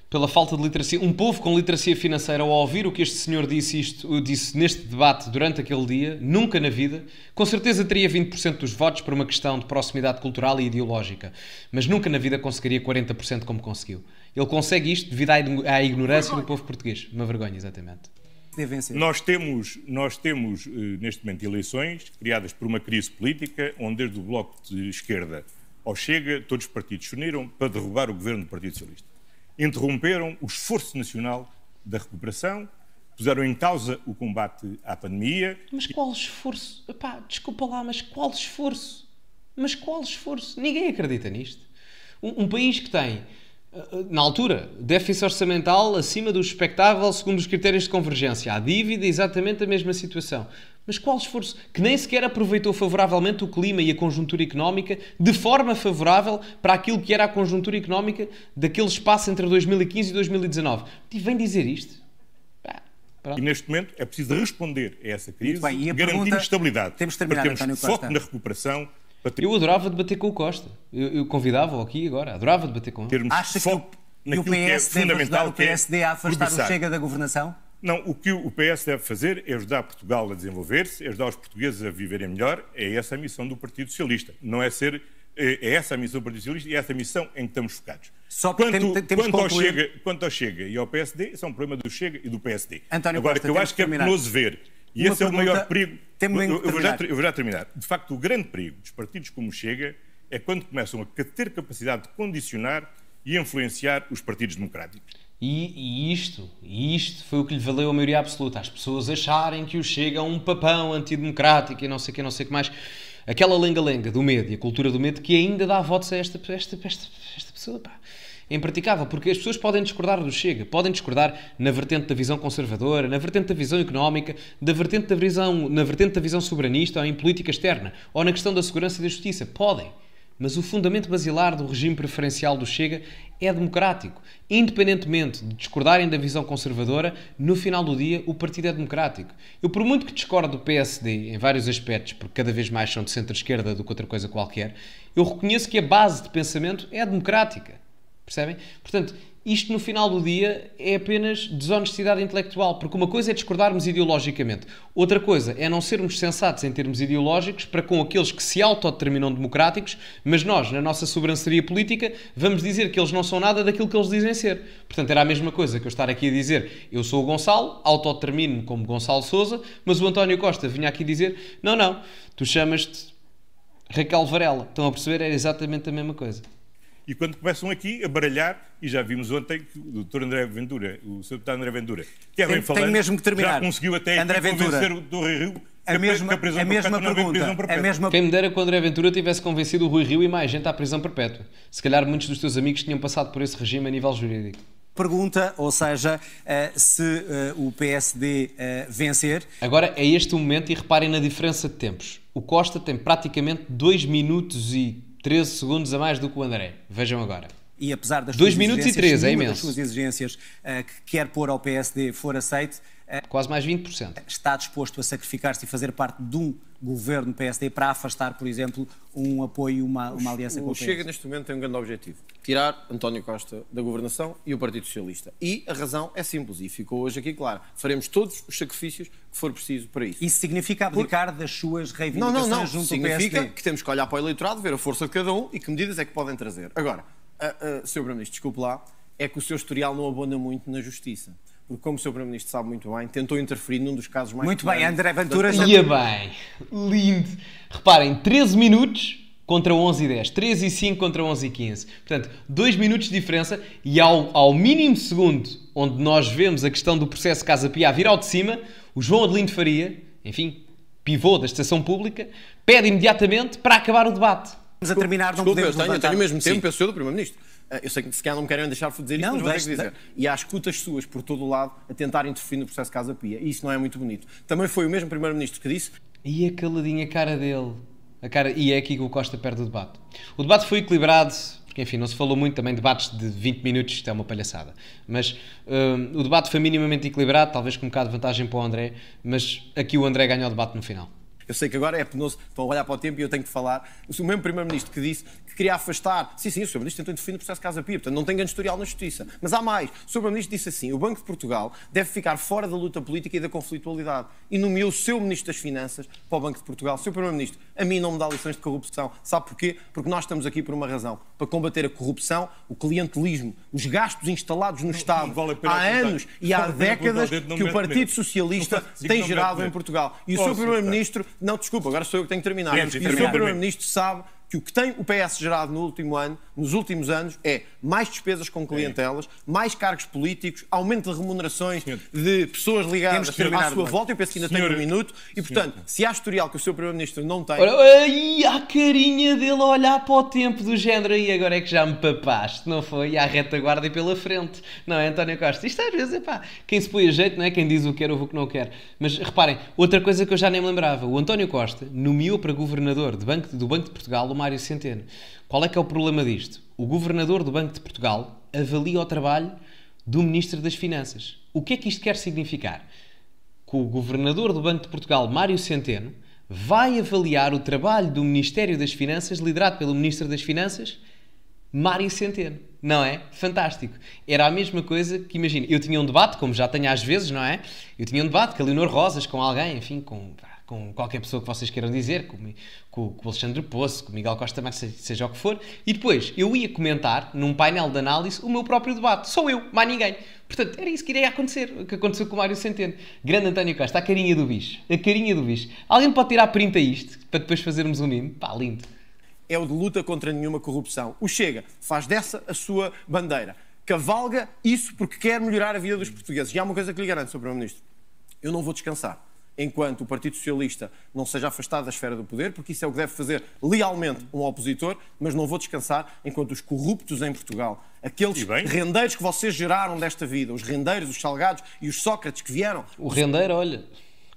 Pela falta de literacia, um povo com literacia financeira, ao ouvir o que este senhor disse, isto, disse neste debate durante aquele dia, nunca na vida, com certeza teria 20% dos votos por uma questão de proximidade cultural e ideológica, mas nunca na vida conseguiria 40% como conseguiu. Ele consegue isto devido à ignorância do povo português. Uma vergonha, exatamente que devem ser? Nós temos, nós temos eh, neste momento eleições criadas por uma crise política, onde desde o Bloco de Esquerda ao Chega, todos os partidos se uniram para derrubar o governo do Partido Socialista. Interromperam o esforço nacional da recuperação, puseram em causa o combate à pandemia. Mas qual esforço? Epá, desculpa lá, mas qual esforço? Mas qual esforço? Ninguém acredita nisto. um, um país que tem na altura, déficit orçamental acima do expectável segundo os critérios de convergência. A dívida, exatamente a mesma situação. Mas qual esforço que nem sequer aproveitou favoravelmente o clima e a conjuntura económica de forma favorável para aquilo que era a conjuntura económica daquele espaço entre 2015 e 2019? E vem dizer isto? Pronto. E neste momento é preciso responder a essa crise, garantir pergunta... estabilidade, Temos terminado, para termos António foco Costa. na recuperação eu adorava debater com o Costa. Eu, eu convidava-o aqui agora, adorava debater com ele. Acha que o, o PS que é deve ajudar o PSD é a afastar o Chega da governação? Não, o que o PS deve fazer é ajudar Portugal a desenvolver-se, é ajudar os portugueses a viverem melhor. É essa a missão do Partido Socialista. Não é ser. É, é essa a missão do Partido Socialista e é essa a missão em que estamos focados. Só quanto, tem, temos quanto, ao Chega, quanto ao Chega e ao PSD, isso é um problema do Chega e do PSD. António Agora, Costa, que eu acho que é penoso ver e esse pergunta, é o maior perigo. eu, eu, vou já, eu vou já terminar. De facto, o grande perigo dos partidos como Chega é quando começam a ter capacidade de condicionar e influenciar os partidos democráticos. E, e, isto, isto foi o que lhe valeu a maioria absoluta. As pessoas acharem que o Chega é um papão antidemocrático e não sei o que, não sei que mais. Aquela lenga-lenga do medo e a cultura do medo que ainda dá votos a esta, esta, esta, esta pessoa. Pá impraticável, porque as pessoas podem discordar do Chega, podem discordar na vertente da visão conservadora, na vertente da visão económica, da vertente da visão, na vertente da visão soberanista ou em política externa, ou na questão da segurança e da justiça. Podem. Mas o fundamento basilar do regime preferencial do Chega é democrático. Independentemente de discordarem da visão conservadora, no final do dia o partido é democrático. Eu, por muito que discordo do PSD em vários aspectos, porque cada vez mais são de centro-esquerda do que outra coisa qualquer, eu reconheço que a base de pensamento é democrática. Percebem? Portanto, isto no final do dia é apenas desonestidade intelectual, porque uma coisa é discordarmos ideologicamente, outra coisa é não sermos sensatos em termos ideológicos para com aqueles que se autodeterminam democráticos, mas nós, na nossa sobranceria política, vamos dizer que eles não são nada daquilo que eles dizem ser. Portanto, era a mesma coisa que eu estar aqui a dizer: eu sou o Gonçalo, autodetermino-me como Gonçalo Souza, mas o António Costa vinha aqui dizer: não, não, tu chamas-te Raquel Varela. Estão a perceber? Era exatamente a mesma coisa e quando começam aqui a baralhar, e já vimos ontem que o Dr. André Ventura, o senhor Deputado André Ventura, que é bem falando, tem mesmo que terminar. já conseguiu até André Ventura. convencer o Dr. Rio a mesma, a, a mesma pergunta. A mesma... Quem me dera que o André Ventura tivesse convencido o Rui Rio e mais gente à prisão perpétua. Se calhar muitos dos teus amigos tinham passado por esse regime a nível jurídico. Pergunta, ou seja, eh, se eh, o PSD eh, vencer. Agora é este o momento e reparem na diferença de tempos. O Costa tem praticamente 2 minutos e 13 segundos a mais do que o André. Vejam agora. E apesar das, 2 minutos e 3, é imenso. suas exigências uh, que quer pôr ao PSD for aceite, é. Quase mais 20%. Está disposto a sacrificar-se e fazer parte de um governo PSD para afastar, por exemplo, um apoio, uma, uma aliança o com o Chega neste momento tem um grande objetivo, tirar António Costa da governação e o Partido Socialista. E a razão é simples e ficou hoje aqui claro. Faremos todos os sacrifícios que for preciso para isso. Isso significa abdicar por... das suas reivindicações não, não, não. junto significa Significa que temos que olhar para o eleitorado, ver a força de cada um e que medidas é que podem trazer. Agora, a, Sr. Primeiro-Ministro, desculpe lá, é que o seu historial não abona muito na justiça porque, como o Sr. Primeiro-Ministro sabe muito bem, tentou interferir num dos casos mais. Muito bem, André Ventura da... Ia bem, lindo. Reparem, 13 minutos contra 11 e 10, 13 e 5 contra 11 e 15. Portanto, 2 minutos de diferença e ao, ao mínimo segundo onde nós vemos a questão do processo Casa Pia vir ao de cima, o João Adelino Faria, enfim, pivô da estação pública, pede imediatamente para acabar o debate. Vamos a terminar, não Desculpa, podemos eu tenho, levantar... eu tenho mesmo tempo, Sim. penso eu, do Primeiro-Ministro. Ah, eu sei que se calhar não me querem deixar de dizer não, vou mas dizer. E há escutas suas por todo o lado a tentar interferir no processo Casa Pia. E isso não é muito bonito. Também foi o mesmo Primeiro-Ministro que disse... E a caladinha cara dele. A cara... E é aqui que o Costa perde o debate. O debate foi equilibrado, porque enfim, não se falou muito também debates de 20 minutos, isto é uma palhaçada. Mas hum, o debate foi minimamente equilibrado, talvez com um bocado de vantagem para o André, mas aqui o André ganhou o debate no final. Eu sei que agora é penoso, estão a olhar para o tempo e eu tenho que falar. O mesmo Primeiro-Ministro que disse que queria afastar. Sim, sim, o Sr. Ministro tentou interferir no processo de Casa Pia, portanto não tem grande historial na Justiça. Mas há mais. O Sr. Ministro disse assim: o Banco de Portugal deve ficar fora da luta política e da conflitualidade. E nomeou o seu Ministro das Finanças para o Banco de Portugal. Sr. Primeiro-Ministro, a mim não me dá lições de corrupção. Sabe porquê? Porque nós estamos aqui por uma razão: para combater a corrupção, o clientelismo, os gastos instalados no não, Estado não vale há anos e há décadas que o Partido Socialista tem gerado em Portugal. E o Sr. Primeiro-Ministro não, desculpa, agora sou eu que tenho que terminar. e o Sr. Primeiro-Ministro sabe que o que tem o PS gerado no último ano, nos últimos anos, é mais despesas com clientelas, é. mais cargos políticos, aumento de remunerações senhor, de pessoas ligadas à sua volta. Eu penso que ainda senhor, tenho um minuto. E, portanto, se há historial que o seu Primeiro-Ministro não tem... Ora, aí a carinha dele a olhar para o tempo do género e agora é que já me papaste, não foi? E à retaguarda e pela frente. Não é, António Costa? Isto às vezes, é pá, quem se põe a jeito, não é? Quem diz o que quer ou o que não quer. Mas, reparem, outra coisa que eu já nem me lembrava. O António Costa nomeou para governador do Banco, do Banco de Portugal Mário Centeno. Qual é que é o problema disto? O governador do Banco de Portugal avalia o trabalho do Ministro das Finanças. O que é que isto quer significar? Que o governador do Banco de Portugal, Mário Centeno, vai avaliar o trabalho do Ministério das Finanças, liderado pelo Ministro das Finanças, Mário Centeno. Não é? Fantástico. Era a mesma coisa que, imagina, eu tinha um debate, como já tenho às vezes, não é? Eu tinha um debate com a Leonor Rosas, com alguém, enfim, com com qualquer pessoa que vocês queiram dizer, com, com, com o Alexandre Poço, com o Miguel Costa mas seja o que for, e depois eu ia comentar num painel de análise o meu próprio debate. Sou eu, mais ninguém. Portanto, era isso que iria acontecer, o que aconteceu com o Mário Centeno. Grande António Costa, a carinha do bicho. A carinha do bicho. Alguém pode tirar print a isto, para depois fazermos um meme? Pá, lindo. É o de luta contra nenhuma corrupção. O Chega faz dessa a sua bandeira. Cavalga isso porque quer melhorar a vida dos portugueses. E há uma coisa que lhe garanto, Sr. Primeiro-Ministro. Eu não vou descansar enquanto o Partido Socialista não seja afastado da esfera do poder, porque isso é o que deve fazer lealmente um opositor, mas não vou descansar enquanto os corruptos em Portugal, aqueles rendeiros que vocês geraram desta vida, os rendeiros, os salgados e os Sócrates que vieram. O rendeiro, olha.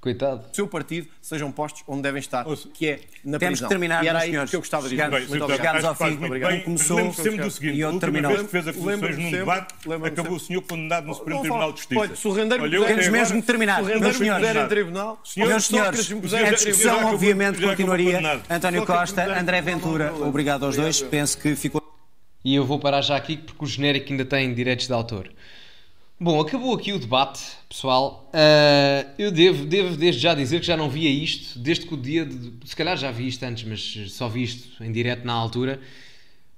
Coitado. seu partido sejam postos onde devem estar, Ouça, que é na Temos prisão. que terminar, e era aí que eu gostava de dizer. muito obrigado. ao fim. Obrigado. Bem, começou sempre do seguinte, e eu terminou. vez que fez acusações num debate, acabou o senhor condenado no Supremo Tribunal de Justiça. Olha, se o rendeiro Temos mesmo que terminar. o rendeiro em tribunal... Meus senhores, a discussão obviamente continuaria. António Costa, André Ventura, obrigado aos dois. Penso que ficou... E eu vou parar já aqui porque o genérico ainda tem direitos de autor. Bom, acabou aqui o debate, pessoal. Uh, eu devo, devo desde já dizer que já não via isto, desde que o dia. De, se calhar já vi isto antes, mas só vi isto em direto na altura.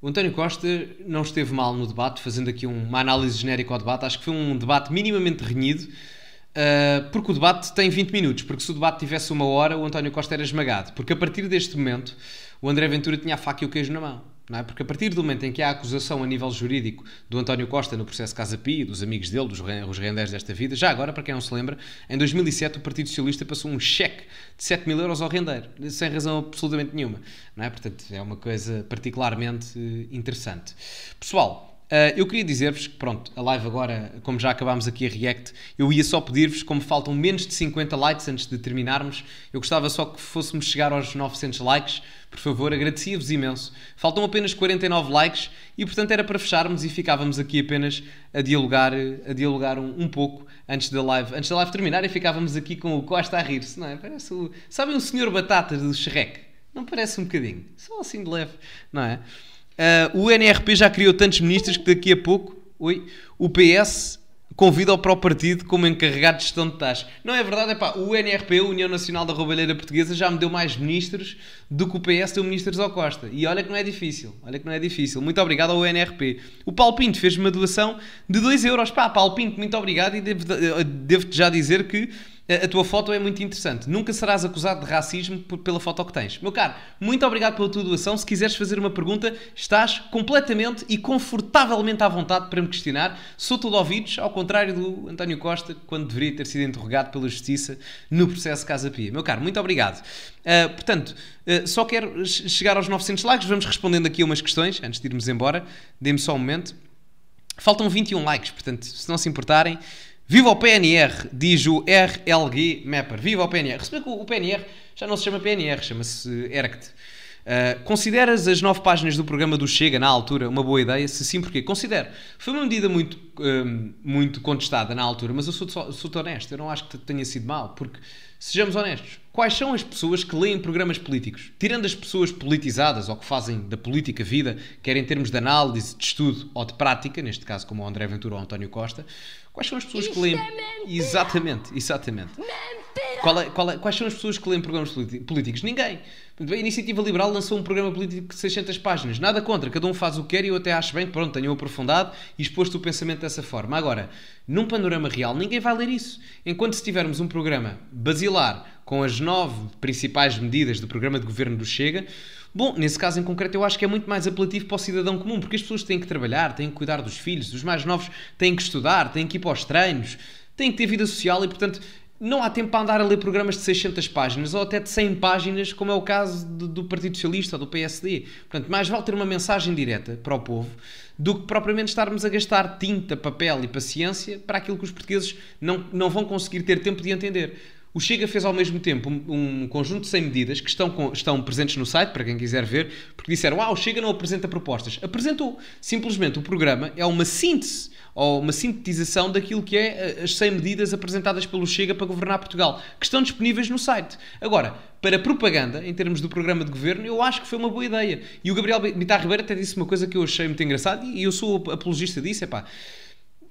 O António Costa não esteve mal no debate, fazendo aqui uma análise genérica ao debate. Acho que foi um debate minimamente renhido, uh, porque o debate tem 20 minutos. Porque se o debate tivesse uma hora, o António Costa era esmagado. Porque a partir deste momento, o André Ventura tinha a faca e o queijo na mão. É? Porque a partir do momento em que há acusação a nível jurídico do António Costa no processo Casa Pia, dos amigos dele, dos os rendés desta vida, já agora, para quem não se lembra, em 2007 o Partido Socialista passou um cheque de 7 mil euros ao rendeiro, sem razão absolutamente nenhuma. Não é? Portanto, é uma coisa particularmente eh, interessante. Pessoal, Uh, eu queria dizer-vos que, pronto, a live agora, como já acabámos aqui a React, eu ia só pedir-vos, como faltam menos de 50 likes antes de terminarmos, eu gostava só que fôssemos chegar aos 900 likes, por favor, agradecia-vos imenso. Faltam apenas 49 likes e, portanto, era para fecharmos e ficávamos aqui apenas a dialogar, a dialogar um, um pouco antes da live. Antes da live terminar e ficávamos aqui com o Costa a rir-se, não é? Parece o... Sabem o Senhor Batata do Shrek? Não parece um bocadinho? Só assim de leve, não é? Uh, o NRP já criou tantos ministros que daqui a pouco oi, o PS convida-o para o partido como encarregado de gestão de taxas. Não é verdade? É pá, o NRP, a União Nacional da Roubalheira Portuguesa, já me deu mais ministros do que o PS deu ministros ao Costa. E olha que não é difícil. Olha que não é difícil. Muito obrigado ao NRP. O Paulo Pinto fez uma doação de 2 euros. Pá, Paulo Pinto, muito obrigado e eh, devo-te já dizer que a tua foto é muito interessante. Nunca serás acusado de racismo pela foto que tens. Meu caro, muito obrigado pela tua doação. Se quiseres fazer uma pergunta, estás completamente e confortavelmente à vontade para me questionar. Sou todo ouvidos, ao contrário do António Costa, quando deveria ter sido interrogado pela Justiça no processo Casa Pia. Meu caro, muito obrigado. Uh, portanto, uh, só quero chegar aos 900 likes. Vamos respondendo aqui a umas questões antes de irmos embora. Dê-me só um momento. Faltam 21 likes, portanto, se não se importarem. Viva o PNR, diz o RLG Mapper. Viva o PNR. Recebeu que o PNR já não se chama PNR, chama-se ERCT. Uh, ah, consideras as nove páginas do programa do Chega na altura uma boa ideia? Se sim, porquê? Considero. Foi uma medida muito, ah, muito contestada na altura, mas eu sou, sou honesto, eu não acho que tenha sido mal, porque, sejamos honestos, quais são as pessoas que leem programas políticos? Tirando as pessoas politizadas ou que fazem da política vida, quer em termos de análise, de estudo ou de prática, neste caso como o André Ventura ou o António Costa, Quais são as pessoas Isto que leem. É exatamente, exatamente. Qual é, qual é, quais são as pessoas que leem programas políticos? Ninguém. A Iniciativa Liberal lançou um programa político de 600 páginas. Nada contra, cada um faz o que quer e eu até acho bem que pronto, tenham aprofundado e exposto o pensamento dessa forma. Agora, num panorama real, ninguém vai ler isso. Enquanto se tivermos um programa basilar com as nove principais medidas do programa de governo do Chega, Bom, nesse caso em concreto, eu acho que é muito mais apelativo para o cidadão comum, porque as pessoas têm que trabalhar, têm que cuidar dos filhos, dos mais novos, têm que estudar, têm que ir para os treinos, têm que ter vida social e, portanto, não há tempo para andar a ler programas de 600 páginas ou até de 100 páginas, como é o caso do Partido Socialista ou do PSD. Portanto, mais vale ter uma mensagem direta para o povo do que propriamente estarmos a gastar tinta, papel e paciência para aquilo que os portugueses não, não vão conseguir ter tempo de entender. O Chega fez ao mesmo tempo um, conjunto de 100 medidas que estão, com, estão presentes no site, para quem quiser ver, porque disseram: Ah, o Chega não apresenta propostas. Apresentou. Simplesmente o programa é uma síntese ou uma sintetização daquilo que é eh, as 100 medidas apresentadas pelo Chega para governar Portugal, que estão disponíveis no site. Agora, para propaganda, em termos do programa de governo, eu acho que foi uma boa ideia. E o Gabriel Bitar Ribeiro até disse uma coisa que eu achei muito engraçada e eu sou apologista disso: é pá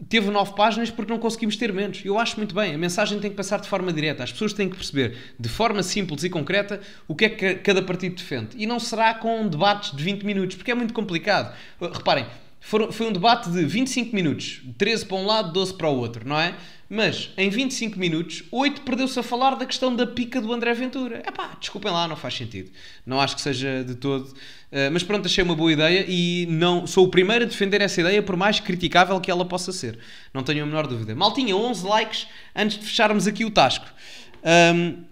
teve nove páginas porque não conseguimos ter menos. Eu acho muito bem, a mensagem tem que passar de forma direta, as pessoas têm que perceber de forma simples e concreta o que é que cada partido defende. E não será com debates de 20 minutos, porque é muito complicado. Reparem, foi um debate de 25 minutos, 13 para um lado, 12 para o outro, não é? Mas em 25 minutos, 8 perdeu-se a falar da questão da pica do André Ventura. É pá, desculpem lá, não faz sentido. Não acho que seja de todo. Eh, mas pronto, achei uma boa ideia e não sou o primeiro a defender essa ideia, por mais criticável que ela possa ser. Não tenho a menor dúvida. Mal tinha 11 likes antes de fecharmos aqui o Tasco. Um,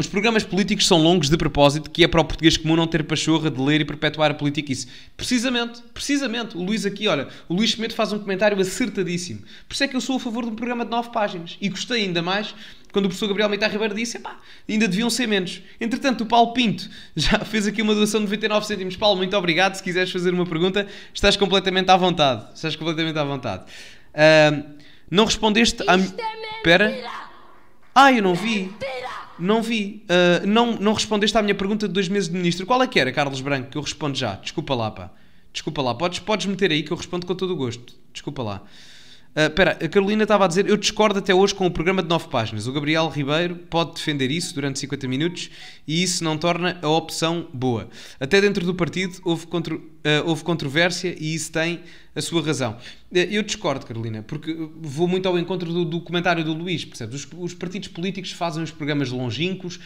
os programas políticos são longos de propósito, que é para o português comum não ter pachorra de ler e perpetuar a política isso. Precisamente, precisamente. O Luís aqui, olha, o Luís Schmidt faz um comentário acertadíssimo. Por isso é que eu sou a favor de um programa de nove páginas. E gostei ainda mais quando o professor Gabriel Meitar Ribeiro disse, pá, ainda deviam ser menos. Entretanto, o Paulo Pinto (laughs) já fez aqui uma doação de 99 cêntimos. Paulo, muito obrigado. Se quiseres fazer uma pergunta, estás completamente à vontade. Estás completamente à vontade. Uh, não respondeste Isto a... Espera. É ah, eu não vi. É mentira. Não vi. Uh, não, não respondeste à minha pergunta de dois meses de ministro. Qual é que era, Carlos Branco? Que eu respondo já. Desculpa lá, pá. Desculpa lá. Podes, podes meter aí que eu respondo com todo o gosto. Desculpa lá. Espera, ah, uh, a Carolina estava a dizer: Eu discordo até hoje com o programa de 9 páginas. O Gabriel Ribeiro pode defender isso durante 50 minutos e isso não torna a opção boa. Até dentro do partido houve, contro, uh, houve controvérsia e isso tem a sua razão. Uh, eu discordo, Carolina, porque vou muito ao encontro do, do comentário do Luís, percebes? Os, os, partidos políticos fazem os programas longínquos,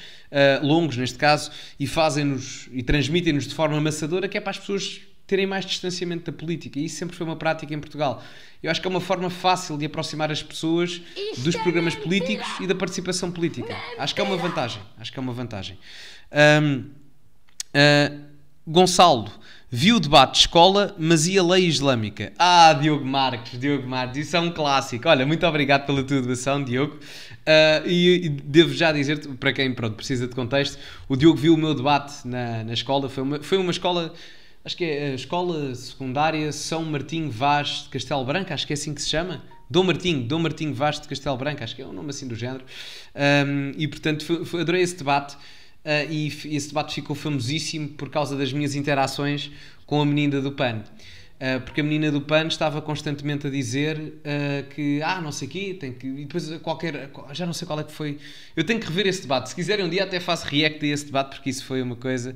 longos neste caso, e fazem-nos e transmitem-nos de forma amassadora que é para as pessoas terem mais distanciamento da política. E isso sempre foi uma prática em Portugal. Eu acho que é uma forma fácil de aproximar as pessoas Isto dos programas é políticos e da participação política. Mentira. Acho que é uma vantagem. Acho que é uma vantagem. Um, uh, ah, Gonçalo. Viu o debate de escola, mas e a lei islâmica? Ah, Diogo Marques, Diogo Marques, isso é um clássico. Olha, muito obrigado pela tua doação, Diogo. Uh, e, e, devo já dizer-te, para quem pronto, precisa de contexto, o Diogo viu o meu debate na, na escola, foi uma, foi uma escola acho que é a eh, Escola Secundária São Martinho Vaz de Castelo Branco, acho que é assim que se chama. Dom Martinho, Dom Martinho Vaz de Castelo Branco, acho que é um nome assim do género. Um, e portanto, foi, foi, adorei esse debate. Uh, e esse debate ficou famosíssimo por causa das minhas interações com a menina do PAN. Uh, porque a menina do PAN estava constantemente a dizer uh, que, ah, não sei aqui, tem que. E depois qualquer. Já não sei qual é que foi. Eu tenho que rever esse debate. Se quiserem, um dia até faço react a esse debate, porque isso foi uma coisa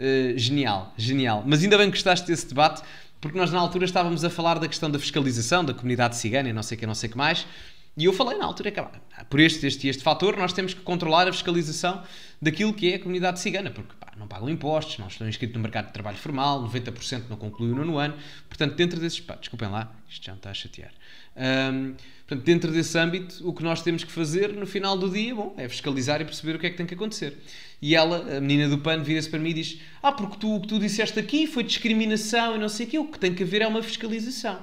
eh, genial, genial. Mas ainda bem que gostaste desse debate, porque nós na altura estávamos a falar da questão da fiscalização, da comunidade cigana e não sei o que, não sei que mais. E eu falei na altura que ah, por este, este este fator nós temos que controlar a fiscalização daquilo que é a comunidade cigana, porque pá, não pagam impostos, não estão inscritos no mercado de trabalho formal, 90% não concluiu no ano. Portanto, dentro desses. Pá, desculpem lá, isto já me está a chatear. Um, portanto, dentro desse âmbito, o que nós temos que fazer no final do dia bom, é fiscalizar e perceber o que é que tem que acontecer. E ela, a menina do pano, vira-se para mim e diz: Ah, porque tu, o que tu disseste aqui foi discriminação e não sei o quê, o que tem que haver é uma fiscalização.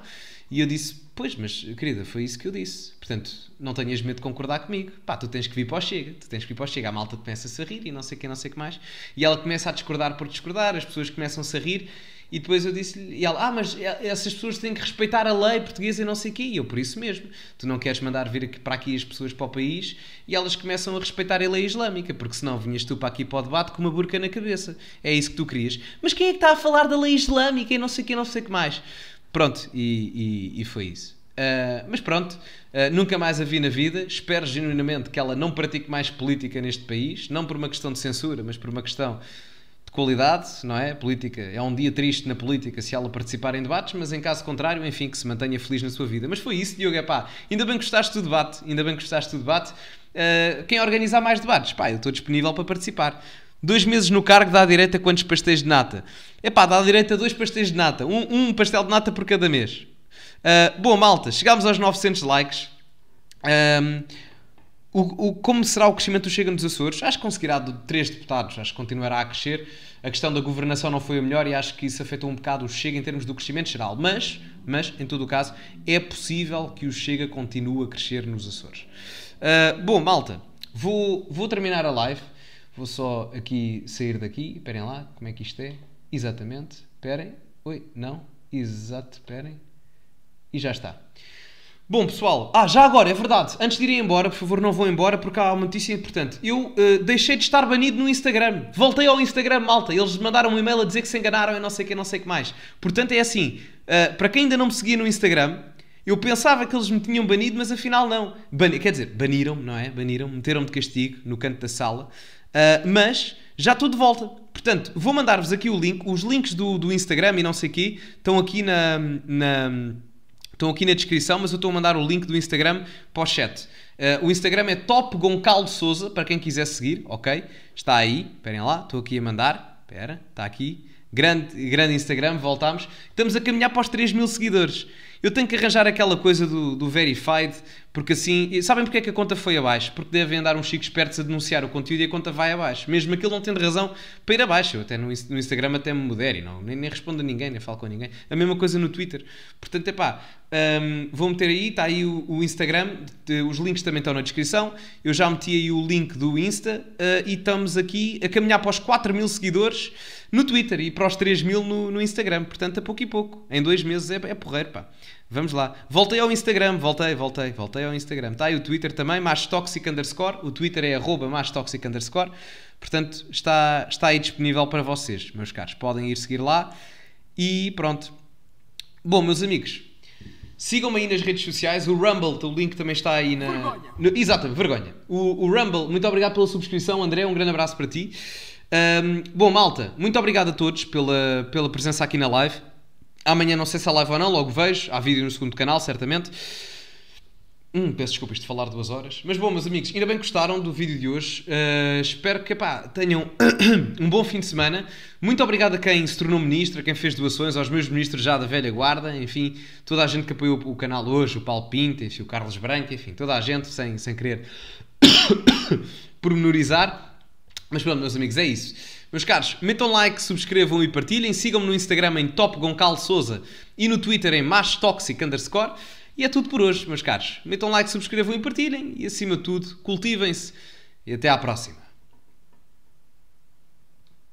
E eu disse: Pois, mas querida, foi isso que eu disse. Portanto, não tenhas medo de concordar comigo. Pá, tu tens que vir para o Chega, tu tens que vir para o Chega. A malta começa a rir e não sei o que, não sei o que mais. E ela começa a discordar por discordar, as pessoas começam a rir. E depois eu disse-lhe, e ela, ah, mas essas pessoas têm que respeitar a lei portuguesa e não sei o quê. E eu, por isso mesmo, tu não queres mandar vir aqui, para aqui as pessoas para o país e elas começam a respeitar a lei islâmica, porque senão vinhas tu para aqui para o debate com uma burca na cabeça. É isso que tu querias. Mas quem é que está a falar da lei islâmica e não sei o quê, não sei o que mais? Pronto, e, e, e foi isso. Uh, mas pronto, uh, nunca mais a vi na vida. Espero genuinamente que ela não pratique mais política neste país, não por uma questão de censura, mas por uma questão de qualidade, não é? Política é um dia triste na política se ela participar em debates, mas em caso contrário, enfim, que se mantenha feliz na sua vida. Mas foi isso, Diogo, é pá, ainda bem que gostaste do debate, ainda bem que gostaste do debate. Uh, quem organizar mais debates? Pá, eu estou disponível para participar. Dois meses no cargo dá à direita quantos pastéis de nata? É pá, dá à direita dois pastéis de nata, um, um pastel de nata por cada mês. Uh, malta, chegámos aos 900 likes. Ehm, o, o, como será o crescimento do Chega nos Açores? Acho que conseguirá de três deputados, acho que continuará a crescer. A questão da governação não foi a melhor e acho que isso afetou um bocado o Chega em termos do crescimento geral. Mas, mas em todo o caso, é possível que o Chega continue a crescer nos Açores. Uh, bom, malta, vou, vou terminar a live. Vou só aqui sair daqui. Esperem lá, como é que isto é? Exatamente. Esperem. Oi, não. Exato, esperem. E já está. Bom, pessoal, ah, já agora, é verdade. Antes de irem embora, por favor, não vão embora porque há uma notícia importante. Eu uh, deixei de estar banido no Instagram. Voltei ao Instagram, malta. Eles mandaram um e-mail a dizer que se enganaram e não sei o que, não sei o que mais. Portanto, é assim. Uh, para quem ainda não me seguia no Instagram, eu pensava que eles me tinham banido, mas afinal não. Ban quer dizer, baniram-me, não é? Baniram-me, meteram-me de castigo no canto da sala. Uh, mas já estou de volta. Portanto, vou mandar-vos aqui o link. Os links do, do Instagram e não sei o que estão aqui na, na estão aqui na descrição, mas eu estou a mandar o link do Instagram para o chat. Uh, o Instagram é Top Goncalo Souza, para quem quiser seguir, ok? Está aí, esperem lá, estou aqui a mandar, espera, está aqui. Grande, grande Instagram, voltámos. Estamos a caminhar para os 3 mil seguidores. Eu tenho que arranjar aquela coisa do, do verified, porque assim. Sabem porque é que a conta foi abaixo? Porque devem andar uns chicos espertos a denunciar o conteúdo e a conta vai abaixo. Mesmo aquilo não tendo razão para ir abaixo. Eu até no, no Instagram até me modere, não, nem, nem respondo a ninguém, nem falo com ninguém. A mesma coisa no Twitter. Portanto, é pá. Um, vou meter aí, está aí o, o Instagram, os links também estão na descrição. Eu já meti aí o link do Insta uh, e estamos aqui a caminhar para os 4 mil seguidores no Twitter e para os 3 mil no, no Instagram. Portanto, a é pouco e pouco. Em dois meses é, é porreiro, pá. Vamos lá. Voltei ao Instagram, voltei, voltei, voltei ao Instagram. Está aí o Twitter também, mais toxic underscore. O Twitter é arroba mais toxic underscore. Portanto, está, está aí disponível para vocês, meus caros. Podem ir seguir lá e pronto. Bom, meus amigos, Sigam-me aí nas redes sociais, o Rumble, o link também está aí na. Vergonha! No, exato, vergonha. O, o Rumble, muito obrigado pela subscrição, André, um grande abraço para ti. Um, bom, malta, muito obrigado a todos pela, pela presença aqui na live. Amanhã não sei se há é live ou não, logo vejo. Há vídeo no segundo canal, certamente. Hum, peço desculpa isto de falar duas horas. Mas bom, meus amigos, ainda bem que gostaram do vídeo de hoje. Uh, espero que epá, tenham (coughs) um bom fim de semana. Muito obrigado a quem se tornou ministro, a quem fez doações, aos meus ministros já da velha guarda, enfim, toda a gente que apoiou o canal hoje, o Paulo Pinto, enfim, o Carlos Branco, enfim, toda a gente, sem, sem querer (coughs) (coughs) pormenorizar. Mas pronto, meus amigos, é isso. Meus caros, metam like, subscrevam e partilhem. Sigam-me no Instagram em Top Souza e no Twitter em MachToxic underscore. E é tudo por hoje, meus caros. Metam like, subscrevam e partilhem. E acima de tudo, cultivem-se. E até à próxima.